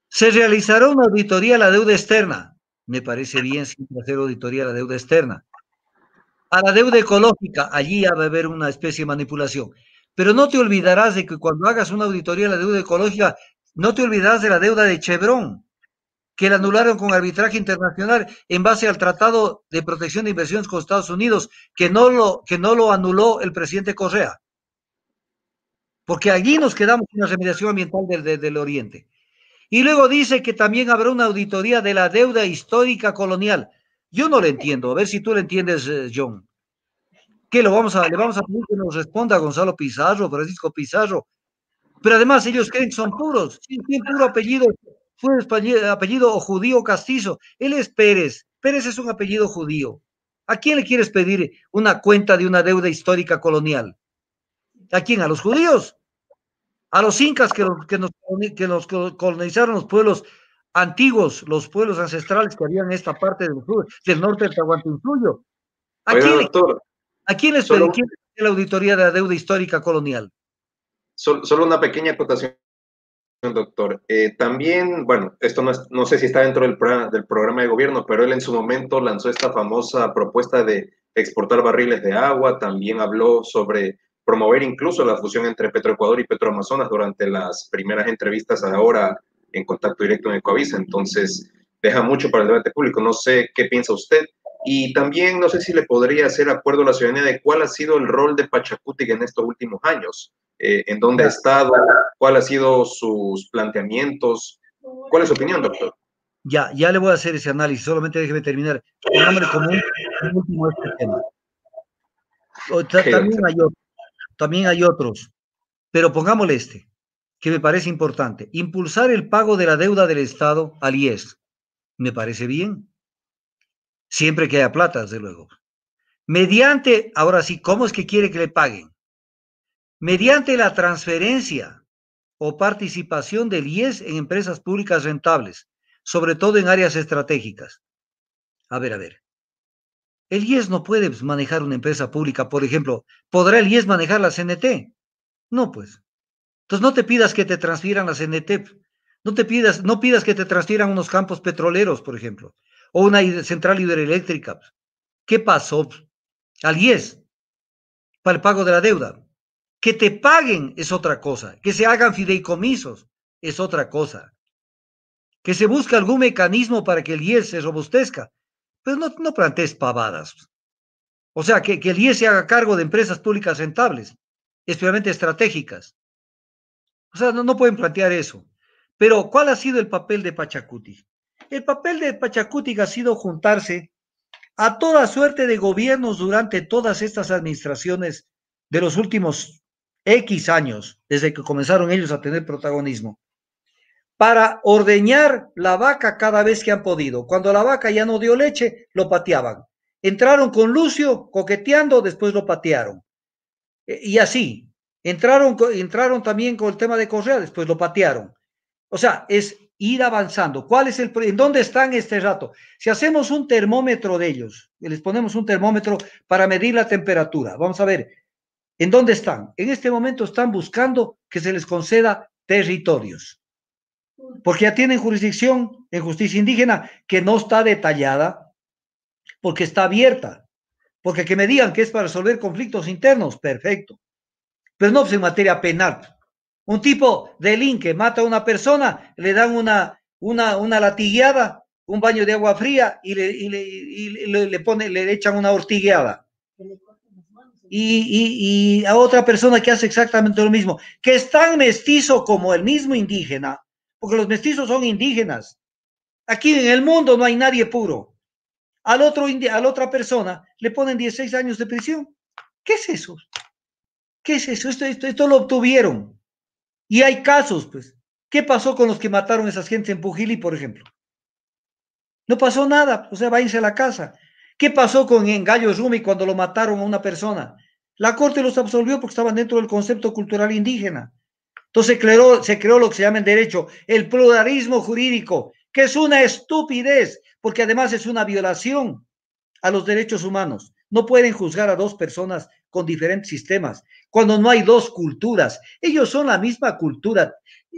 Se realizará una auditoría a la deuda externa. Me parece bien hacer auditoría a la deuda externa a la deuda ecológica, allí ha de haber una especie de manipulación. Pero no te olvidarás de que cuando hagas una auditoría de la deuda ecológica, no te olvidarás de la deuda de Chevron, que la anularon con arbitraje internacional en base al Tratado de Protección de Inversiones con Estados Unidos, que no lo, que no lo anuló el presidente Correa. Porque allí nos quedamos con la remediación ambiental del, del Oriente. Y luego dice que también habrá una auditoría de la deuda histórica colonial. Yo no le entiendo. A ver si tú lo entiendes, eh, John. ¿Qué lo vamos a, le vamos a pedir que nos responda Gonzalo Pizarro, Francisco Pizarro? Pero además ellos creen que son puros. tienen puro apellido. Fue apellido judío castizo. Él es Pérez. Pérez es un apellido judío. ¿A quién le quieres pedir una cuenta de una deuda histórica colonial? ¿A quién? ¿A los judíos? ¿A los incas que, nos, que nos colonizaron los pueblos antiguos, los pueblos ancestrales que habían esta parte del, norte del Tahuantinsuyo. ¿A, quién, la auditoría de la deuda histórica colonial? Solo, una pequeña acotación, doctor. Eh, también, bueno, esto no, sé si está dentro del, del programa de gobierno, pero él en su momento lanzó esta famosa propuesta de exportar barriles de agua, también habló sobre promover incluso la fusión entre Petroecuador y Petroamazonas durante las primeras entrevistas ahora en contacto directo en Ecoavisa. Entonces, deja mucho para el debate público. No sé qué piensa usted. Y también no sé si le podría hacer acuerdo a la ciudadanía de cuál ha sido el rol de Pachacuti en estos últimos años, eh, en dónde ha estado, cuál ha sido sus planteamientos. ¿Cuál es su opinión, doctor? Ya, ya le voy a hacer ese análisis, solamente déjeme terminar. nombre común último este tema. también hay otros, pero pongámosle este que me parece importante. Impulsar el pago de la deuda del Estado al IES. Me parece bien. Siempre que haya plata, desde luego. Mediante, ahora sí, ¿cómo es que quiere que le paguen? Mediante la transferencia o participación del IES en empresas públicas rentables, sobre todo en áreas estratégicas. A ver, a ver. El IES no puede manejar una empresa pública, por ejemplo. ¿Podrá el IES manejar la CNT? No, pues. Entonces no te pidas que te transfieran las NTEP. no te pidas, no pidas que te transfieran unos campos petroleros, por ejemplo, o una central hidroeléctrica. ¿Qué pasó? Al IES para el pago de la deuda. Que te paguen es otra cosa, que se hagan fideicomisos es otra cosa, que se busque algún mecanismo para que el IES se robustezca, pero pues, no, no plantees pavadas. O sea, que, que el IES se haga cargo de empresas públicas rentables, especialmente estratégicas. O sea, no, pueden plantear eso. Pero, ¿cuál ha sido el papel de Pachacuti? El papel de Pachacuti ha sido juntarse a toda suerte de gobiernos durante todas estas administraciones de los últimos X años, desde que comenzaron ellos a tener protagonismo, para ordeñar la vaca cada vez que han podido. Cuando la vaca ya no dio leche, lo pateaban. Entraron con Lucio coqueteando, después lo patearon. E, y así, Entraron, entraron también con el tema de Correa, después lo patearon. O sea, es ir avanzando. ¿Cuál es el en dónde están este rato? Si hacemos un termómetro de ellos, les ponemos un termómetro para medir la temperatura. Vamos a ver en dónde están. En este momento están buscando que se les conceda territorios. Porque ya tienen jurisdicción en justicia indígena que no está detallada, porque está abierta. Porque que me digan que es para resolver conflictos internos, perfecto pero no pues, en materia penal. Un tipo delinque, mata a una persona, le dan una, una, una latigueada, un baño de agua fría y le, le, le echan una ortigueada. Y, a otra persona que hace exactamente lo mismo, que es tan mestizo como el mismo indígena, porque los mestizos son indígenas. Aquí en el mundo no hay nadie puro. Al otro, a la otra persona le ponen 16 años de prisión. ¿Qué es eso? ¿Qué es eso? Esto, lo obtuvieron. Y hay casos, pues. ¿Qué pasó con los que mataron a esas gentes en Pujili, por ejemplo? No pasó nada, o sea, váyanse a la casa. ¿Qué pasó con Engallo Rumi cuando lo mataron a una persona? La corte los absolvió porque estaban dentro del concepto cultural indígena. Entonces se creó lo que se llama en derecho el pluralismo jurídico, que es una estupidez, porque además es una violación a los derechos humanos. No pueden juzgar a dos personas con diferentes sistemas, cuando no hay dos culturas. Ellos son la misma cultura. Eh,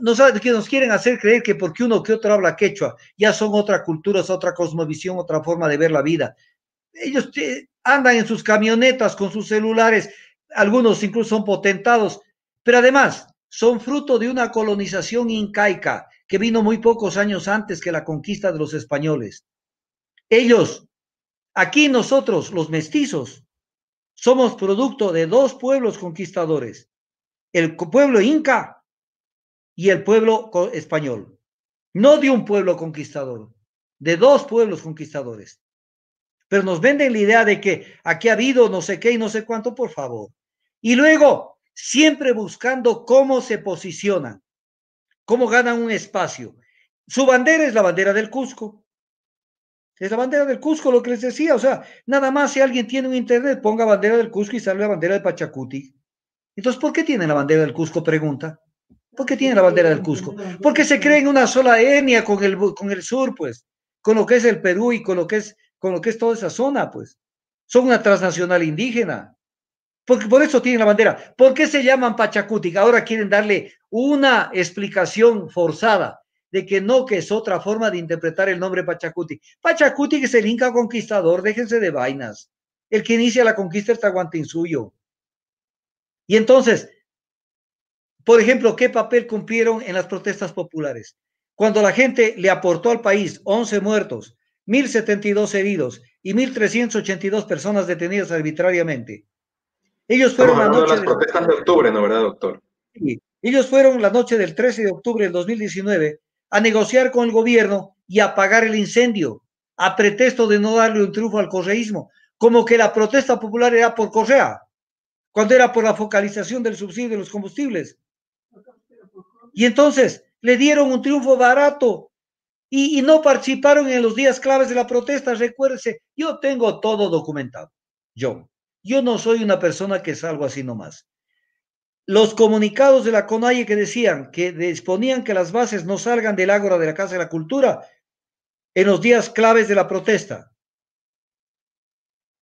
nos, nos quieren hacer creer que porque uno que otro habla quechua, ya son otra cultura, es otra cosmovisión, otra forma de ver la vida. Ellos eh, andan en sus camionetas con sus celulares, algunos incluso son potentados, pero además son fruto de una colonización incaica que vino muy pocos años antes que la conquista de los españoles. Ellos Aquí nosotros, los mestizos, somos producto de dos pueblos conquistadores, el pueblo inca y el pueblo español. No de un pueblo conquistador, de dos pueblos conquistadores. Pero nos venden la idea de que aquí ha habido no sé qué y no sé cuánto, por favor. Y luego, siempre buscando cómo se posicionan, cómo ganan un espacio. Su bandera es la bandera del Cusco. Es la bandera del Cusco, lo que les decía. O sea, nada más si alguien tiene un internet, ponga bandera del Cusco y sale la bandera del Pachacuti. Entonces, ¿por qué tiene la bandera del Cusco? Pregunta. ¿Por qué tiene la bandera del Cusco? Porque se creen una sola etnia con el, con el sur, pues, con lo que es el Perú y con lo que es, con lo que es toda esa zona, pues. Son una transnacional indígena. por eso tienen la bandera. ¿Por qué se llaman Pachacuti? Ahora quieren darle una explicación forzada de que no, que es otra forma de interpretar el nombre Pachacuti. Pachacuti que es el Inca conquistador, déjense de vainas. El que inicia la conquista es suyo Y entonces, por ejemplo, ¿qué papel cumplieron en las protestas populares? Cuando la gente le aportó al país 11 muertos, 1.072 heridos y 1.382 personas detenidas arbitrariamente. Ellos fueron la noche... las protestas de octubre, ¿no doctor? Ellos fueron la noche del 13 de octubre del 2019 a negociar con el gobierno y apagar el incendio, a pretexto de no darle un triunfo al correísmo, como que la protesta popular era por Correa, cuando era por la focalización del subsidio de los combustibles. Y entonces le dieron un triunfo barato y, no participaron en los días claves de la protesta. Recuérdese, yo tengo todo documentado. Yo, yo no soy una persona que salgo así nomás los comunicados de la CONAIE que decían que disponían que las bases no salgan del ágora de la Casa de la Cultura en los días claves de la protesta.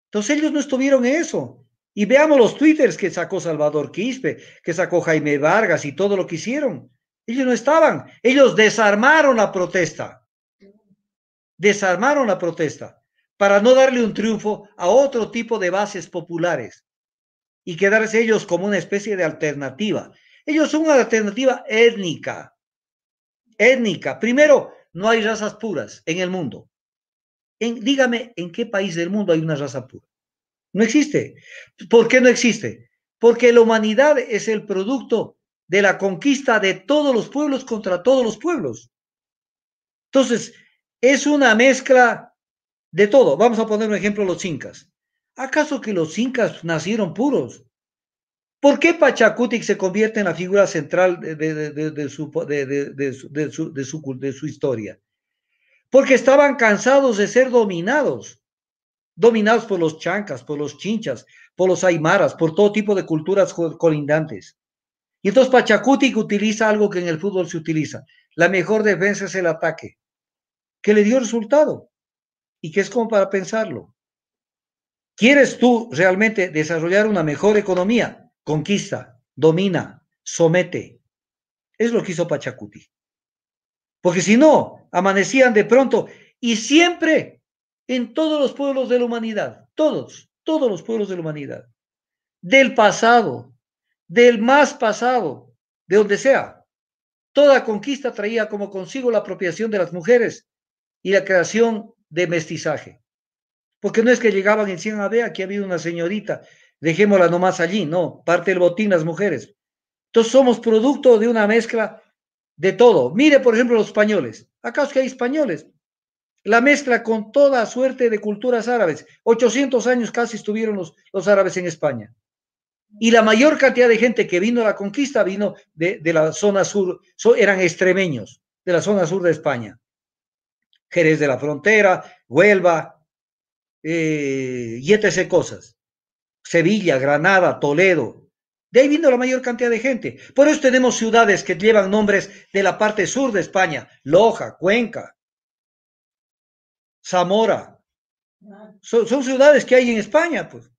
Entonces ellos no estuvieron en eso. Y veamos los twitters que sacó Salvador Quispe, que sacó Jaime Vargas y todo lo que hicieron. Ellos no estaban. Ellos desarmaron la protesta. Desarmaron la protesta para no darle un triunfo a otro tipo de bases populares y quedarse ellos como una especie de alternativa. Ellos son una alternativa étnica, étnica. Primero, no hay razas puras en el mundo. dígame, ¿en qué país del mundo hay una raza pura? No existe. ¿Por qué no existe? Porque la humanidad es el producto de la conquista de todos los pueblos contra todos los pueblos. Entonces, es una mezcla de todo. Vamos a poner un ejemplo, los incas. ¿Acaso que los incas nacieron puros? ¿Por qué Pachacutic se convierte en la figura central de, su historia? Porque estaban cansados de ser dominados, dominados por los chancas, por los chinchas, por los aymaras, por todo tipo de culturas colindantes. Y entonces Pachacutic utiliza algo que en el fútbol se utiliza. La mejor defensa es el ataque, que le dio resultado y que es como para pensarlo. ¿Quieres tú realmente desarrollar una mejor economía? Conquista, domina, somete. Es lo que hizo Pachacuti. Porque si no, amanecían de pronto y siempre en todos los pueblos de la humanidad, todos, todos los pueblos de la humanidad, del pasado, del más pasado, de donde sea, toda conquista traía como consigo la apropiación de las mujeres y la creación de mestizaje. Porque no es que llegaban y decían, a ah, ver, aquí ha habido una señorita, dejémosla nomás allí, no, parte del botín las mujeres. Entonces somos producto de una mezcla de todo. Mire, por ejemplo, los españoles. Acá es que hay españoles. La mezcla con toda suerte de culturas árabes. 800 años casi estuvieron los, árabes en España. Y la mayor cantidad de gente que vino a la conquista vino de, la zona sur, eran extremeños de la zona sur de España. Jerez de la Frontera, Huelva, eh, y etc. cosas. Sevilla, Granada, Toledo. De ahí vino la mayor cantidad de gente. Por eso tenemos ciudades que llevan nombres de la parte sur de España. Loja, Cuenca, Zamora. Son, son ciudades que hay en España, pues,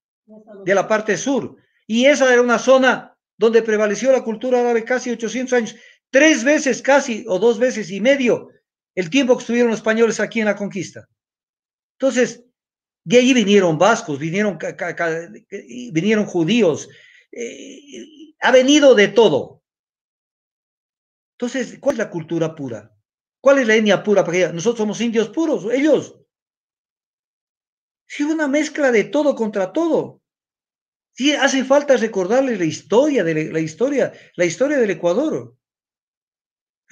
de la parte sur. Y esa era una zona donde prevaleció la cultura árabe casi 800 años. Tres veces casi, o dos veces y medio, el tiempo que estuvieron los españoles aquí en la conquista. Entonces, de allí vinieron vascos, vinieron, vinieron judíos, eh, ha venido de todo. Entonces, ¿cuál es la cultura pura? ¿Cuál es la etnia pura? Porque nosotros somos indios puros, ellos. Si una mezcla de todo contra todo. Sí, hace falta recordarles la historia, de la historia, la historia del Ecuador.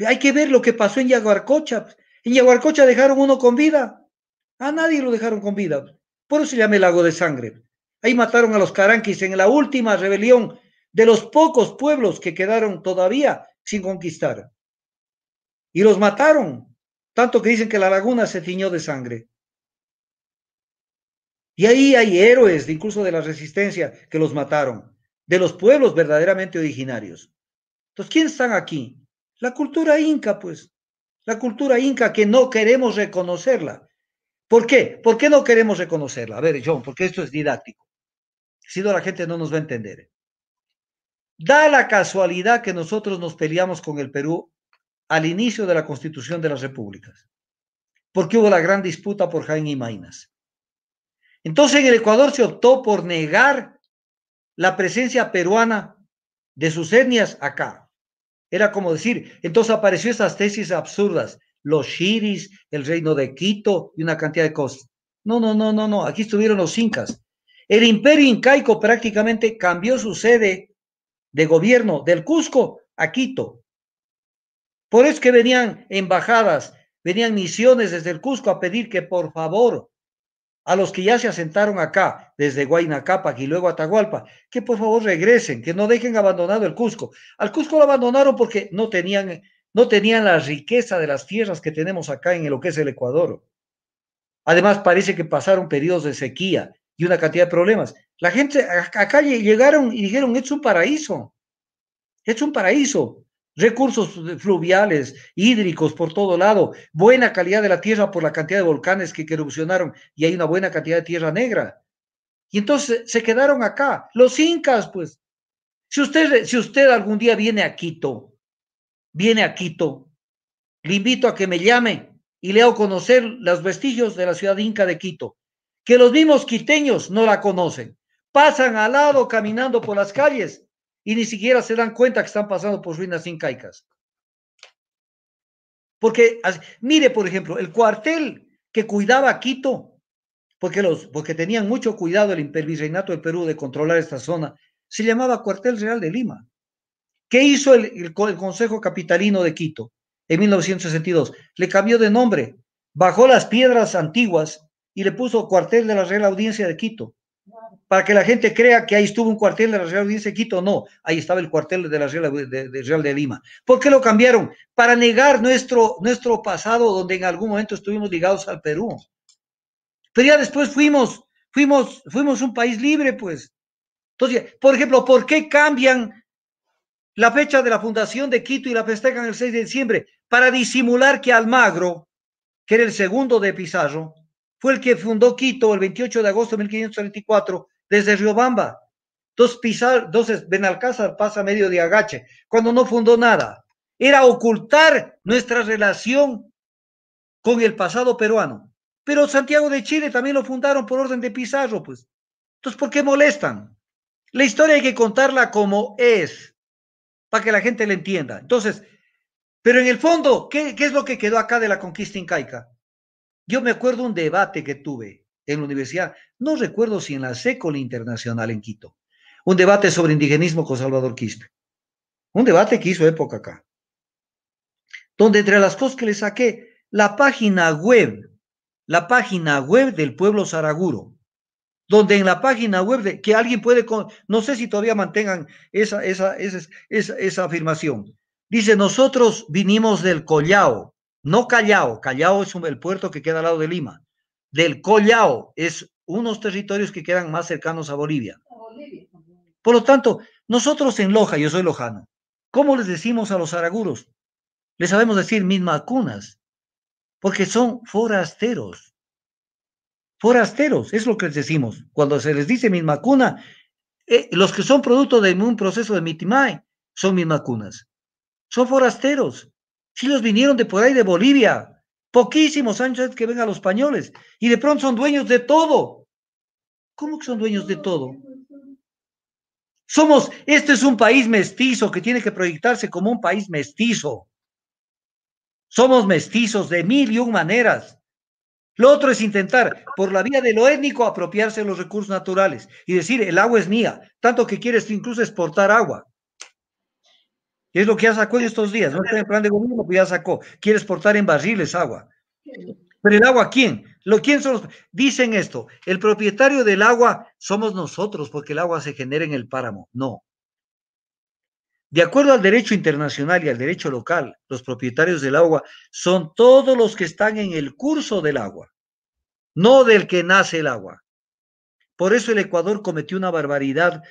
Hay que ver lo que pasó en Yaguarcocha. En Yaguarcocha dejaron uno con vida. A nadie lo dejaron con vida. Por eso se llama el lago de sangre. Ahí mataron a los caranquis en la última rebelión de los pocos pueblos que quedaron todavía sin conquistar. Y los mataron, tanto que dicen que la laguna se tiñó de sangre. Y ahí hay héroes, incluso de la resistencia, que los mataron, de los pueblos verdaderamente originarios. Entonces, ¿quién están aquí? La cultura inca, pues. La cultura inca que no queremos reconocerla. ¿Por qué? ¿Por qué no queremos reconocerla? A ver, John, porque esto es didáctico. Si no, la gente no nos va a entender. ¿eh? Da la casualidad que nosotros nos peleamos con el Perú al inicio de la constitución de las repúblicas, porque hubo la gran disputa por Jaime y Mainas. Entonces en el Ecuador se optó por negar la presencia peruana de sus etnias acá. Era como decir, entonces apareció esas tesis absurdas los shiris, el reino de Quito y una cantidad de cosas. No, no, no, no, no. Aquí estuvieron los incas. El imperio incaico prácticamente cambió su sede de gobierno del Cusco a Quito. Por eso que venían embajadas, venían misiones desde el Cusco a pedir que por favor a los que ya se asentaron acá, desde Guaynacápac y luego Atahualpa, que por favor regresen, que no dejen abandonado el Cusco. Al Cusco lo abandonaron porque no tenían no tenían la riqueza de las tierras que tenemos acá en lo que es el Ecuador. Además, parece que pasaron periodos de sequía y una cantidad de problemas. La gente acá llegaron y dijeron, es un paraíso, es un paraíso. Recursos fluviales, hídricos por todo lado, buena calidad de la tierra por la cantidad de volcanes que, erupcionaron y hay una buena cantidad de tierra negra. Y entonces se quedaron acá, los incas, pues. Si usted, si usted algún día viene a Quito, viene a Quito. Le invito a que me llame y le hago conocer los vestigios de la ciudad inca de Quito, que los mismos quiteños no la conocen. Pasan al lado caminando por las calles y ni siquiera se dan cuenta que están pasando por ruinas incaicas. Porque, mire, por ejemplo, el cuartel que cuidaba Quito, porque, los, porque tenían mucho cuidado el, el virreinato del Perú de controlar esta zona, se llamaba Cuartel Real de Lima. ¿Qué hizo el, Consejo Capitalino de Quito en 1962? Le cambió de nombre, bajó las piedras antiguas y le puso cuartel de la Real Audiencia de Quito para que la gente crea que ahí estuvo un cuartel de la Real Audiencia de Quito. No, ahí estaba el cuartel de la Real de, Real de Lima. ¿Por qué lo cambiaron? Para negar nuestro, nuestro pasado, donde en algún momento estuvimos ligados al Perú. Pero ya después fuimos, fuimos, fuimos un país libre, pues. Entonces, por ejemplo, ¿por qué cambian la fecha de la fundación de Quito y la festejan el 6 de diciembre para disimular que Almagro, que era el segundo de Pizarro, fue el que fundó Quito el 28 de agosto de 1534 desde Riobamba. Dos entonces Benalcázar pasa medio de agache, cuando no fundó nada. Era ocultar nuestra relación con el pasado peruano. Pero Santiago de Chile también lo fundaron por orden de Pizarro, pues. Entonces, ¿por qué molestan? La historia hay que contarla como es para que la gente le entienda. Entonces, pero en el fondo, ¿qué, ¿qué, es lo que quedó acá de la conquista incaica? Yo me acuerdo un debate que tuve en la universidad, no recuerdo si en la SECOL Internacional en Quito, un debate sobre indigenismo con Salvador Quispe, un debate que hizo época acá, donde entre las cosas que le saqué, la página web, la página web del pueblo saraguro, donde en la página web de, que alguien puede, no sé si todavía mantengan esa, esa, esa, afirmación. Dice, nosotros vinimos del Collao, no Callao, Callao es un, el puerto que queda al lado de Lima, del Collao es unos territorios que quedan más cercanos a Bolivia. Por lo tanto, nosotros en Loja, yo soy lojano, ¿cómo les decimos a los araguros? Les sabemos decir mis macunas, porque son forasteros forasteros, es lo que les decimos. Cuando se les dice mis eh, los que son producto de un proceso de Mitimay, son macunas Son forasteros. Si los vinieron de por ahí de Bolivia, poquísimos años que vengan los españoles y de pronto son dueños de todo. ¿Cómo que son dueños de todo? Somos, este es un país mestizo que tiene que proyectarse como un país mestizo. Somos mestizos de mil y un maneras. Lo otro es intentar, por la vía de lo étnico, apropiarse de los recursos naturales y decir, el agua es mía, tanto que quieres incluso exportar agua. es lo que ya sacó en estos días, no está en plan de gobierno, que pues ya sacó, quiere exportar en barriles agua. Pero el agua, ¿quién? Lo, ¿Quién son Dicen esto, el propietario del agua somos nosotros, porque el agua se genera en el páramo. No, de acuerdo al derecho internacional y al derecho local, los propietarios del agua son todos los que están en el curso del agua, no del que nace el agua. Por eso el Ecuador cometió una barbaridad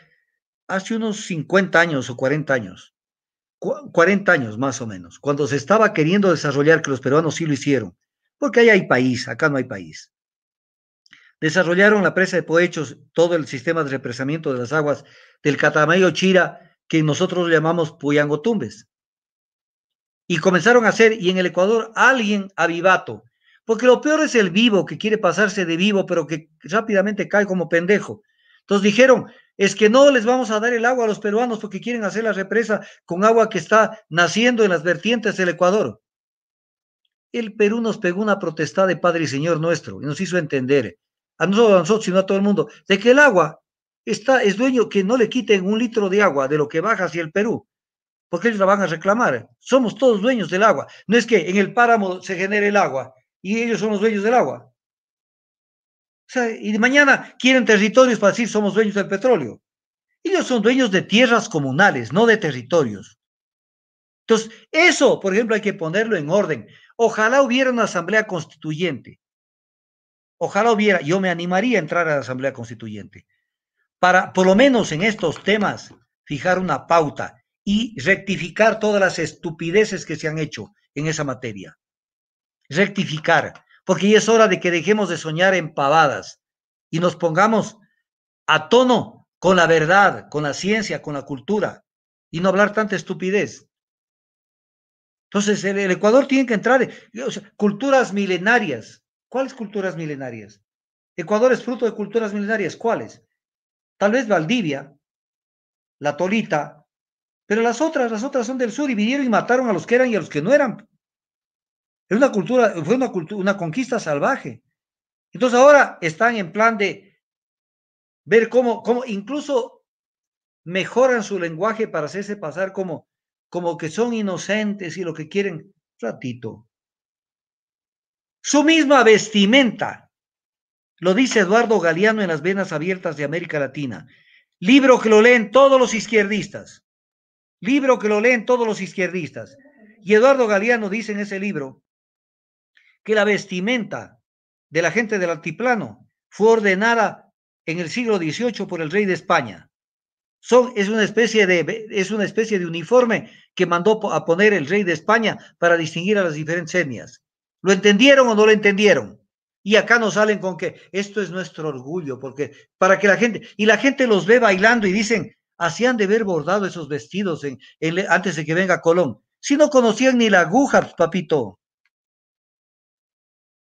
hace unos 50 años o 40 años, 40 años más o menos, cuando se estaba queriendo desarrollar, que los peruanos sí lo hicieron, porque ahí hay país, acá no hay país. Desarrollaron la presa de Poechos, todo el sistema de represamiento de las aguas del Catamayo Chira, que nosotros llamamos Puyangotumbes. Y comenzaron a hacer, y en el Ecuador alguien avivato, porque lo peor es el vivo que quiere pasarse de vivo, pero que rápidamente cae como pendejo. Entonces dijeron, es que no les vamos a dar el agua a los peruanos porque quieren hacer la represa con agua que está naciendo en las vertientes del Ecuador. El Perú nos pegó una protesta de Padre y Señor nuestro y nos hizo entender, a a nosotros, sino a todo el mundo, de que el agua es dueño que no le quiten un litro de agua de lo que baja hacia el Perú, porque ellos la van a reclamar. Somos todos dueños del agua. No es que en el páramo se genere el agua y ellos son los dueños del agua. y mañana quieren territorios para decir somos dueños del petróleo. Ellos son dueños de tierras comunales, no de territorios. Entonces, eso, por ejemplo, hay que ponerlo en orden. Ojalá hubiera una asamblea constituyente. Ojalá hubiera, yo me animaría a entrar a la asamblea constituyente para, por lo menos en estos temas, fijar una pauta y rectificar todas las estupideces que se han hecho en esa materia. Rectificar, porque ya es hora de que dejemos de soñar en pavadas y nos pongamos a tono con la verdad, con la ciencia, con la cultura, y no hablar tanta estupidez. Entonces, el, Ecuador tiene que entrar, en culturas milenarias. ¿Cuáles culturas milenarias? Ecuador es fruto de culturas milenarias. ¿Cuáles? tal vez Valdivia, la Tolita, pero las otras, las otras son del sur y vinieron y mataron a los que eran y a los que no eran. Es una cultura, fue una, una conquista salvaje. Entonces ahora están en plan de ver cómo, cómo incluso mejoran su lenguaje para hacerse pasar como, como que son inocentes y lo que quieren. Ratito. Su misma vestimenta lo dice Eduardo Galeano en Las Venas Abiertas de América Latina. Libro que lo leen todos los izquierdistas. Libro que lo leen todos los izquierdistas. Y Eduardo Galeano dice en ese libro que la vestimenta de la gente del altiplano fue ordenada en el siglo XVIII por el rey de España. Son, es, una especie de, es una especie de uniforme que mandó a poner el rey de España para distinguir a las diferentes etnias. ¿Lo entendieron o no lo entendieron? Y acá nos salen con que esto es nuestro orgullo, porque para que la gente, y la gente los ve bailando y dicen, hacían de ver bordado esos vestidos en, antes de que venga Colón. Si no conocían ni la aguja, papito.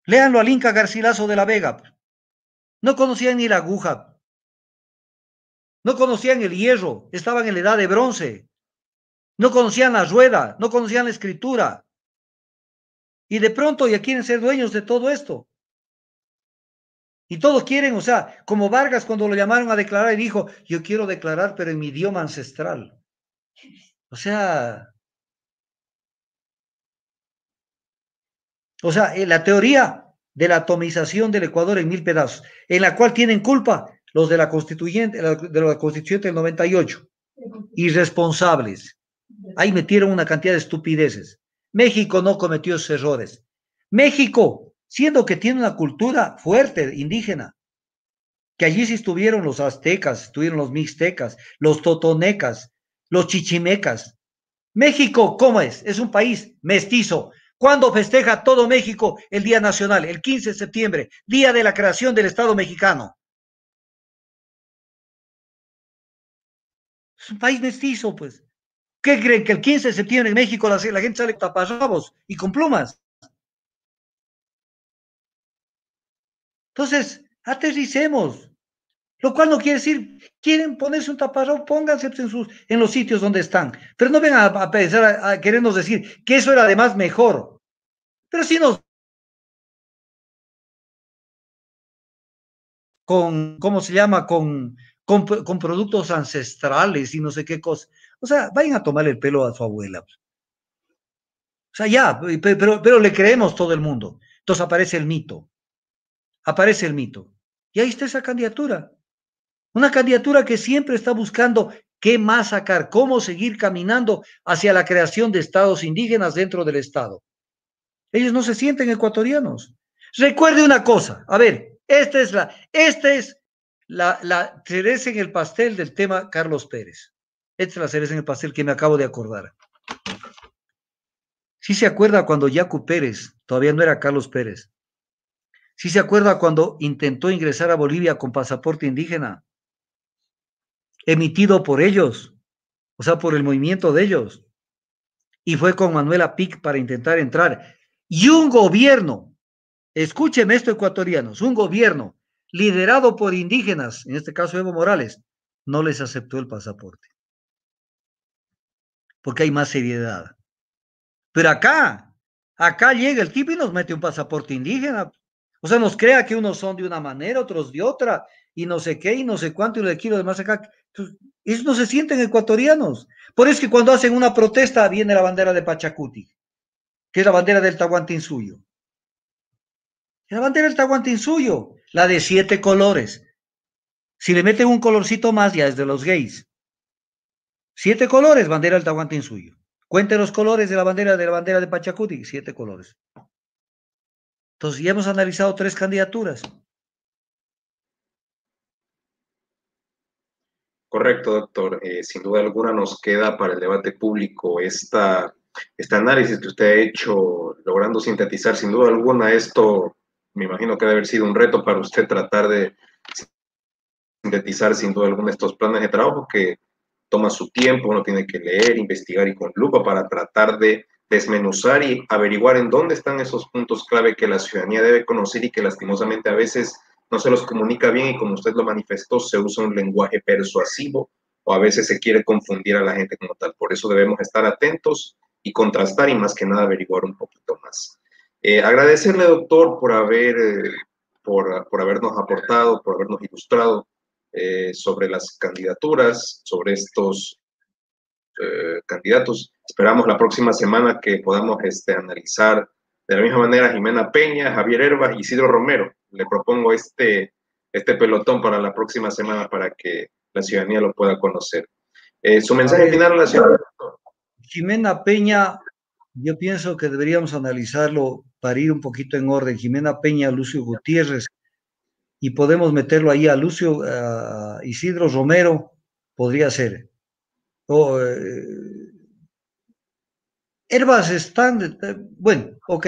leanlo al Inca Garcilaso de la Vega. No conocían ni la aguja. No conocían el hierro. Estaban en la edad de bronce. No conocían la rueda. No conocían la escritura. Y de pronto ya quieren ser dueños de todo esto. Y todos quieren, o sea, como Vargas cuando lo llamaron a declarar y dijo, yo quiero declarar, pero en mi idioma ancestral. O sea, o sea, eh, la teoría de la atomización del Ecuador en mil pedazos, en la cual tienen culpa los de la constituyente, de la constituyente del 98, irresponsables. Ahí metieron una cantidad de estupideces. México no cometió esos errores. México siendo que tiene una cultura fuerte indígena, que allí sí estuvieron los aztecas, estuvieron los mixtecas, los totonecas, los chichimecas. México, ¿cómo es? Es un país mestizo. ¿Cuándo festeja todo México el Día Nacional? El 15 de septiembre, día de la creación del Estado mexicano. Es un país mestizo, pues. ¿Qué creen que el 15 de septiembre en México la, la gente sale taparrabos y con plumas? Entonces, aterricemos. Lo cual no quiere decir, quieren ponerse un taparrón, pónganse en, sus, en los sitios donde están. Pero no vengan a, querernos decir que eso era además mejor. Pero sí nos... Con, ¿cómo se llama? Con, con, productos ancestrales y no sé qué cosa. O sea, vayan a tomar el pelo a su abuela. Pues. O sea, ya, pero, pero le creemos todo el mundo. Entonces aparece el mito aparece el mito. Y ahí está esa candidatura. Una candidatura que siempre está buscando qué más sacar, cómo seguir caminando hacia la creación de estados indígenas dentro del Estado. Ellos no se sienten ecuatorianos. Recuerde una cosa, a ver, esta es la, esta es la, la cereza en el pastel del tema Carlos Pérez. Esta es la cereza en el pastel que me acabo de acordar. Si ¿Sí se acuerda cuando Yacu Pérez, todavía no era Carlos Pérez, si se acuerda cuando intentó ingresar a Bolivia con pasaporte indígena? Emitido por ellos, o sea, por el movimiento de ellos. Y fue con Manuela Pic para intentar entrar. Y un gobierno, escúcheme esto ecuatorianos, un gobierno liderado por indígenas, en este caso Evo Morales, no les aceptó el pasaporte. Porque hay más seriedad. Pero acá, acá llega el tipo y nos mete un pasaporte indígena. O sea, nos crea que unos son de una manera, otros de otra, y no sé qué, y no sé cuánto, y lo de aquí, lo demás acá. Eso no se sienten ecuatorianos. Por eso es que cuando hacen una protesta viene la bandera de Pachacuti, que es la bandera del Tahuantinsuyo. La bandera del Tahuantinsuyo, la de siete colores. Si le meten un colorcito más, ya es de los gays. Siete colores, bandera del Tahuantinsuyo. Cuente los colores de la bandera de la bandera de Pachacuti, siete colores. Entonces, ya hemos analizado tres candidaturas. Correcto, doctor. Eh, sin duda alguna nos queda para el debate público esta, este análisis que usted ha hecho, logrando sintetizar sin duda alguna esto. Me imagino que debe haber sido un reto para usted tratar de sintetizar sin duda alguna estos planes de trabajo que toma su tiempo, uno tiene que leer, investigar y con lupa para tratar de desmenuzar y averiguar en dónde están esos puntos clave que la ciudadanía debe conocer y que lastimosamente a veces no se los comunica bien y como usted lo manifestó, se usa un lenguaje persuasivo o a veces se quiere confundir a la gente como tal. Por eso debemos estar atentos y contrastar y más que nada averiguar un poquito más. Eh, agradecerle, doctor, por, haber, eh, por, habernos aportado, por habernos ilustrado eh, sobre las candidaturas, sobre estos eh, candidatos. Esperamos la próxima semana que podamos este, analizar de la misma manera Jimena Peña, Javier Herbas y Isidro Romero. Le propongo este, este pelotón para la próxima semana para que la ciudadanía lo pueda conocer. Eh, su mensaje final a la ciudadanía. Jimena Peña, yo pienso que deberíamos analizarlo para ir un poquito en orden. Jimena Peña, Lucio Gutiérrez, y podemos meterlo ahí a Lucio, a Isidro Romero, podría ser. Eh, herbas están, bueno, ok.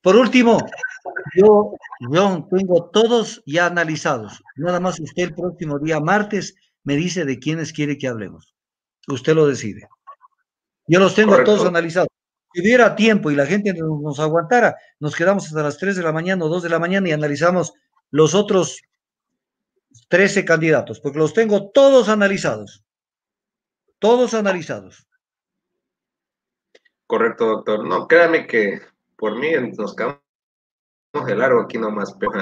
Por último, yo, tengo todos ya analizados. Nada más usted el próximo día, martes, me dice de quiénes quiere que hablemos. Usted lo decide. Yo los tengo todos analizados. Si hubiera tiempo y la gente nos, nos, aguantara, nos quedamos hasta las 3 de la mañana o 2 de la mañana y analizamos los otros 13 candidatos, porque los tengo todos analizados todos analizados. Correcto, doctor. No, créame que por mí nos quedamos de largo aquí nomás, pero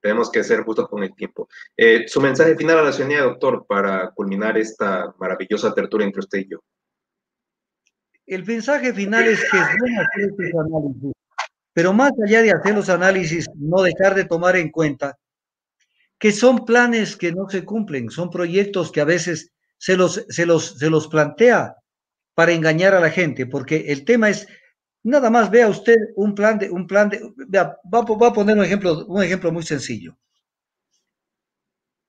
tenemos que ser justos con el tiempo. Eh, su mensaje final a la ciudadanía, doctor, para culminar esta maravillosa tertulia entre usted y yo. El mensaje final es que es bueno hacer estos análisis, pero más allá de hacer los análisis, no dejar de tomar en cuenta que son planes que no se cumplen, son proyectos que a veces se los, se los, se los plantea para engañar a la gente, porque el tema es, nada más vea usted un plan de, un plan de, vea, va, a poner un ejemplo, un ejemplo muy sencillo.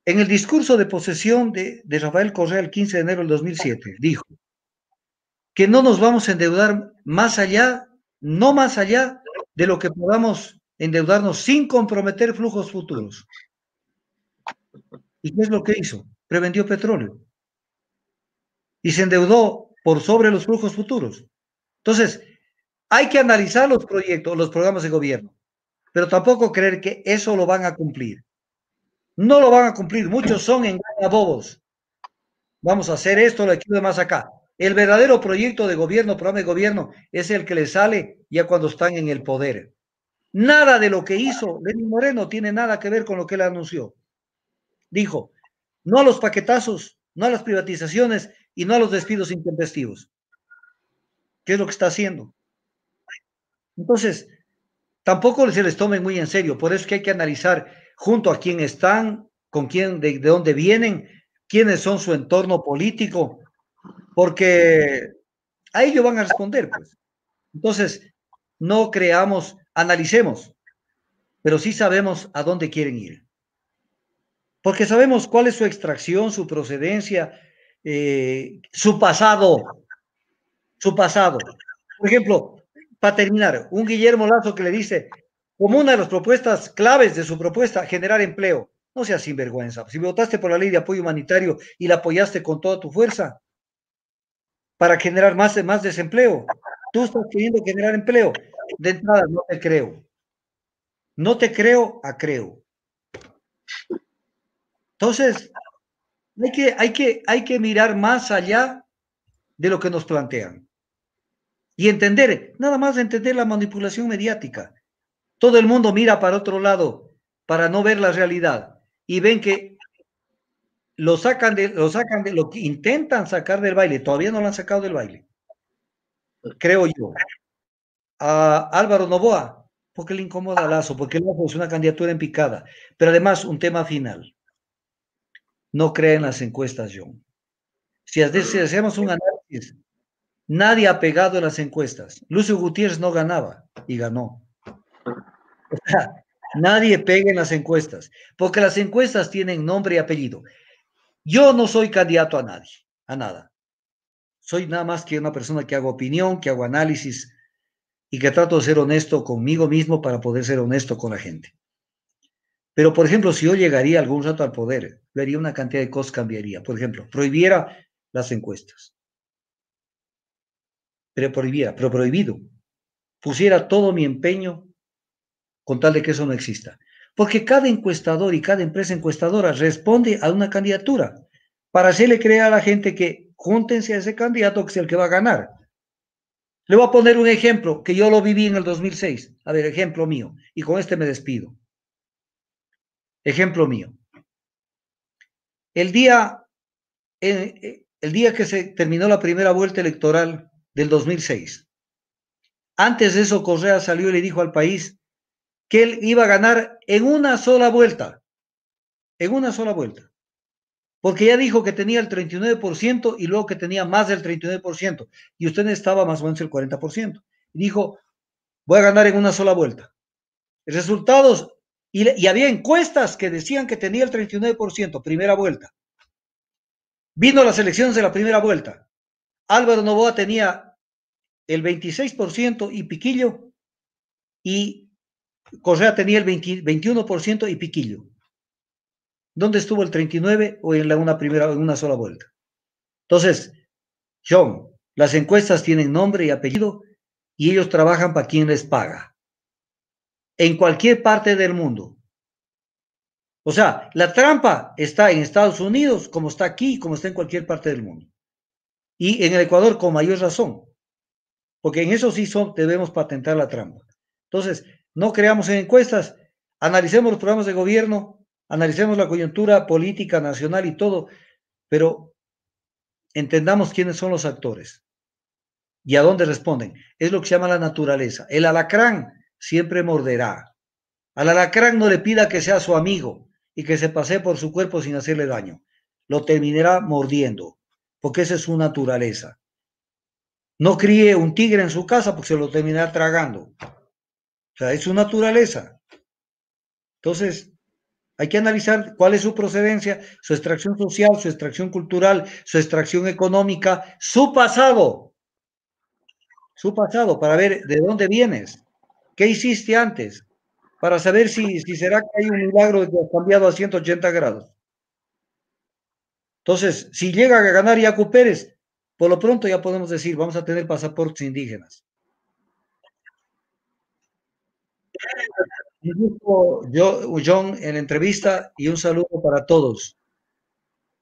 En el discurso de posesión de, de Rafael Correa el 15 de enero del 2007, dijo que no nos vamos a endeudar más allá, no más allá de lo que podamos endeudarnos sin comprometer flujos futuros. ¿Y qué es lo que hizo? Prevendió petróleo y se endeudó por sobre los flujos futuros. Entonces, hay que analizar los proyectos, los programas de gobierno, pero tampoco creer que eso lo van a cumplir. No lo van a cumplir, muchos son engañabobos. Vamos a hacer esto, lo quiero más acá. El verdadero proyecto de gobierno, programa de gobierno, es el que le sale ya cuando están en el poder. Nada de lo que hizo Lenín Moreno tiene nada que ver con lo que le anunció. Dijo, no a los paquetazos, no a las privatizaciones, y no a los despidos intempestivos. ¿Qué es lo que está haciendo? Entonces, tampoco se les tomen muy en serio. Por eso que hay que analizar junto a quién están, con quién, de, dónde vienen, quiénes son su entorno político, porque a ellos van a responder. Pues. Entonces, no creamos, analicemos, pero sí sabemos a dónde quieren ir. Porque sabemos cuál es su extracción, su procedencia, eh, su pasado, su pasado. Por ejemplo, para terminar, un Guillermo Lazo que le dice, como una de las propuestas claves de su propuesta, generar empleo. No seas sinvergüenza. Si votaste por la ley de apoyo humanitario y la apoyaste con toda tu fuerza para generar más, más desempleo, tú estás queriendo generar empleo. De entrada, no te creo. No te creo a creo. Entonces, hay que, hay, que, hay que mirar más allá de lo que nos plantean. Y entender, nada más entender la manipulación mediática. Todo el mundo mira para otro lado para no ver la realidad y ven que lo sacan de, lo sacan de, lo que intentan sacar del baile, todavía no lo han sacado del baile, creo yo. A Álvaro Novoa, porque le incomoda a Lazo, porque Lazo es una candidatura en picada, pero además un tema final no crea en las encuestas, John. Si hacemos un análisis, nadie ha pegado en las encuestas. Lucio Gutiérrez no ganaba y ganó. nadie pega en las encuestas, porque las encuestas tienen nombre y apellido. Yo no soy candidato a nadie, a nada. Soy nada más que una persona que hago opinión, que hago análisis y que trato de ser honesto conmigo mismo para poder ser honesto con la gente. Pero, por ejemplo, si yo llegaría algún rato al poder, vería una cantidad de cosas, cambiaría. Por ejemplo, prohibiera las encuestas. Pero prohibiera, pero prohibido. Pusiera todo mi empeño con tal de que eso no exista. Porque cada encuestador y cada empresa encuestadora responde a una candidatura para hacerle creer a la gente que júntense a ese candidato que es el que va a ganar. Le voy a poner un ejemplo que yo lo viví en el 2006. A ver, ejemplo mío. Y con este me despido. Ejemplo mío. El día, eh, eh, el, día que se terminó la primera vuelta electoral del 2006, antes de eso Correa salió y le dijo al país que él iba a ganar en una sola vuelta, en una sola vuelta, porque ya dijo que tenía el 39% y luego que tenía más del 39% y usted estaba más o menos el 40%. Y dijo, voy a ganar en una sola vuelta. Resultados, y, había encuestas que decían que tenía el 39%, primera vuelta. Vino las elecciones de la primera vuelta. Álvaro Novoa tenía el 26% y Piquillo, y Correa tenía el 21% y Piquillo. ¿Dónde estuvo el 39 o en la una primera en una sola vuelta? Entonces, John, las encuestas tienen nombre y apellido y ellos trabajan para quien les paga en cualquier parte del mundo. O sea, la trampa está en Estados Unidos, como está aquí, como está en cualquier parte del mundo. Y en el Ecuador con mayor razón. Porque en eso sí son, debemos patentar la trampa. Entonces, no creamos en encuestas, analicemos los programas de gobierno, analicemos la coyuntura política nacional y todo, pero entendamos quiénes son los actores y a dónde responden. Es lo que se llama la naturaleza. El alacrán siempre morderá. Al alacrán no le pida que sea su amigo y que se pase por su cuerpo sin hacerle daño. Lo terminará mordiendo, porque esa es su naturaleza. No críe un tigre en su casa porque se lo terminará tragando. O sea, es su naturaleza. Entonces, hay que analizar cuál es su procedencia, su extracción social, su extracción cultural, su extracción económica, su pasado. Su pasado, para ver de dónde vienes. ¿Qué hiciste antes? Para saber si, si será que hay un milagro que ha cambiado a 180 grados. Entonces, si llega a ganar Yacu Pérez, por lo pronto ya podemos decir, vamos a tener pasaportes indígenas. Yo, John, en la entrevista y un saludo para todos.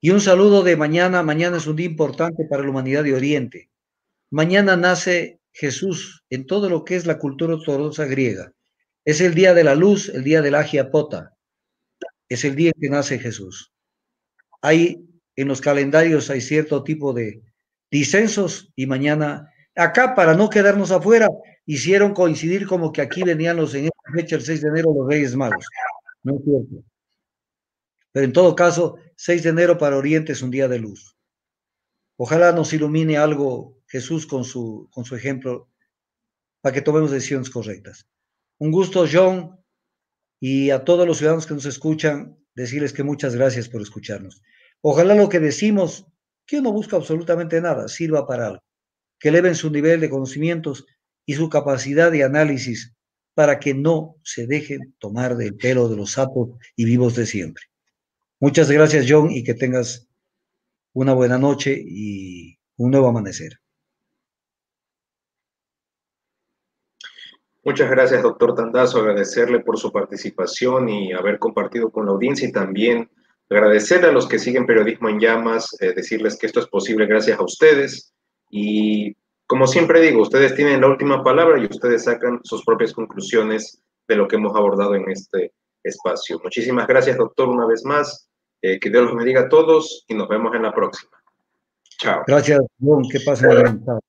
Y un saludo de mañana. Mañana es un día importante para la humanidad de Oriente. Mañana nace Jesús en todo lo que es la cultura ortodoxa griega. Es el día de la luz, el día del Agia Pota. Es el día en que nace Jesús. Hay en los calendarios hay cierto tipo de disensos y mañana acá para no quedarnos afuera hicieron coincidir como que aquí venían los en fecha el 6 de enero los Reyes Magos. No es cierto. Pero en todo caso, 6 de enero para Oriente es un día de luz. Ojalá nos ilumine algo Jesús con su, con su ejemplo para que tomemos decisiones correctas. Un gusto, John, y a todos los ciudadanos que nos escuchan, decirles que muchas gracias por escucharnos. Ojalá lo que decimos, que no busca absolutamente nada, sirva para algo, que eleven su nivel de conocimientos y su capacidad de análisis para que no se dejen tomar del pelo de los sapos y vivos de siempre. Muchas gracias, John, y que tengas una buena noche y un nuevo amanecer. Muchas gracias, doctor Tandazo. Agradecerle por su participación y haber compartido con la audiencia y también agradecer a los que siguen Periodismo en Llamas, eh, decirles que esto es posible gracias a ustedes. Y como siempre digo, ustedes tienen la última palabra y ustedes sacan sus propias conclusiones de lo que hemos abordado en este espacio. Muchísimas gracias, doctor, una vez más. Eh, que Dios los diga a todos y nos vemos en la próxima. Chao. Gracias, Que pasa